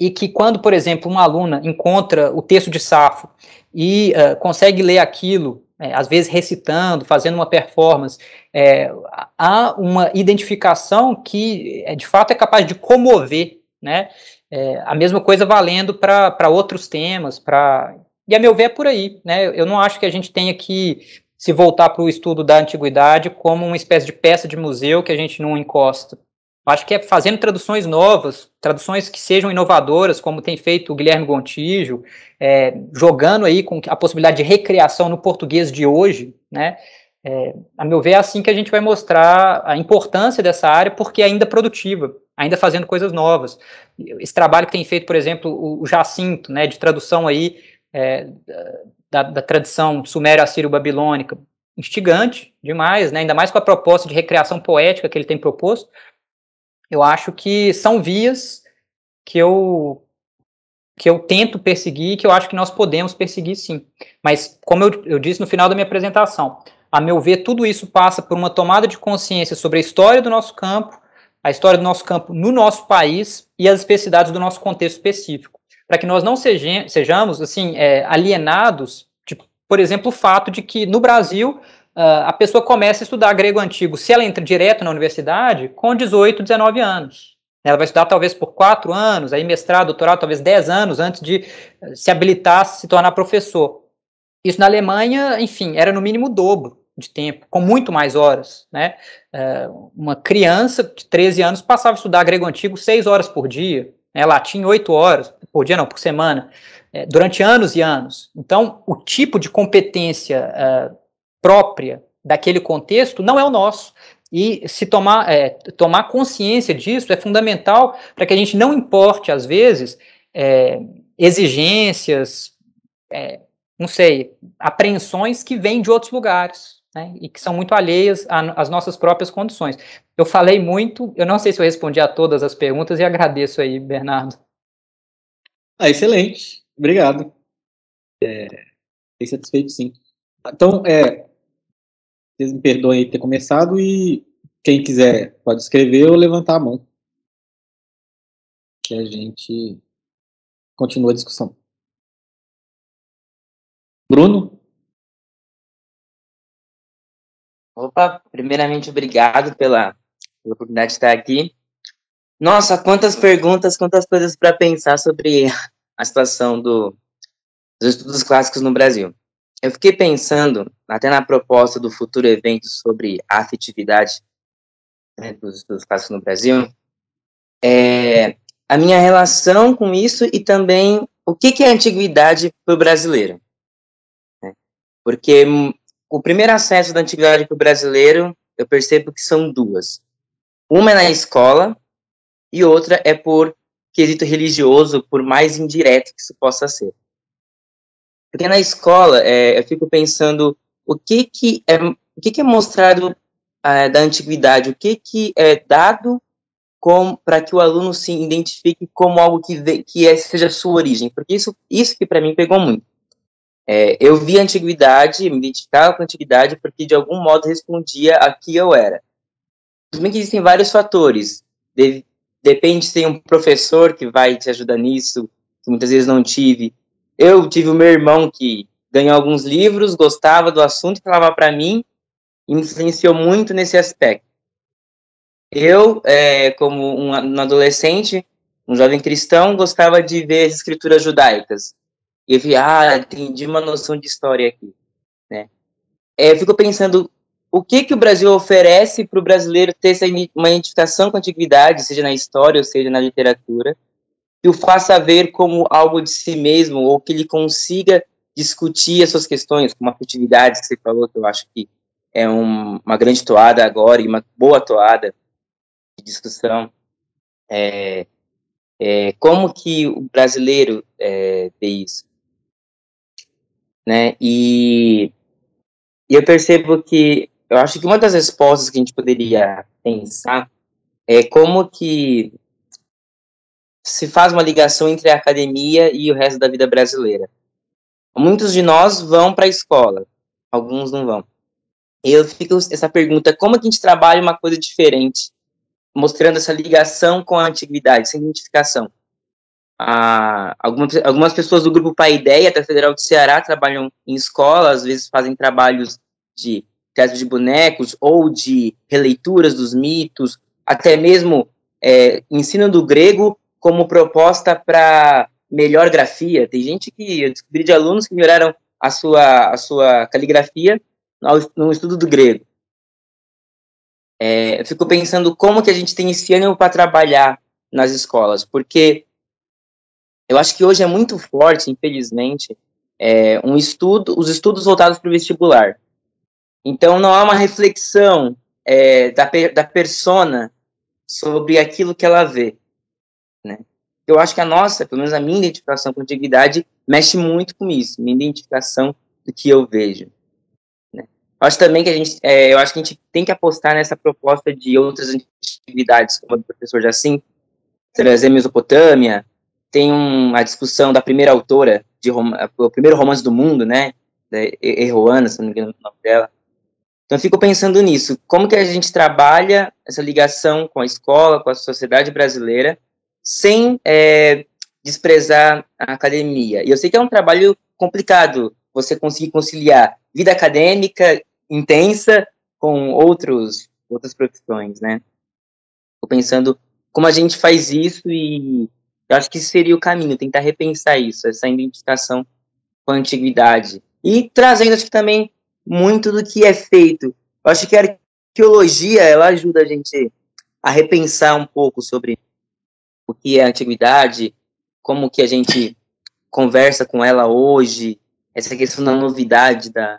e que quando, por exemplo, uma aluna encontra o texto de Safo e uh, consegue ler aquilo, é, às vezes recitando, fazendo uma performance, é, há uma identificação que, de fato, é capaz de comover, né, é, a mesma coisa valendo para outros temas, para e a meu ver é por aí, né? Eu não acho que a gente tenha que se voltar para o estudo da antiguidade como uma espécie de peça de museu que a gente não encosta. Acho que é fazendo traduções novas, traduções que sejam inovadoras, como tem feito o Guilherme Gontijo, é, jogando aí com a possibilidade de recriação no português de hoje, né? É, a meu ver, é assim que a gente vai mostrar a importância dessa área, porque é ainda produtiva, ainda fazendo coisas novas. Esse trabalho que tem feito, por exemplo, o Jacinto, né, de tradução aí é, da, da tradição sumério-assírio-babilônica, instigante demais, né? ainda mais com a proposta de recriação poética que ele tem proposto. Eu acho que são vias que eu que eu tento perseguir, que eu acho que nós podemos perseguir sim. Mas, como eu, eu disse no final da minha apresentação, a meu ver, tudo isso passa por uma tomada de consciência sobre a história do nosso campo, a história do nosso campo no nosso país e as especificidades do nosso contexto específico para que nós não sejamos assim é, alienados de, tipo, por exemplo, o fato de que no Brasil uh, a pessoa começa a estudar grego antigo, se ela entra direto na universidade, com 18, 19 anos. Ela vai estudar talvez por quatro anos, aí mestrado, doutorado, talvez 10 anos antes de eh, se habilitar, se tornar professor. Isso na Alemanha, enfim, era no mínimo o dobro de tempo, com muito mais horas, né? Uh, uma criança de 13 anos passava a estudar grego antigo seis horas por dia, né, ela tinha oito horas por dia, não, por semana, é, durante anos e anos. Então, o tipo de competência é, própria daquele contexto não é o nosso. E se tomar, é, tomar consciência disso é fundamental para que a gente não importe, às vezes, é, exigências, é, não sei, apreensões que vêm de outros lugares né, e que são muito alheias às nossas próprias condições. Eu falei muito, eu não sei se eu respondi a todas as perguntas e agradeço aí, Bernardo. Ah, excelente, obrigado. É, fiquei satisfeito, sim. Então, é, vocês me perdoem ter começado e quem quiser pode escrever ou levantar a mão. Que a gente continua a discussão. Bruno? Opa, primeiramente, obrigado pela, pela oportunidade de estar aqui. Nossa, quantas perguntas, quantas coisas para pensar sobre a situação do, dos estudos clássicos no Brasil. Eu fiquei pensando, até na proposta do futuro evento sobre a afetividade né, dos estudos clássicos no Brasil, é, a minha relação com isso e também o que, que é antiguidade para o brasileiro. Né? Porque o primeiro acesso da antiguidade para o brasileiro, eu percebo que são duas. Uma é na escola e outra é por quesito religioso, por mais indireto que isso possa ser. Porque na escola, é, eu fico pensando o que, que, é, o que, que é mostrado é, da antiguidade, o que, que é dado para que o aluno se identifique como algo que, que é, seja sua origem. Porque isso, isso que para mim pegou muito. É, eu via a antiguidade, me identificava com a antiguidade, porque de algum modo respondia a que eu era. Tudo bem que existem vários fatores. De, depende se tem um professor que vai te ajudar nisso, que muitas vezes não tive. Eu tive o meu irmão que ganhou alguns livros, gostava do assunto, falava para mim, e me influenciou muito nesse aspecto. Eu, é, como um, um adolescente, um jovem cristão, gostava de ver as escrituras judaicas e ver, ah, entendi uma noção de história aqui, né? É, eu fico pensando o que que o Brasil oferece para o brasileiro ter essa, uma identificação com a antiguidade, seja na história ou seja na literatura, que o faça ver como algo de si mesmo ou que ele consiga discutir as suas questões, como a futilidade que você falou, que eu acho que é um, uma grande toada agora e uma boa toada de discussão. É, é, como que o brasileiro é, vê isso? né? E, e eu percebo que eu acho que uma das respostas que a gente poderia pensar é como que se faz uma ligação entre a academia e o resto da vida brasileira. Muitos de nós vão para a escola, alguns não vão. Eu fico essa pergunta, como que a gente trabalha uma coisa diferente, mostrando essa ligação com a antiguidade, sem identificação? a, algumas, algumas pessoas do grupo Pai Ideia da Federal do Ceará trabalham em escola, às vezes fazem trabalhos de teatro de bonecos ou de releituras dos mitos, até mesmo é, ensino do grego como proposta para melhor grafia. Tem gente que eu descobri de alunos que melhoraram a sua, a sua caligrafia no estudo do grego. É, eu fico pensando como que a gente tem esse ânimo para trabalhar nas escolas, porque eu acho que hoje é muito forte, infelizmente, é, um estudo, os estudos voltados para o vestibular. Então não há uma reflexão é, da, da persona sobre aquilo que ela vê. Né? Eu acho que a nossa, pelo menos a minha identificação com a antiguidade, mexe muito com isso, minha identificação do que eu vejo. Né? Acho também que a gente, é, eu acho que a gente tem que apostar nessa proposta de outras atividades, como a do professor Jacinto, trazer Mesopotâmia, tem uma discussão da primeira autora, de o primeiro romance do mundo, né? Erroana, é, é, é se não me engano o nome dela. Então eu fico pensando nisso, como que a gente trabalha essa ligação com a escola, com a sociedade brasileira, sem é, desprezar a academia. E eu sei que é um trabalho complicado você conseguir conciliar vida acadêmica intensa com outros, outras profissões, né? Tô pensando como a gente faz isso e eu acho que isso seria o caminho, tentar repensar isso, essa identificação com a antiguidade. E trazendo, acho que também, muito do que é feito. Eu acho que a arqueologia, ela ajuda a gente a repensar um pouco sobre o que é a antiguidade, como que a gente conversa com ela hoje, essa questão da novidade da,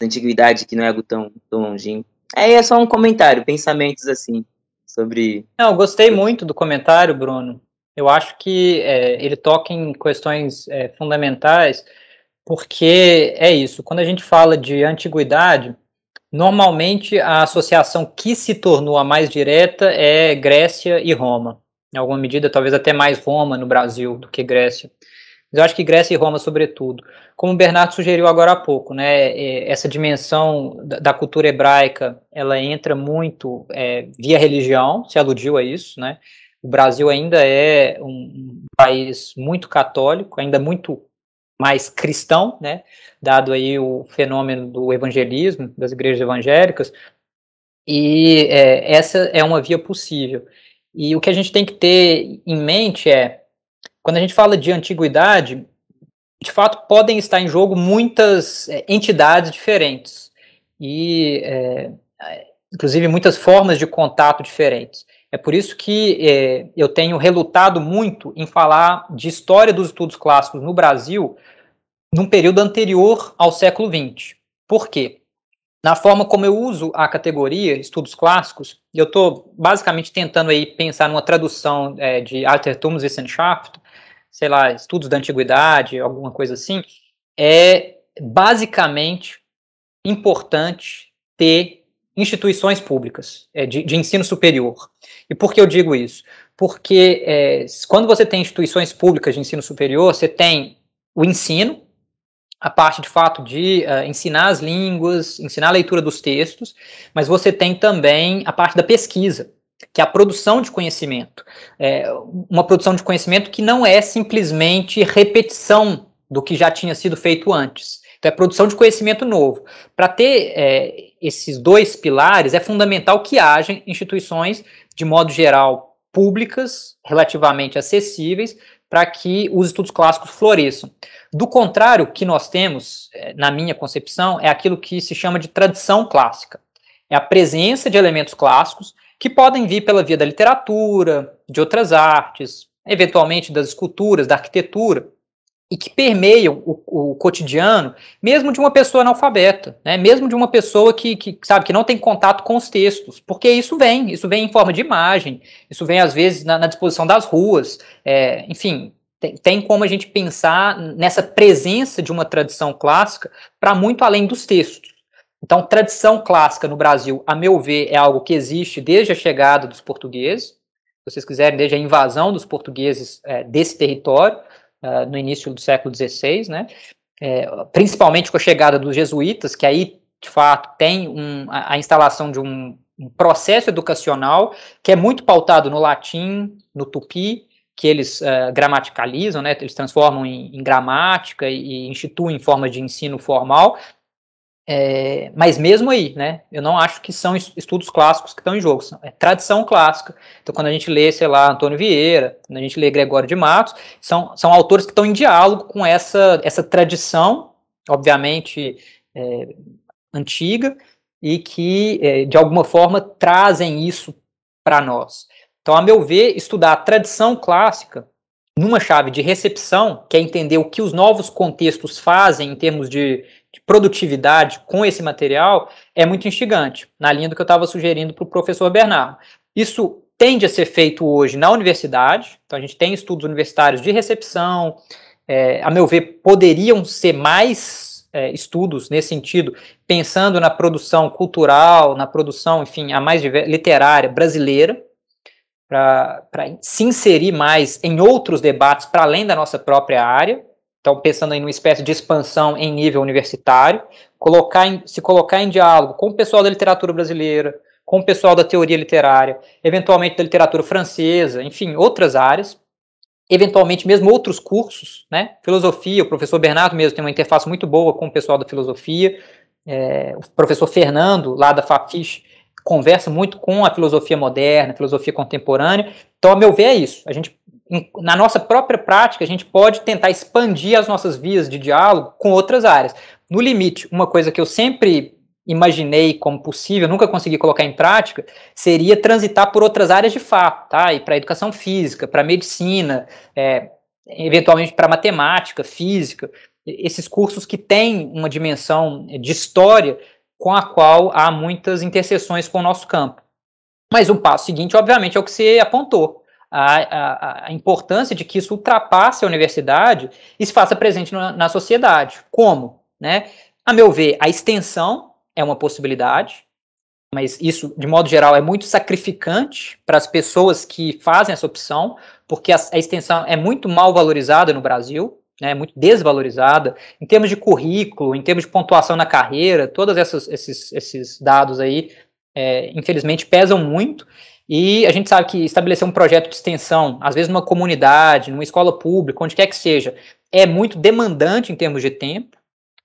da antiguidade, que não é algo tão, tão longínquo. Aí é só um comentário, pensamentos assim, sobre... Não, gostei muito do comentário, Bruno. Eu acho que é, ele toca em questões é, fundamentais, porque é isso. Quando a gente fala de antiguidade, normalmente a associação que se tornou a mais direta é Grécia e Roma. Em alguma medida, talvez até mais Roma no Brasil do que Grécia. Mas eu acho que Grécia e Roma, sobretudo. Como o Bernardo sugeriu agora há pouco, né, é, essa dimensão da cultura hebraica, ela entra muito é, via religião, se aludiu a isso, né? O Brasil ainda é um país muito católico, ainda muito mais cristão, né? Dado aí o fenômeno do evangelismo, das igrejas evangélicas, e é, essa é uma via possível. E o que a gente tem que ter em mente é, quando a gente fala de antiguidade, de fato podem estar em jogo muitas é, entidades diferentes e, é, inclusive, muitas formas de contato diferentes. É por isso que é, eu tenho relutado muito em falar de história dos estudos clássicos no Brasil num período anterior ao século XX. Por quê? Na forma como eu uso a categoria estudos clássicos, eu estou basicamente tentando aí pensar numa tradução é, de Altertums Wissenschaft, sei lá, estudos da antiguidade, alguma coisa assim, é basicamente importante ter instituições públicas é, de, de, ensino superior. E por que eu digo isso? Porque é, quando você tem instituições públicas de ensino superior, você tem o ensino, a parte de fato de uh, ensinar as línguas, ensinar a leitura dos textos, mas você tem também a parte da pesquisa, que é a produção de conhecimento. É, uma produção de conhecimento que não é simplesmente repetição do que já tinha sido feito antes. Então, é produção de conhecimento novo. Para ter é, esses dois pilares, é fundamental que haja instituições, de modo geral, públicas, relativamente acessíveis, para que os estudos clássicos floresçam. Do contrário, o que nós temos, é, na minha concepção, é aquilo que se chama de tradição clássica. É a presença de elementos clássicos que podem vir pela via da literatura, de outras artes, eventualmente das esculturas, da arquitetura, e que permeiam o, o, cotidiano, mesmo de uma pessoa analfabeta, né? mesmo de uma pessoa que, que, sabe que não tem contato com os textos, porque isso vem, isso vem em forma de imagem, isso vem às vezes na, na disposição das ruas, é, enfim, tem, tem, como a gente pensar nessa presença de uma tradição clássica para muito além dos textos. Então, tradição clássica no Brasil, a meu ver, é algo que existe desde a chegada dos portugueses, se vocês quiserem, desde a invasão dos portugueses é, desse território, uh, no início do século XVI, né? É, principalmente com a chegada dos jesuítas, que aí, de fato, tem um, a, a, instalação de um, um, processo educacional que é muito pautado no latim, no tupi, que eles uh, gramaticalizam, né, eles transformam em, em gramática e, e instituem forma de ensino formal, é, mas mesmo aí, né, eu não acho que são estudos clássicos que estão em jogo, é tradição clássica. Então, quando a gente lê, sei lá, Antônio Vieira, quando a gente lê Gregório de Matos, são, são autores que estão em diálogo com essa, essa tradição, obviamente é, antiga, e que, é, de alguma forma, trazem isso para nós. Então, a meu ver, estudar a tradição clássica numa chave de recepção, que é entender o que os novos contextos fazem em termos de de produtividade com esse material é muito instigante, na linha do que eu estava sugerindo para o professor Bernardo. Isso tende a ser feito hoje na universidade, então a gente tem estudos universitários de recepção, é, a meu ver, poderiam ser mais é, estudos nesse sentido, pensando na produção cultural, na produção, enfim, a mais literária brasileira, para se inserir mais em outros debates para além da nossa própria área. Então, pensando em uma espécie de expansão em nível universitário, colocar em, se colocar em diálogo com o pessoal da literatura brasileira, com o pessoal da teoria literária, eventualmente da literatura francesa, enfim, outras áreas, eventualmente mesmo outros cursos, né? Filosofia, o professor Bernardo mesmo tem uma interface muito boa com o pessoal da filosofia, é, o professor Fernando, lá da FAFISH, conversa muito com a filosofia moderna, filosofia contemporânea. Então, a meu ver, é isso. A gente na nossa própria prática, a gente pode tentar expandir as nossas vias de diálogo com outras áreas. No limite, uma coisa que eu sempre imaginei como possível, nunca consegui colocar em prática, seria transitar por outras áreas de fato, tá? E para educação física, para medicina, é, eventualmente para matemática, física, esses cursos que têm uma dimensão de história com a qual há muitas interseções com o nosso campo. Mas o passo seguinte, obviamente, é o que você apontou a, a, importância de que isso ultrapasse a universidade e se faça presente na, na sociedade. Como? Né? A meu ver, a extensão é uma possibilidade, mas isso, de modo geral, é muito sacrificante para as pessoas que fazem essa opção, porque a, a extensão é muito mal valorizada no Brasil, né, muito desvalorizada, em termos de currículo, em termos de pontuação na carreira, todos esses, esses dados aí, é, infelizmente, pesam muito, e a gente sabe que estabelecer um projeto de extensão, às vezes numa comunidade, numa escola pública, onde quer que seja, é muito demandante em termos de tempo,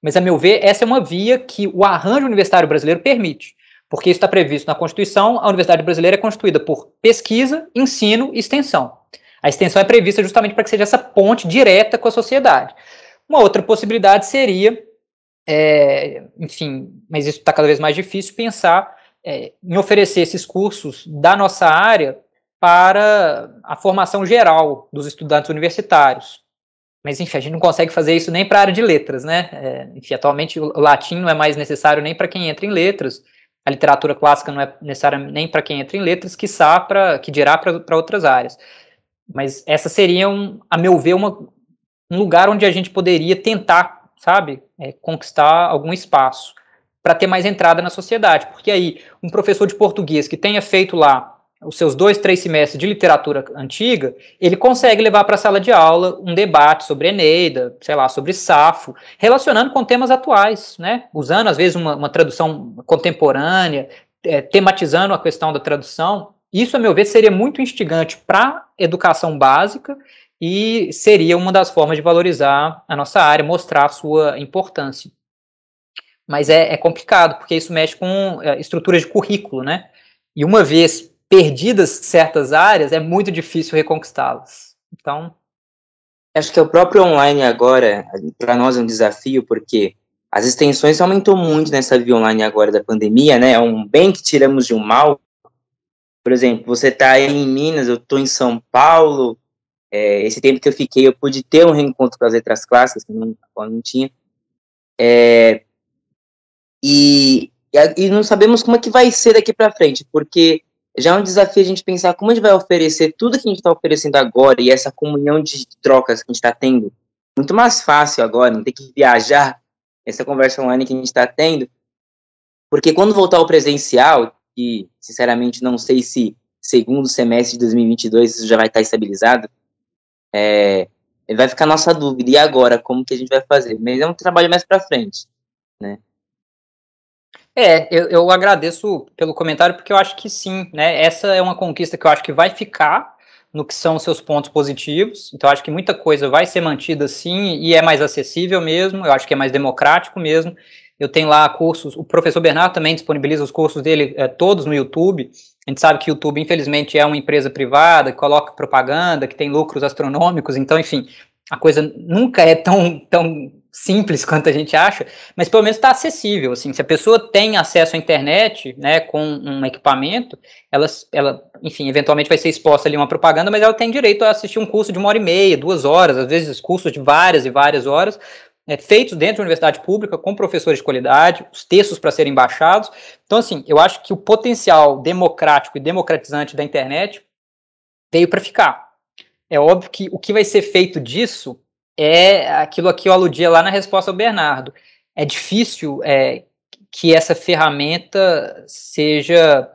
mas, a meu ver, essa é uma via que o arranjo universitário brasileiro permite, porque isso está previsto na Constituição. A universidade brasileira é constituída por pesquisa, ensino e extensão. A extensão é prevista justamente para que seja essa ponte direta com a sociedade. Uma outra possibilidade seria, é, enfim, mas isso está cada vez mais difícil, pensar é, em oferecer esses cursos da nossa área para a formação geral dos estudantes universitários. Mas, enfim, a gente não consegue fazer isso nem para a área de letras, né? É, enfim, atualmente o latim não é mais necessário nem para quem entra em letras, a literatura clássica não é necessária nem para quem entra em letras, quiçá para que dirá para outras áreas. Mas essa seria, um, a meu ver, uma, um lugar onde a gente poderia tentar, sabe, é, conquistar algum espaço para ter mais entrada na sociedade. Porque aí, um professor de português que tenha feito lá os seus dois, três semestres de literatura antiga, ele consegue levar para a sala de aula um debate sobre Eneida, sei lá, sobre Safo, relacionando com temas atuais, né? Usando, às vezes, uma, uma tradução contemporânea, é, tematizando a questão da tradução. Isso, a meu ver, seria muito instigante para a educação básica e seria uma das formas de valorizar a nossa área, mostrar a sua importância mas é, é complicado, porque isso mexe com eh, estruturas de currículo, né? E uma vez perdidas certas áreas, é muito difícil reconquistá-las. Então. Acho que o próprio online agora, para nós, é um desafio, porque as extensões aumentou muito nessa via online agora da pandemia, né? É um bem que tiramos de um mal. Por exemplo, você está em Minas, eu estou em São Paulo. É, esse tempo que eu fiquei, eu pude ter um reencontro com as letras clássicas, que não, não tinha. É, e, e não sabemos como é que vai ser daqui para frente, porque já é um desafio a gente pensar como a gente vai oferecer tudo que a gente está oferecendo agora e essa comunhão de trocas que a gente está tendo. Muito mais fácil agora, não ter que viajar, essa conversa online que a gente está tendo. Porque quando voltar ao presencial, e sinceramente não sei se segundo semestre de 2022 isso já vai estar tá estabilizado, é, vai ficar nossa dúvida. E agora, como que a gente vai fazer? Mas é um trabalho mais para frente, né? É, eu, eu agradeço pelo comentário, porque eu acho que sim, né? Essa é uma conquista que eu acho que vai ficar no que são seus pontos positivos. Então, acho que muita coisa vai ser mantida sim, e é mais acessível mesmo, eu acho que é mais democrático mesmo. Eu tenho lá cursos, o professor Bernardo também disponibiliza os cursos dele é, todos no YouTube. A gente sabe que o YouTube, infelizmente, é uma empresa privada que coloca propaganda, que tem lucros astronômicos, então, enfim, a coisa nunca é tão, tão simples quanto a gente acha, mas pelo menos está acessível. Assim, se a pessoa tem acesso à internet, né, com um equipamento, ela, ela, enfim, eventualmente vai ser exposta ali uma propaganda, mas ela tem direito a assistir um curso de uma hora e meia, duas horas, às vezes cursos de várias e várias horas, é, feitos dentro uma universidade pública, com professores de qualidade, os textos para serem baixados. Então, assim, eu acho que o potencial democrático e democratizante da internet veio para ficar. É óbvio que o que vai ser feito disso é aquilo que eu aludia lá na resposta ao Bernardo. É difícil é, que essa ferramenta seja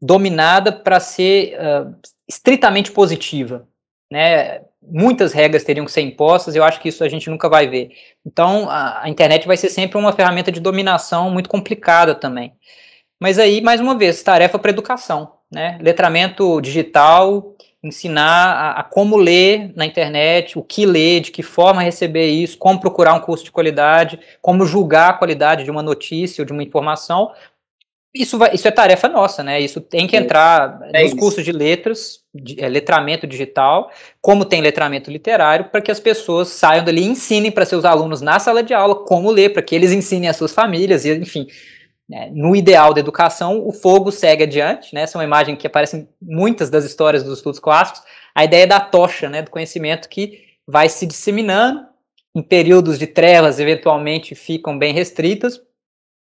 dominada para ser uh, estritamente positiva. Né? Muitas regras teriam que ser impostas, eu acho que isso a gente nunca vai ver. Então, a, a internet vai ser sempre uma ferramenta de dominação muito complicada também. Mas aí, mais uma vez, tarefa para educação. Né? Letramento digital ensinar a, a, como ler na internet, o que ler, de que forma receber isso, como procurar um curso de qualidade, como julgar a qualidade de uma notícia ou de uma informação. Isso, vai, isso é tarefa nossa, né? Isso tem que entrar é nos isso. cursos de letras, de, é, letramento digital, como tem letramento literário, para que as pessoas saiam dali e ensinem para seus alunos na sala de aula como ler, para que eles ensinem as suas famílias, e, enfim, né, no ideal da educação, o fogo segue adiante, né? essa é uma imagem que aparece em muitas das histórias dos estudos clássicos, a ideia da tocha, né, do conhecimento que vai se disseminando, em períodos de trevas eventualmente ficam bem restritas,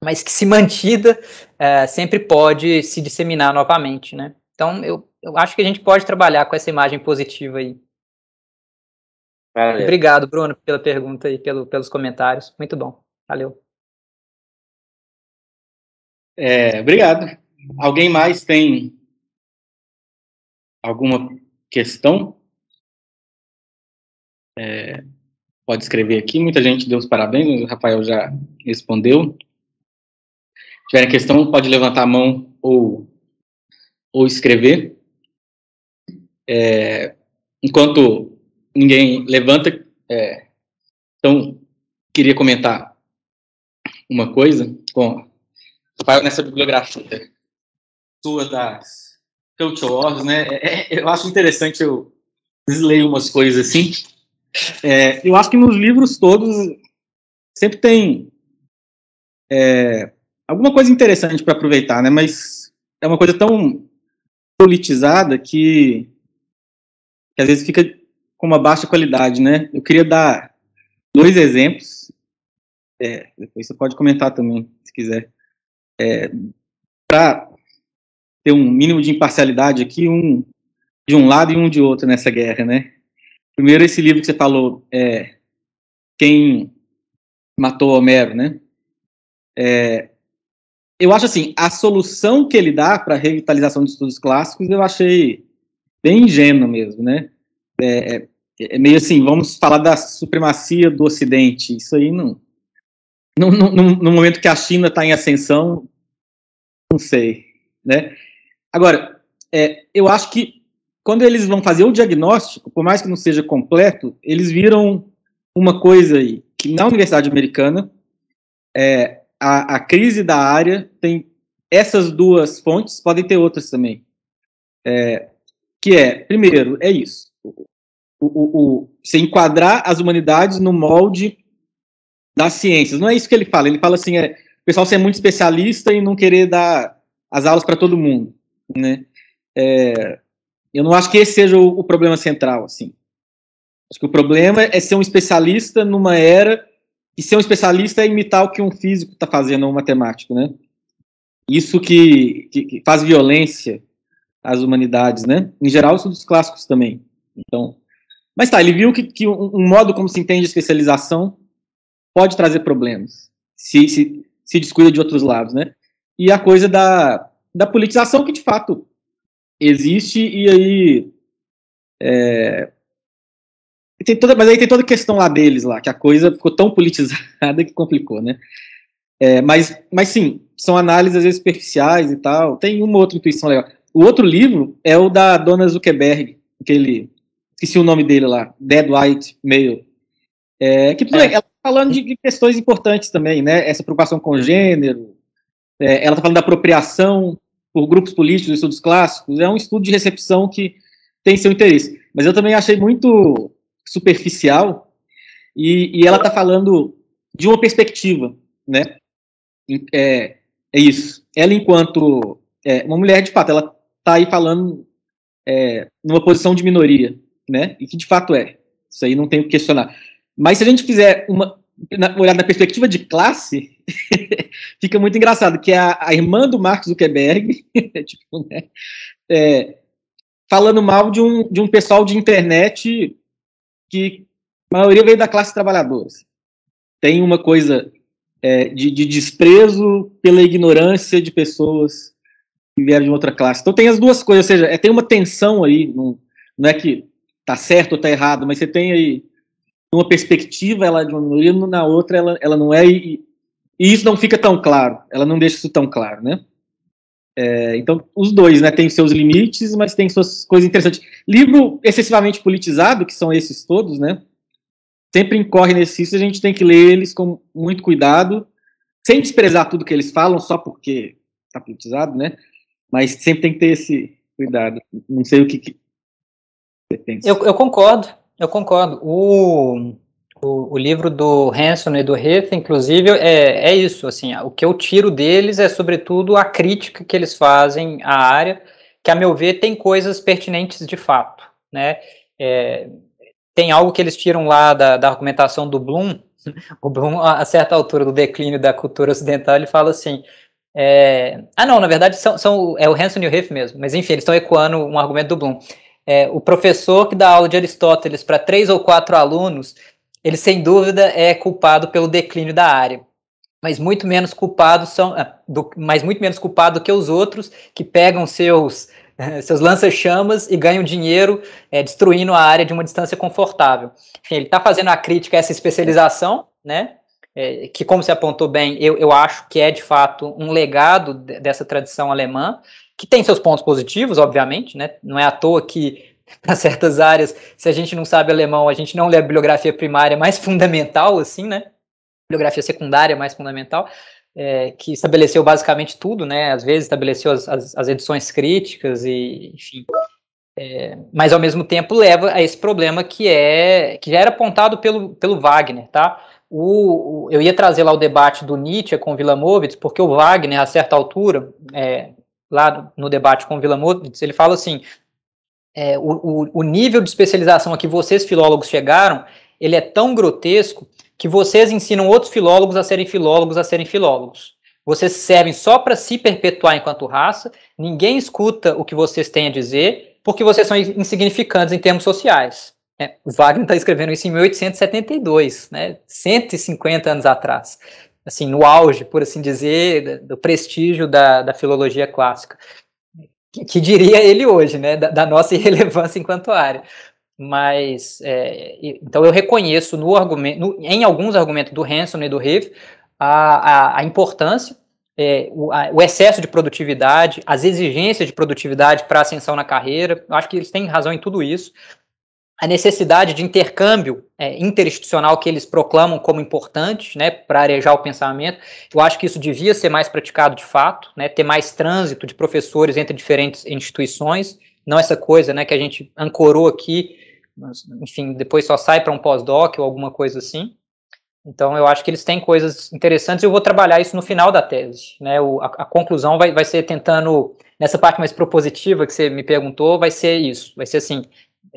mas que se mantida eh, sempre pode se disseminar novamente, né? Então eu, eu acho que a gente pode trabalhar com essa imagem positiva aí. Valeu. Obrigado, Bruno, pela pergunta e pelo, pelos comentários. Muito bom. Valeu. É, obrigado. Alguém mais tem alguma questão? É, pode escrever aqui. Muita gente deu os parabéns, o Rafael já respondeu. Se tiver questão, pode levantar a mão ou, ou escrever. É, enquanto ninguém levanta, é, então queria comentar uma coisa nessa bibliografia sua das culture wars, né? É, é, eu acho interessante eu leio umas coisas assim. É, eu acho que nos livros todos sempre tem é, alguma coisa interessante para aproveitar, né? Mas é uma coisa tão politizada que, que às vezes fica com uma baixa qualidade, né? Eu queria dar dois exemplos. É, depois você pode comentar também, se quiser é, para ter um mínimo de imparcialidade aqui, um de um lado e um de outro nessa guerra, né? Primeiro esse livro que você falou, é, quem matou Homero, né? É, eu acho assim, a solução que ele dá para a revitalização dos estudos clássicos eu achei bem ingênua mesmo, né? É, é, é, meio assim, vamos falar da supremacia do Ocidente. Isso aí não. No, no, no momento que a China está em ascensão, não sei, né? Agora, é, eu acho que quando eles vão fazer o diagnóstico, por mais que não seja completo, eles viram uma coisa aí, que na Universidade Americana, é, a, a crise da área tem essas duas fontes, podem ter outras também. É, que é, primeiro, é isso. O, o, o, se enquadrar as humanidades no molde das ciências. Não é isso que ele fala. Ele fala assim, é, o pessoal ser muito especialista e não querer dar as aulas para todo mundo, né? É, eu não acho que esse seja o, o, problema central, assim. Acho que o problema é ser um especialista numa era e ser um especialista é imitar o que um físico está fazendo, ou um matemático, né? Isso que, que, que faz violência às humanidades, né? Em geral, isso dos clássicos também. Então, mas tá, ele viu que, que um, um modo como se entende especialização pode trazer problemas. Se, se, se descuida de outros lados, né? E a coisa da, da politização que de fato existe e aí é, tem toda, mas aí tem toda a questão lá deles lá, que a coisa ficou tão politizada que complicou, né? É, mas, mas sim, são análises às vezes superficiais e tal. Tem uma outra intuição legal. O outro livro é o da Dona Zuckerberg, aquele. Esqueci o nome dele lá, Dead White Mail. É, que é. é. Ela, falando de questões importantes também, né? Essa preocupação com o gênero, é, ela está falando da apropriação por grupos políticos, estudos clássicos, é um estudo de recepção que tem seu interesse. Mas eu também achei muito superficial, e, e ela está falando de uma perspectiva, né? É, é isso. Ela, enquanto é, uma mulher, de fato, ela está aí falando é, numa posição de minoria, né? E que de fato é. Isso aí não tem o que questionar. Mas se a gente fizer uma na, olhar na perspectiva de classe, fica muito engraçado que a, a irmã do Marcos Zuckerberg, tipo, né, é, falando mal de um, de um pessoal de internet que a maioria veio da classe trabalhadora. Assim. Tem uma coisa é, de, de, desprezo pela ignorância de pessoas que vieram de outra classe. Então tem as duas coisas, ou seja, é, tem uma tensão aí, não, não é que tá certo ou tá errado, mas você tem aí numa perspectiva ela é de uma minoria, na outra ela, ela não é, e, e isso não fica tão claro, ela não deixa isso tão claro, né? É, então, os dois, né, tem seus limites, mas tem suas coisas interessantes. Livro excessivamente politizado, que são esses todos, né, sempre incorre nesse isso, a gente tem que ler eles com muito cuidado, sem desprezar tudo que eles falam, só porque está politizado, né, mas sempre tem que ter esse cuidado. Não sei o que, que você pensa. Eu, eu concordo. Eu concordo. O, o, o, livro do Hanson e do Heath, inclusive, é, é isso. Assim, o que eu tiro deles é, sobretudo, a crítica que eles fazem à área, que, a meu ver, tem coisas pertinentes de fato. Né? É, tem algo que eles tiram lá da, da argumentação do Bloom. O Bloom, a certa altura do declínio da cultura ocidental, ele fala assim: é, ah, não, na verdade são, são, é o Hanson e o Riff mesmo, mas enfim, eles estão ecoando um argumento do Bloom. É, o professor que dá aula de Aristóteles para três ou quatro alunos, ele sem dúvida é culpado pelo declínio da área mas muito menos culpado são, ah, do, mas muito menos culpado que os outros que pegam seus seus lança-chamas e ganham dinheiro é, destruindo a área de uma distância confortável. Enfim, ele está fazendo a crítica a essa especialização, né? É, que, como você apontou bem, eu, eu acho que é de fato um legado dessa tradição alemã, que tem seus pontos positivos, obviamente, né? Não é à toa que para certas áreas, se a gente não sabe alemão, a gente não lê a bibliografia primária mais fundamental, assim, né? Bibliografia secundária mais fundamental, é, que estabeleceu basicamente tudo, né? Às vezes estabeleceu as, as, as edições críticas e, enfim. É, mas ao mesmo tempo leva a esse problema que é que já era apontado pelo, pelo Wagner, tá? O, o eu ia trazer lá o debate do Nietzsche com Movitz, porque o Wagner, a certa altura, é, lá no debate com o Vila Motnitz, ele fala assim, é, o, o, o nível de especialização a que vocês filólogos chegaram, ele é tão grotesco que vocês ensinam outros filólogos a serem filólogos a serem filólogos. Vocês servem só para se perpetuar enquanto raça, ninguém escuta o que vocês têm a dizer, porque vocês são insignificantes em termos sociais. É, o Wagner está escrevendo isso em 1872, né, 150 anos atrás assim, no auge, por assim dizer, do prestígio da, da filologia clássica. Que, que diria ele hoje, né, da, da, nossa irrelevância enquanto área. Mas, é, então eu reconheço no argumento, no, em alguns argumentos do Hanson e do Riff a, a, a importância, é, o, a, o, excesso de produtividade, as exigências de produtividade para ascensão na carreira, acho que eles têm razão em tudo isso, a necessidade de intercâmbio é, interinstitucional que eles proclamam como importante né, para arejar o pensamento. Eu acho que isso devia ser mais praticado de fato, né, ter mais trânsito de professores entre diferentes instituições, não essa coisa né, que a gente ancorou aqui, mas, enfim, depois só sai para um pós-doc ou alguma coisa assim. Então, eu acho que eles têm coisas interessantes e eu vou trabalhar isso no final da tese. Né? O, a, a, conclusão vai, vai ser tentando, nessa parte mais propositiva que você me perguntou, vai ser isso. Vai ser assim,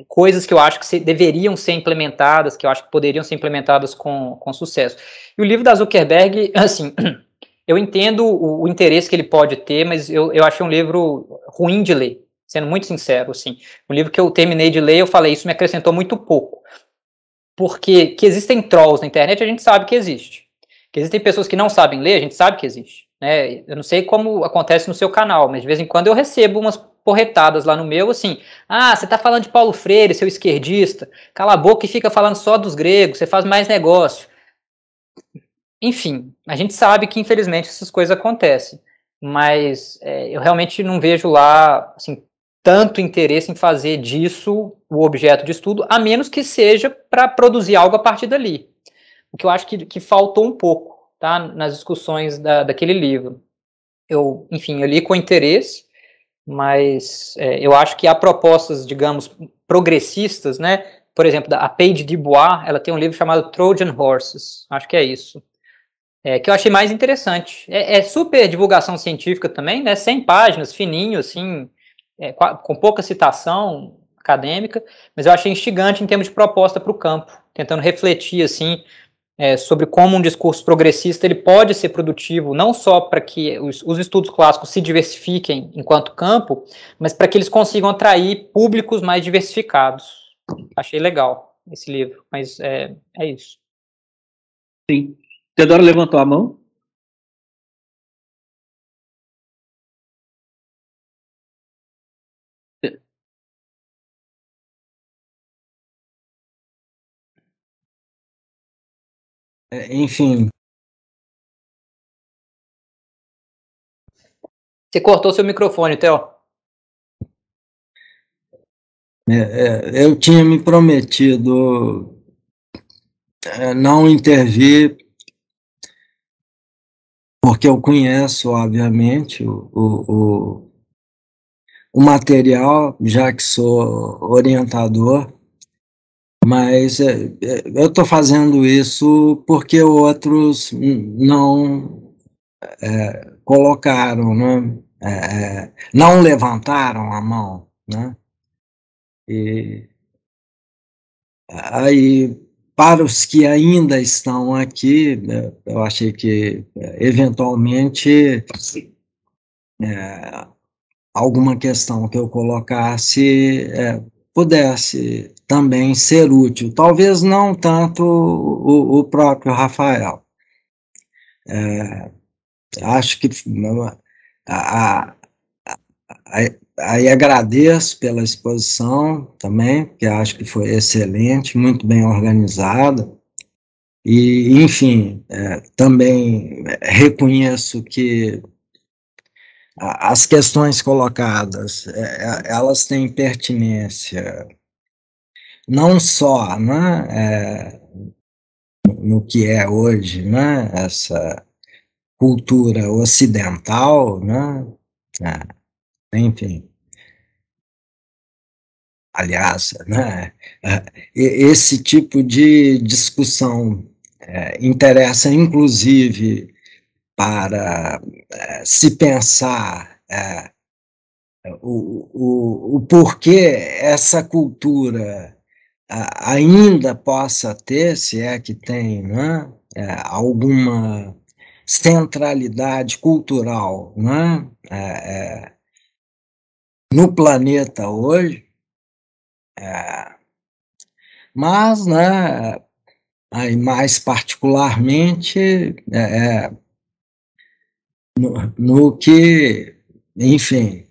coisas que eu acho que se, deveriam ser implementadas, que eu acho que poderiam ser implementadas com, com sucesso. E o livro da Zuckerberg, assim, eu entendo o, o interesse que ele pode ter, mas eu, eu achei um livro ruim de ler, sendo muito sincero, assim. Um livro que eu terminei de ler, eu falei, isso me acrescentou muito pouco. Porque que existem trolls na internet, a gente sabe que existe. Que existem pessoas que não sabem ler, a gente sabe que existe. Né? Eu não sei como acontece no seu canal, mas de vez em quando eu recebo umas porretadas lá no meu, assim, ah, você está falando de Paulo Freire, seu esquerdista, cala a boca e fica falando só dos gregos, você faz mais negócio. Enfim, a gente sabe que infelizmente essas coisas acontecem, mas é, eu realmente não vejo lá, assim, tanto interesse em fazer disso o objeto de estudo, a menos que seja para produzir algo a partir dali. O que eu acho que, que faltou um pouco, tá, nas discussões da, daquele livro. Eu, enfim, eu li com interesse, mas é, eu acho que há propostas, digamos, progressistas, né? Por exemplo, a Paige Dubois, ela tem um livro chamado Trojan Horses, acho que é isso, é, que eu achei mais interessante. É, é, super divulgação científica também, né? 100 páginas, fininho, assim, é, com pouca citação acadêmica, mas eu achei instigante em termos de proposta para o campo, tentando refletir, assim, é, sobre como um discurso progressista ele pode ser produtivo não só para que os, os, estudos clássicos se diversifiquem enquanto campo, mas para que eles consigam atrair públicos mais diversificados. Achei legal esse livro, mas é, é isso. Sim. Teodoro levantou a mão. É, enfim. Você cortou seu microfone, Theo. É, é, eu tinha me prometido é, não intervir, porque eu conheço, obviamente, o, o, o, o material, já que sou orientador mas é, é eu estou fazendo isso porque outros não é, colocaram, né? É, é, não levantaram a mão. Né? E aí, para os que ainda estão aqui, né, eu achei que é, eventualmente alguma questão que eu colocasse pudesse também ser útil. Talvez não tanto o, o próprio Rafael. É, acho que a, a, a, aí agradeço pela exposição também, que acho que foi excelente, muito bem organizada. E, enfim, é, também reconheço que as questões colocadas é, é, elas têm pertinência não só né, é, no que é hoje né, essa cultura ocidental, né, é, enfim. Aliás, né, é, esse tipo de discussão é, interessa inclusive para eh, se pensar eh, o, o, o porquê essa cultura ainda possa ter, se é que tem, né, eh, alguma centralidade cultural né, é, no planeta hoje, é, mas, né, aí mais particularmente, é, no, no que, enfim,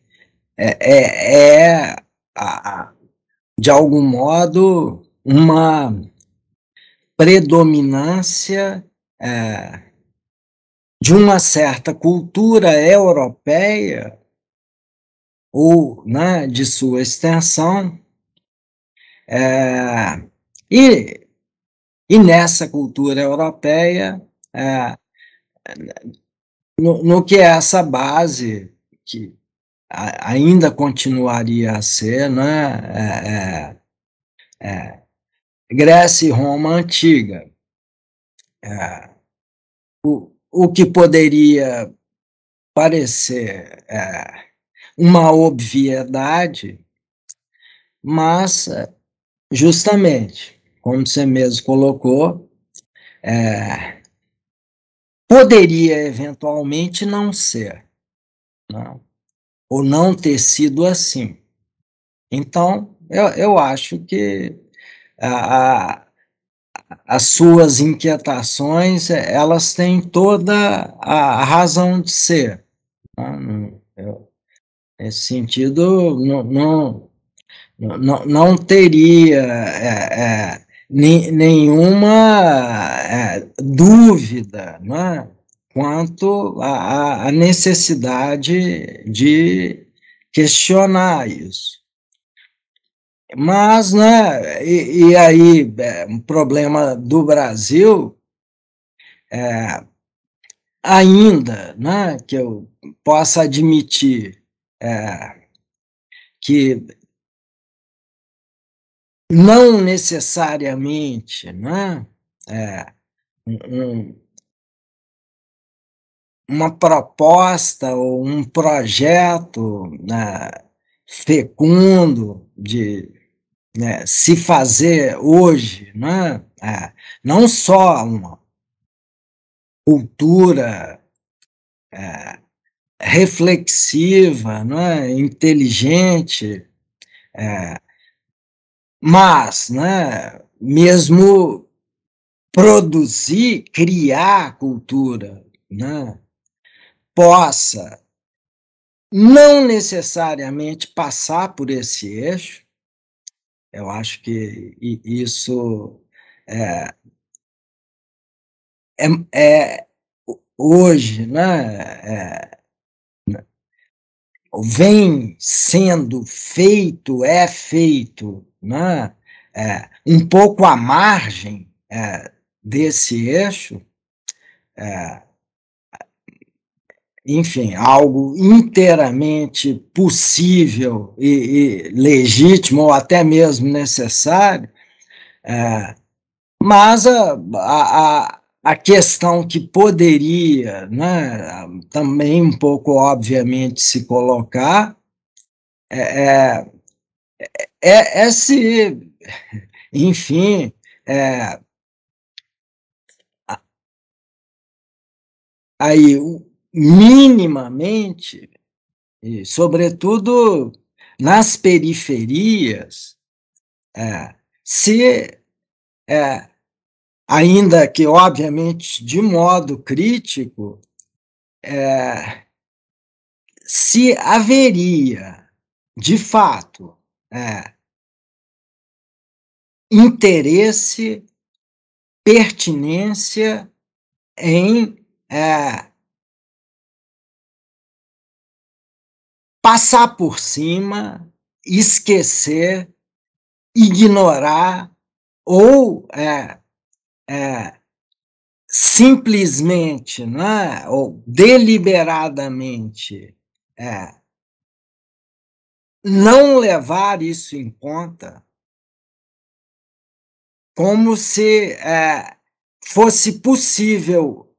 é, é, é a, de algum modo uma predominância é, de uma certa cultura europeia ou né, de sua extensão é, e, e nessa cultura europeia é, no, no que é essa base que a, ainda continuaria a ser, né? É, é, é, Grécia e Roma antiga. É, o, o que poderia parecer é, uma obviedade, mas é, justamente, como você mesmo colocou, é, Poderia eventualmente não ser, não, né? ou não ter sido assim. Então, eu, eu acho que a, a, as suas inquietações eh, elas têm toda a razão de ser. Não, né? eu, nesse sentido, não, não, não, não teria é, é, nenhuma é, dúvida né, quanto à necessidade de questionar isso. Mas, né, e, e aí, é, um problema do Brasil, é, ainda né, que eu possa admitir é, que não necessariamente né, é, um, uma proposta ou um projeto né, fecundo de né, se fazer hoje, né, é, não só uma cultura é, reflexiva, né, inteligente, é, mas, né, mesmo produzir, criar cultura, né, possa não necessariamente passar por esse eixo, eu acho que isso é, é, é hoje, né, é, né, vem sendo feito, é feito né, é, um pouco à margem é, desse eixo, é, enfim, algo inteiramente possível e, e, legítimo, ou até mesmo necessário, é, mas a, a, a questão que poderia, né, também um pouco obviamente se colocar, é, é é, esse, é, é enfim, é, aí minimamente, e sobretudo nas periferias, é, se é, ainda que obviamente de modo crítico, é, se haveria de fato é, interesse, pertinência em é, passar por cima, esquecer, ignorar ou é, é, simplesmente, né, ou deliberadamente é, não levar isso em conta como se é, fosse possível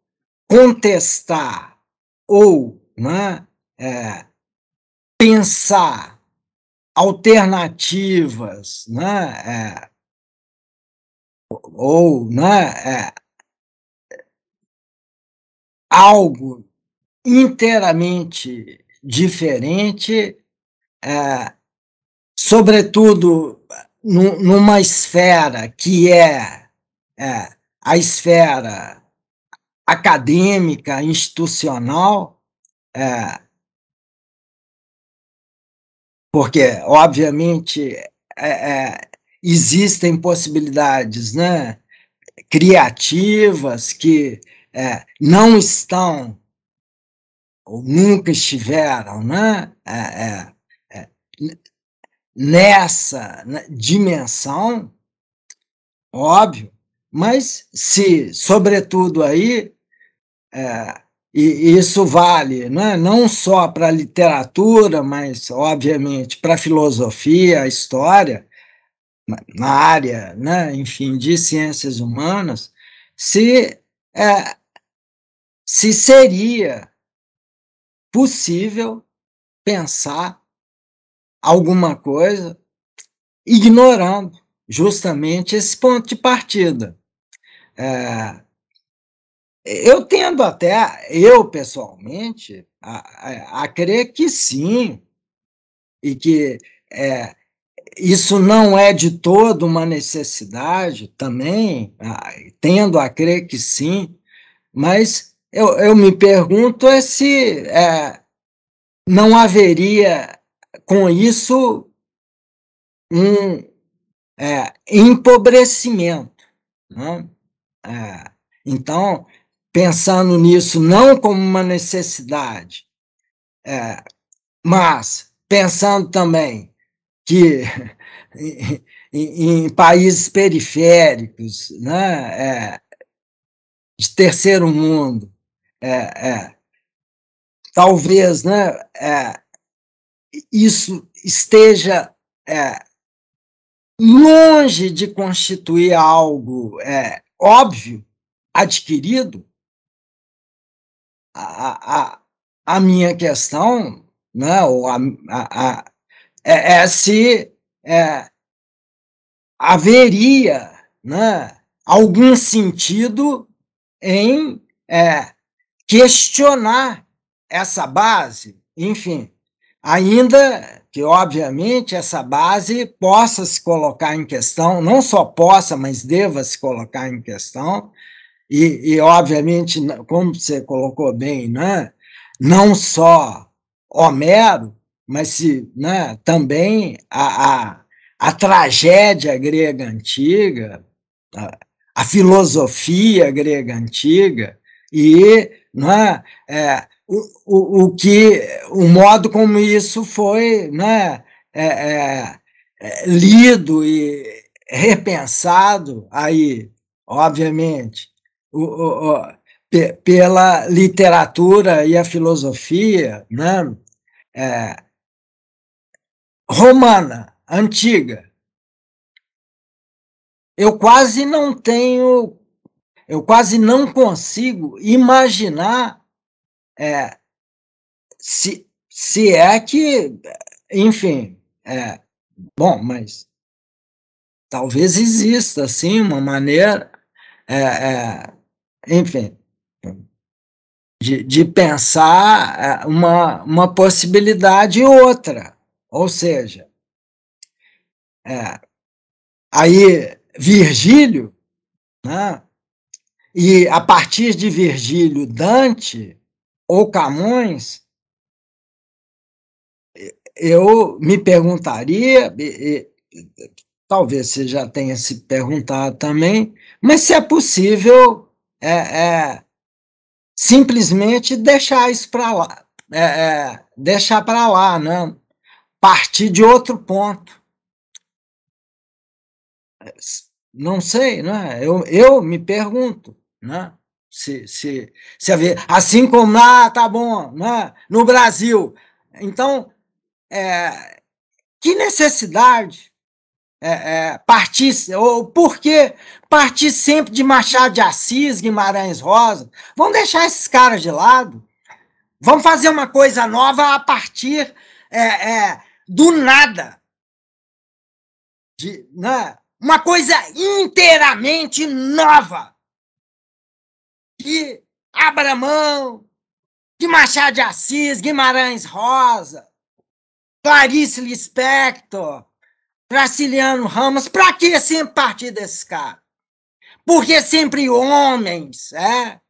contestar ou né, é, pensar alternativas né, é, ou né, é, algo inteiramente diferente é, sobretudo no numa esfera que é, é a esfera acadêmica, institucional, é, porque, obviamente, é, é, existem possibilidades né, criativas que é, não estão ou nunca estiveram né, é, é nessa né, dimensão, óbvio, mas se, sobretudo aí, é, e isso vale né, não só para a literatura, mas, obviamente, para a filosofia, a história, na área, né, enfim, de ciências humanas, se, é, se seria possível pensar alguma coisa, ignorando justamente esse ponto de partida. É, eu tendo até, eu pessoalmente, a, a, a crer que sim, e que é, isso não é de todo uma necessidade também, tendo a crer que sim, mas eu, eu me pergunto é se é, não haveria com isso, um é, empobrecimento. Né? É, então, pensando nisso não como uma necessidade, é, mas pensando também que em, em, países periféricos, né, é, de terceiro mundo, é, é, talvez né, isso esteja é, longe de constituir algo é, óbvio, adquirido, a, a, a minha questão né, ou a, a, a é, é, se é, haveria né, algum sentido em é, questionar essa base, enfim, Ainda que, obviamente, essa base possa se colocar em questão, não só possa, mas deva se colocar em questão, e, e obviamente, como você colocou bem, né, não só Homero, mas se, né, também a, a, a tragédia grega antiga, a, a filosofia grega antiga, e né, é, o, o, que o modo como isso foi né, é, é, é, lido e repensado aí, obviamente, o, o, pela literatura e a filosofia né, é, romana, antiga. Eu quase não tenho, eu quase não consigo imaginar é, se, se é que, enfim, é, bom, mas talvez exista, assim uma maneira, é, é enfim, de, de pensar é, uma, uma possibilidade e outra. Ou seja, é, aí Virgílio, né, e a partir de Virgílio, Dante, ou Camões, eu me perguntaria, e, e, talvez você já tenha se perguntado também, mas se é possível é, é, simplesmente deixar isso para lá, é, é deixar para lá, né? partir de outro ponto. É, não sei, né? eu, eu me pergunto. Né? se, se, se haver. Assim como, ah, tá bom, né? no Brasil. Então, é, que necessidade é, é, partir, ou por que partir sempre de Machado de Assis, Guimarães Rosa? Vamos deixar esses caras de lado. Vamos fazer uma coisa nova a partir é, é do nada. De, né? Uma coisa inteiramente nova que Abramão, que de Machado de Assis, Guimarães Rosa, Clarice Lispector, Brasiliano Ramos, para que sempre partir desses caras? Porque sempre homens, é?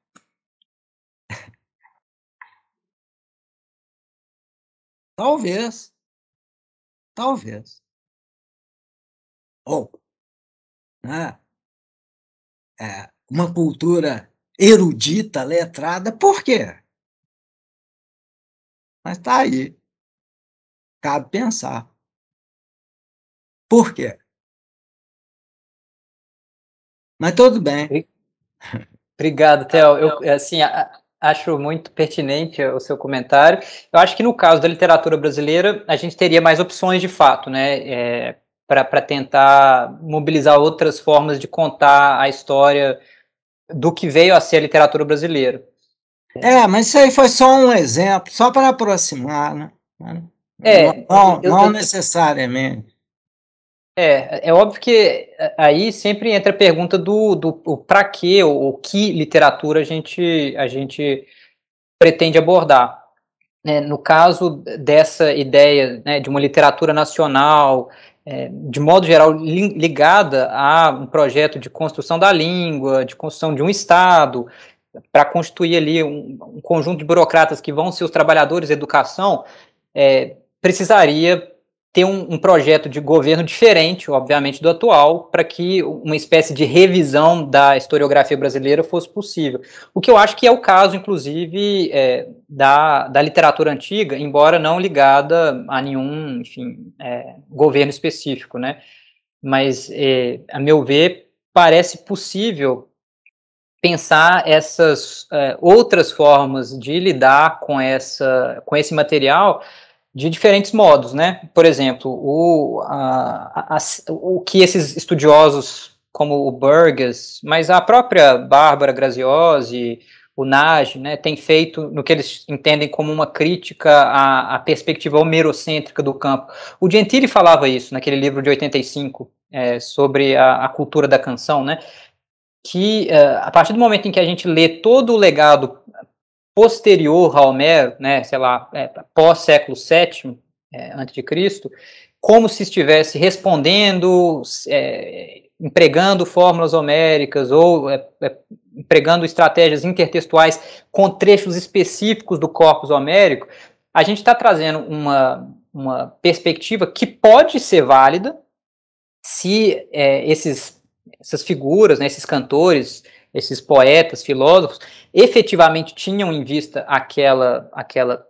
Talvez. Talvez. Ou, né? É, uma cultura erudita, letrada, por quê? Mas está aí. Cabe pensar. Por quê? Mas tudo bem. Obrigado, tá Theo. Eu, é, assim, a, acho muito pertinente o seu comentário. Eu acho que no caso da literatura brasileira, a gente teria mais opções de fato, né? É, para tentar mobilizar outras formas de contar a história do que veio a ser a literatura brasileira. É, mas isso aí foi só um exemplo, só para aproximar, né? É, não, não, eu, eu, necessariamente. É, é óbvio que é, aí sempre entra a pergunta do, do, do para que ou, ou que literatura a gente, a gente pretende abordar. É, no caso dessa ideia né, de uma literatura nacional é, de modo geral, ligada a um projeto de construção da língua, de construção de um Estado, para constituir ali um, um, conjunto de burocratas que vão ser os trabalhadores da educação, é, precisaria ter um, um, projeto de governo diferente, obviamente, do atual, para que uma espécie de revisão da historiografia brasileira fosse possível. O que eu acho que é o caso, inclusive, é, da, da literatura antiga, embora não ligada a nenhum, enfim, é, governo específico, né? Mas, é, a meu ver, parece possível pensar essas é, outras formas de lidar com, essa, com esse material de diferentes modos, né? Por exemplo, o, a, a, o que esses estudiosos como o Burgess, mas a própria Bárbara Graziosi, o Nage, né, tem feito no que eles entendem como uma crítica à, à perspectiva homerocêntrica do campo. O Gentili falava isso naquele livro de 85, é, sobre a, a, cultura da canção, né, que é, a partir do momento em que a gente lê todo o legado posterior a Homero, né, sei lá, é, pós-século VII é, antes de Cristo, como se estivesse respondendo, é, empregando fórmulas homéricas ou é, é empregando estratégias intertextuais com trechos específicos do corpus homérico, a gente está trazendo uma, uma perspectiva que pode ser válida se é, esses, essas figuras, né, esses cantores, esses poetas, filósofos, efetivamente tinham em vista aquela, aquela,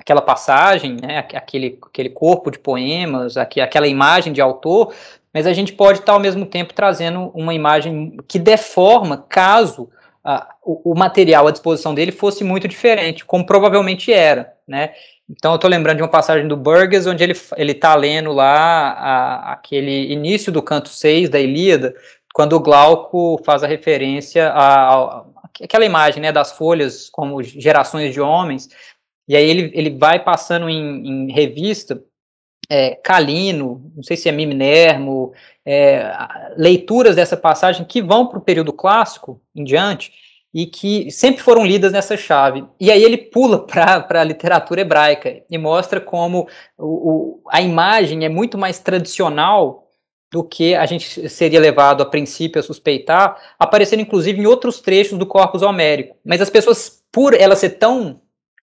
aquela passagem, né, aquele, aquele corpo de poemas, aqu aquela imagem de autor, mas a gente pode estar ao mesmo tempo trazendo uma imagem que deforma caso ah, o, o, material à disposição dele fosse muito diferente, como provavelmente era, né? Então eu estou lembrando de uma passagem do Burgess, onde ele ele está lendo lá a, aquele início do canto 6 da Ilíada, quando o Glauco faz a referência à aquela imagem né, das folhas como gerações de homens, e aí ele, ele vai passando em, em revista é, Calino, não sei se é Mimnermo, é, leituras dessa passagem que vão para o período clássico em diante e que sempre foram lidas nessa chave. E aí ele pula para a literatura hebraica e mostra como o, o, a imagem é muito mais tradicional do que a gente seria levado a princípio a suspeitar, aparecendo inclusive em outros trechos do Corpus Homérico. Mas as pessoas, por ela ser tão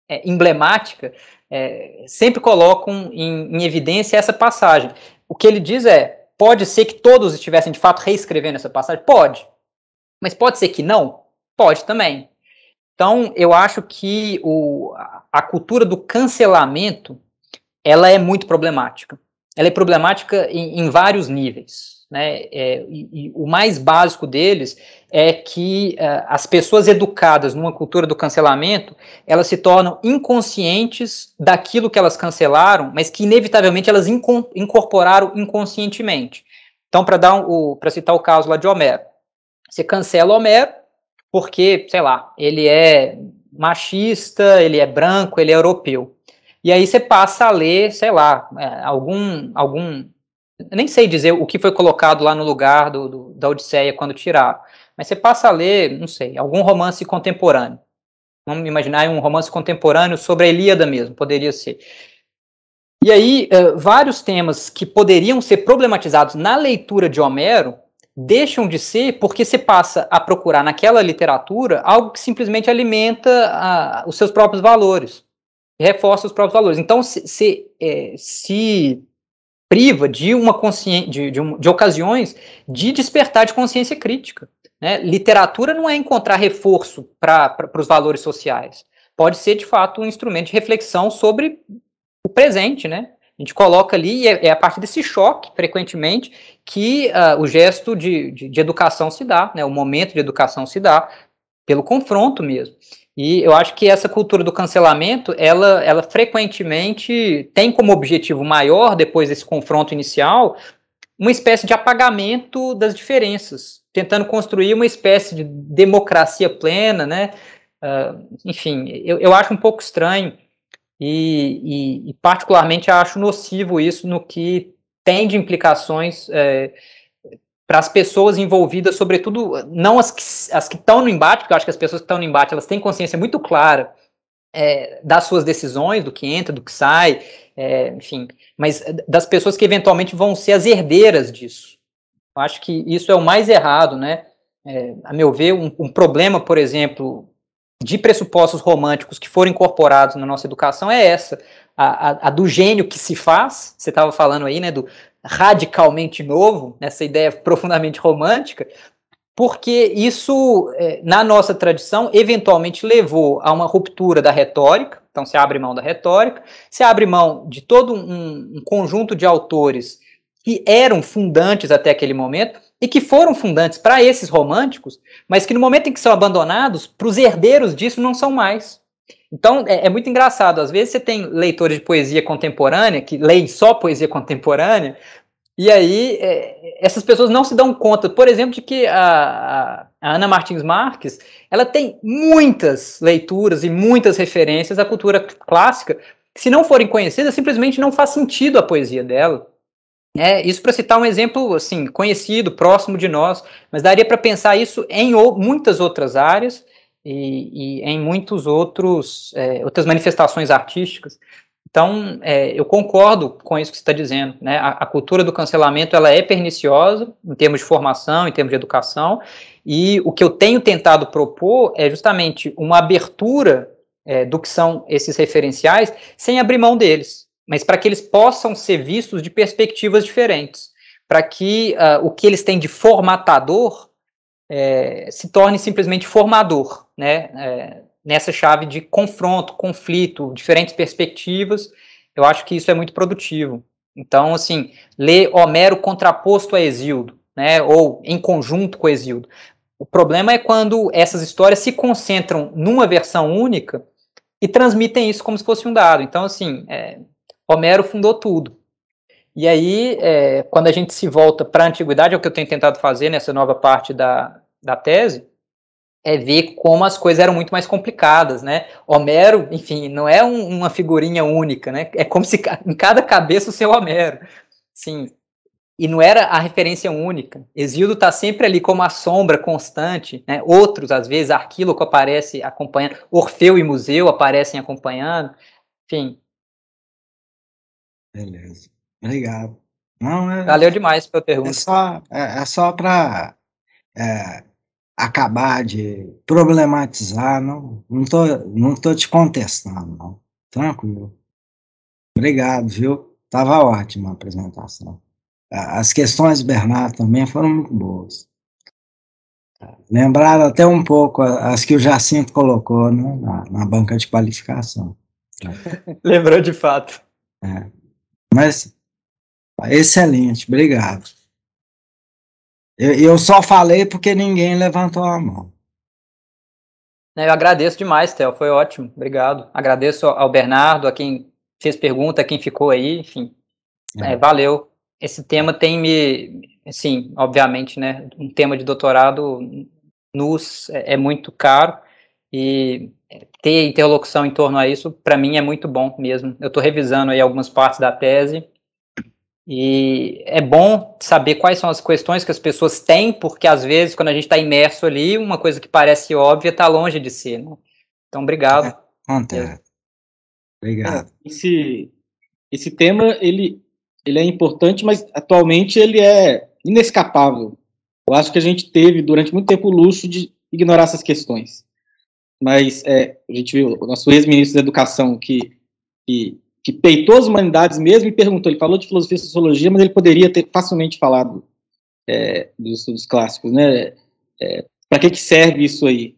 é, emblemática, é, sempre colocam em, em evidência essa passagem. O que ele diz é: pode ser que todos estivessem de fato reescrevendo essa passagem? Pode. Mas pode ser que não? Pode também. Então, eu acho que o, a cultura do cancelamento ela é muito problemática ela é problemática em, em vários níveis. Né? É, e, e, o mais básico deles é que uh, as pessoas educadas numa cultura do cancelamento elas se tornam inconscientes daquilo que elas cancelaram, mas que inevitavelmente elas inco incorporaram inconscientemente. Então, para dar um, para citar o caso lá de Homero, você cancela Homero porque, sei lá, ele é machista, ele é branco, ele é europeu. E aí você passa a ler, sei lá, é, algum, algum, nem sei dizer o que foi colocado lá no lugar do, do, da Odisseia quando tiraram, mas você passa a ler, não sei, algum romance contemporâneo. Vamos imaginar um romance contemporâneo sobre a Ilíada mesmo, poderia ser. E aí, eh, vários temas que poderiam ser problematizados na leitura de Homero deixam de ser porque você passa a procurar naquela literatura algo que simplesmente alimenta os seus próprios valores reforça os próprios valores. Então, se, se, é, se priva de uma consciência, de, de, de, ocasiões de despertar de consciência crítica. Né? Literatura não é encontrar reforço para os valores sociais. Pode ser, de fato, um instrumento de reflexão sobre o presente, né? A gente coloca ali, e é, é a partir desse choque, frequentemente, que uh, o gesto de, de, de educação se dá, né? o momento de educação se dá, pelo confronto mesmo. E eu acho que essa cultura do cancelamento, ela, ela frequentemente tem como objetivo maior, depois desse confronto inicial, uma espécie de apagamento das diferenças, tentando construir uma espécie de democracia plena, né? Uh, enfim, eu, eu acho um pouco estranho e, e, e particularmente acho nocivo isso no que tem de implicações eh, para as pessoas envolvidas, sobretudo não as que, as que estão no embate, porque eu acho que as pessoas que estão no embate elas têm consciência muito clara é, das suas decisões, do que entra, do que sai, é, enfim, mas das pessoas que eventualmente vão ser as herdeiras disso. Eu acho que isso é o mais errado, né? É, a meu ver, um, um, problema, por exemplo, de pressupostos românticos que foram incorporados na nossa educação é essa, a, a, a do gênio que se faz, você estava falando aí, né, do, radicalmente novo, nessa ideia profundamente romântica, porque isso, é, na nossa tradição, eventualmente levou a uma ruptura da retórica, então se abre mão da retórica, se abre mão de todo um, um conjunto de autores que eram fundantes até aquele momento e que foram fundantes para esses românticos, mas que no momento em que são abandonados, para os herdeiros disso não são mais. Então, é, é, muito engraçado. Às vezes você tem leitores de poesia contemporânea que leem só poesia contemporânea, e aí é, essas pessoas não se dão conta, por exemplo, de que a, a, Ana Martins Marques ela tem muitas leituras e muitas referências à cultura clássica que, se não forem conhecidas, simplesmente não faz sentido a poesia dela. É, isso para citar um exemplo assim conhecido, próximo de nós, mas daria para pensar isso em ou, muitas outras áreas e, e em muitos outros é, outras manifestações artísticas. Então, é, eu concordo com isso que você está dizendo. Né? A, a, cultura do cancelamento ela é perniciosa em termos de formação, em termos de educação, e o que eu tenho tentado propor é justamente uma abertura é, do que são esses referenciais, sem abrir mão deles, mas para que eles possam ser vistos de perspectivas diferentes, para que uh, o que eles têm de formatador é, se torne simplesmente formador, né? É, nessa chave de confronto, conflito, diferentes perspectivas, eu acho que isso é muito produtivo. Então, assim, ler Homero contraposto a Exildo, né? Ou em conjunto com Exildo. O problema é quando essas histórias se concentram numa versão única e transmitem isso como se fosse um dado. Então, assim, é, Homero fundou tudo. E aí, é, quando a gente se volta para a antiguidade, é o que eu tenho tentado fazer nessa nova parte da, da tese, é ver como as coisas eram muito mais complicadas, né? Homero, enfim, não é um, uma figurinha única, né? É como se em cada cabeça o seu Homero. Sim. E não era a referência única. Exílio está sempre ali como a sombra constante, né? Outros, às vezes, Arquíloco aparece acompanhando, Orfeu e Museu aparecem acompanhando, enfim. Beleza. Obrigado. Não, é, Valeu demais pela é pergunta. É só, é, é só para é, acabar de problematizar, não, não, tô, não tô te contestando, não. Tranquilo. Obrigado, viu? Tava ótima a apresentação. As questões, Bernardo, também foram muito boas. Lembraram até um pouco as que o Jacinto colocou né, na, na banca de qualificação. Lembrou de fato. É. Mas Excelente, obrigado. Eu, eu só falei porque ninguém levantou a mão. Eu agradeço demais, Theo, foi ótimo, obrigado. Agradeço ao Bernardo, a quem fez pergunta, a quem ficou aí, enfim. É. É, valeu. Esse tema tem me, sim, obviamente, né? Um tema de doutorado nos é, é muito caro e ter interlocução em torno a isso, para mim, é muito bom mesmo. Eu estou revisando aí algumas partes da tese e é bom saber quais são as questões que as pessoas têm, porque às vezes, quando a gente está imerso ali, uma coisa que parece óbvia está longe de ser. Né? Então, obrigado. É, Conta. Obrigado. Ah, esse, esse tema, ele, ele é importante, mas atualmente ele é inescapável. Eu acho que a gente teve, durante muito tempo, o luxo de ignorar essas questões. Mas é, a gente viu o nosso ex-ministro da Educação que, que que peitou as humanidades mesmo e perguntou. Ele falou de filosofia e sociologia, mas ele poderia ter facilmente falado é, dos estudos clássicos, né? É, para que, que serve isso aí?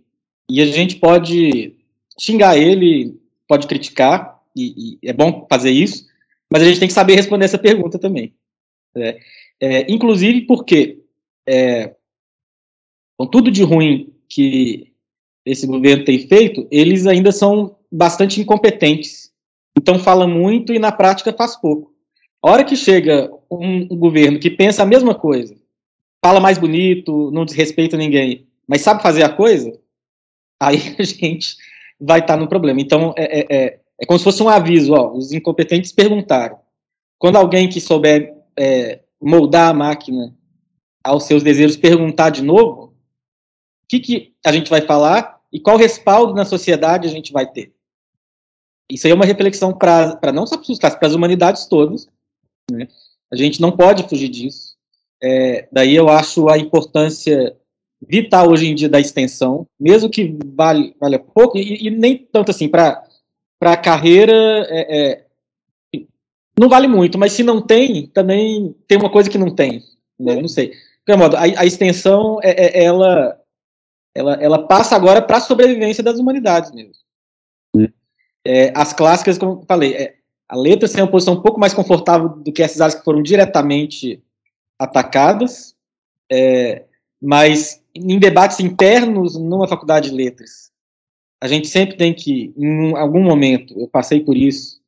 E a gente pode xingar ele, pode criticar, e, e, é bom fazer isso, mas a gente tem que saber responder essa pergunta também. Né? É, inclusive porque é, com tudo de ruim que esse governo tem feito, eles ainda são bastante incompetentes então fala muito e na prática faz pouco. A hora que chega um, um governo que pensa a mesma coisa, fala mais bonito, não desrespeita ninguém, mas sabe fazer a coisa, aí a gente vai estar tá no problema. Então é, é, é, é, como se fosse um aviso, ó, os incompetentes perguntaram. Quando alguém que souber é, moldar a máquina aos seus desejos perguntar de novo, o que, que a gente vai falar e qual respaldo na sociedade a gente vai ter isso aí é uma reflexão para não só para os casos, para as humanidades todas. Né? A gente não pode fugir disso. É, daí eu acho a importância vital hoje em dia da extensão, mesmo que vale, valha pouco, e, e, nem tanto assim, para a carreira é, é, não vale muito, mas se não tem, também tem uma coisa que não tem. Né? Não sei. De modo, a, a extensão, é, é, ela, ela, ela passa agora para a sobrevivência das humanidades mesmo. Hum. É, as clássicas, como eu falei, é, a Letras tem uma posição um pouco mais confortável do que essas áreas que foram diretamente atacadas, é, mas em debates internos numa faculdade de letras, a gente sempre tem que, em algum momento, eu passei por isso,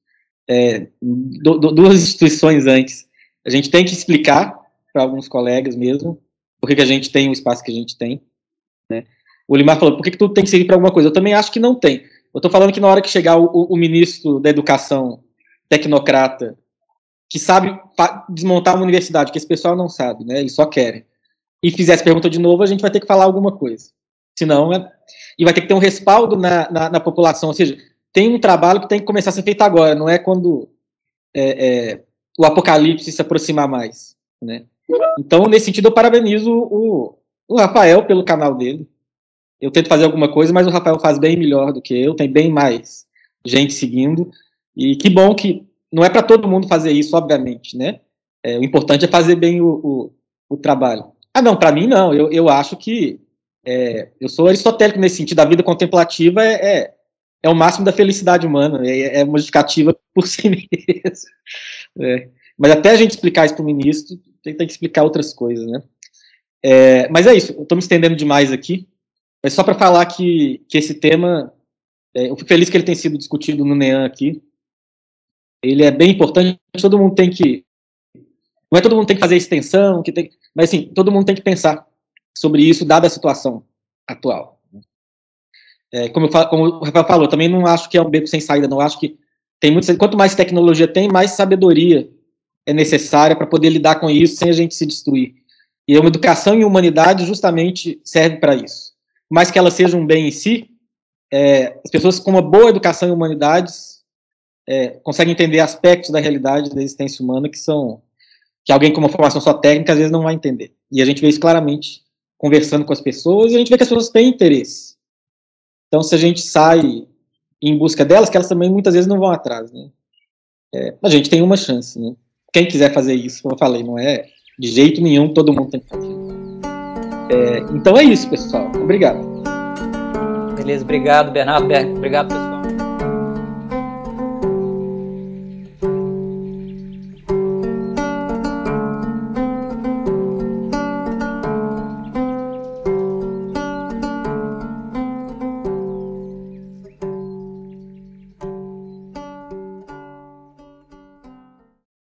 é, do, do, duas instituições antes, a gente tem que explicar para alguns colegas mesmo por que, que a gente tem o espaço que a gente tem. Né? O Limar falou, por que, que tudo tem que seguir para alguma coisa? Eu também acho que não tem. Eu estou falando que na hora que chegar o, o, ministro da Educação, tecnocrata, que sabe desmontar uma universidade, que esse pessoal não sabe, né? Eles só querem. E fizer essa pergunta de novo, a gente vai ter que falar alguma coisa. Senão, é... e vai ter que ter um respaldo na, na, na, população. Ou seja, tem um trabalho que tem que começar a ser feito agora, não é quando é, é, o apocalipse se aproximar mais, né? Então, nesse sentido, eu parabenizo o, o Rafael pelo canal dele eu tento fazer alguma coisa, mas o Rafael faz bem melhor do que eu, tem bem mais gente seguindo. E que bom que não é para todo mundo fazer isso, obviamente, né? É, o importante é fazer bem o, o, o trabalho. Ah, não, para mim não. Eu, eu acho que é, eu sou aristotélico nesse sentido. A vida contemplativa é, é, é o máximo da felicidade humana. É, é modificativa por si mesmo. É. Mas até a gente explicar isso para o ministro, tem, tem, que explicar outras coisas, né? É, mas é isso. Estou me estendendo demais aqui. É só para falar que, que esse tema, é, eu fico feliz que ele tenha sido discutido no NEAN aqui. Ele é bem importante, todo mundo tem que. Não é todo mundo tem que fazer extensão, que tem, mas sim, todo mundo tem que pensar sobre isso, dada a situação atual. Né? É, como, eu, como, o Rafael falou, também não acho que é um beco sem saída, não acho que tem muito, quanto mais tecnologia tem, mais sabedoria é necessária para poder lidar com isso sem a gente se destruir. E uma educação em humanidade justamente serve para isso mas que elas sejam um bem em si, é, as pessoas com uma boa educação em humanidades é, conseguem entender aspectos da realidade da existência humana que são que alguém com uma formação só técnica às vezes não vai entender. E a gente vê isso claramente conversando com as pessoas e a gente vê que as pessoas têm interesse. Então, se a gente sai em busca delas, que elas também muitas vezes não vão atrás, né? É, a gente tem uma chance, né? Quem quiser fazer isso, como eu falei, não é de jeito nenhum todo mundo tem que fazer. É, então é isso, pessoal. Obrigado. Beleza, obrigado, Bernardo. Obrigado, pessoal.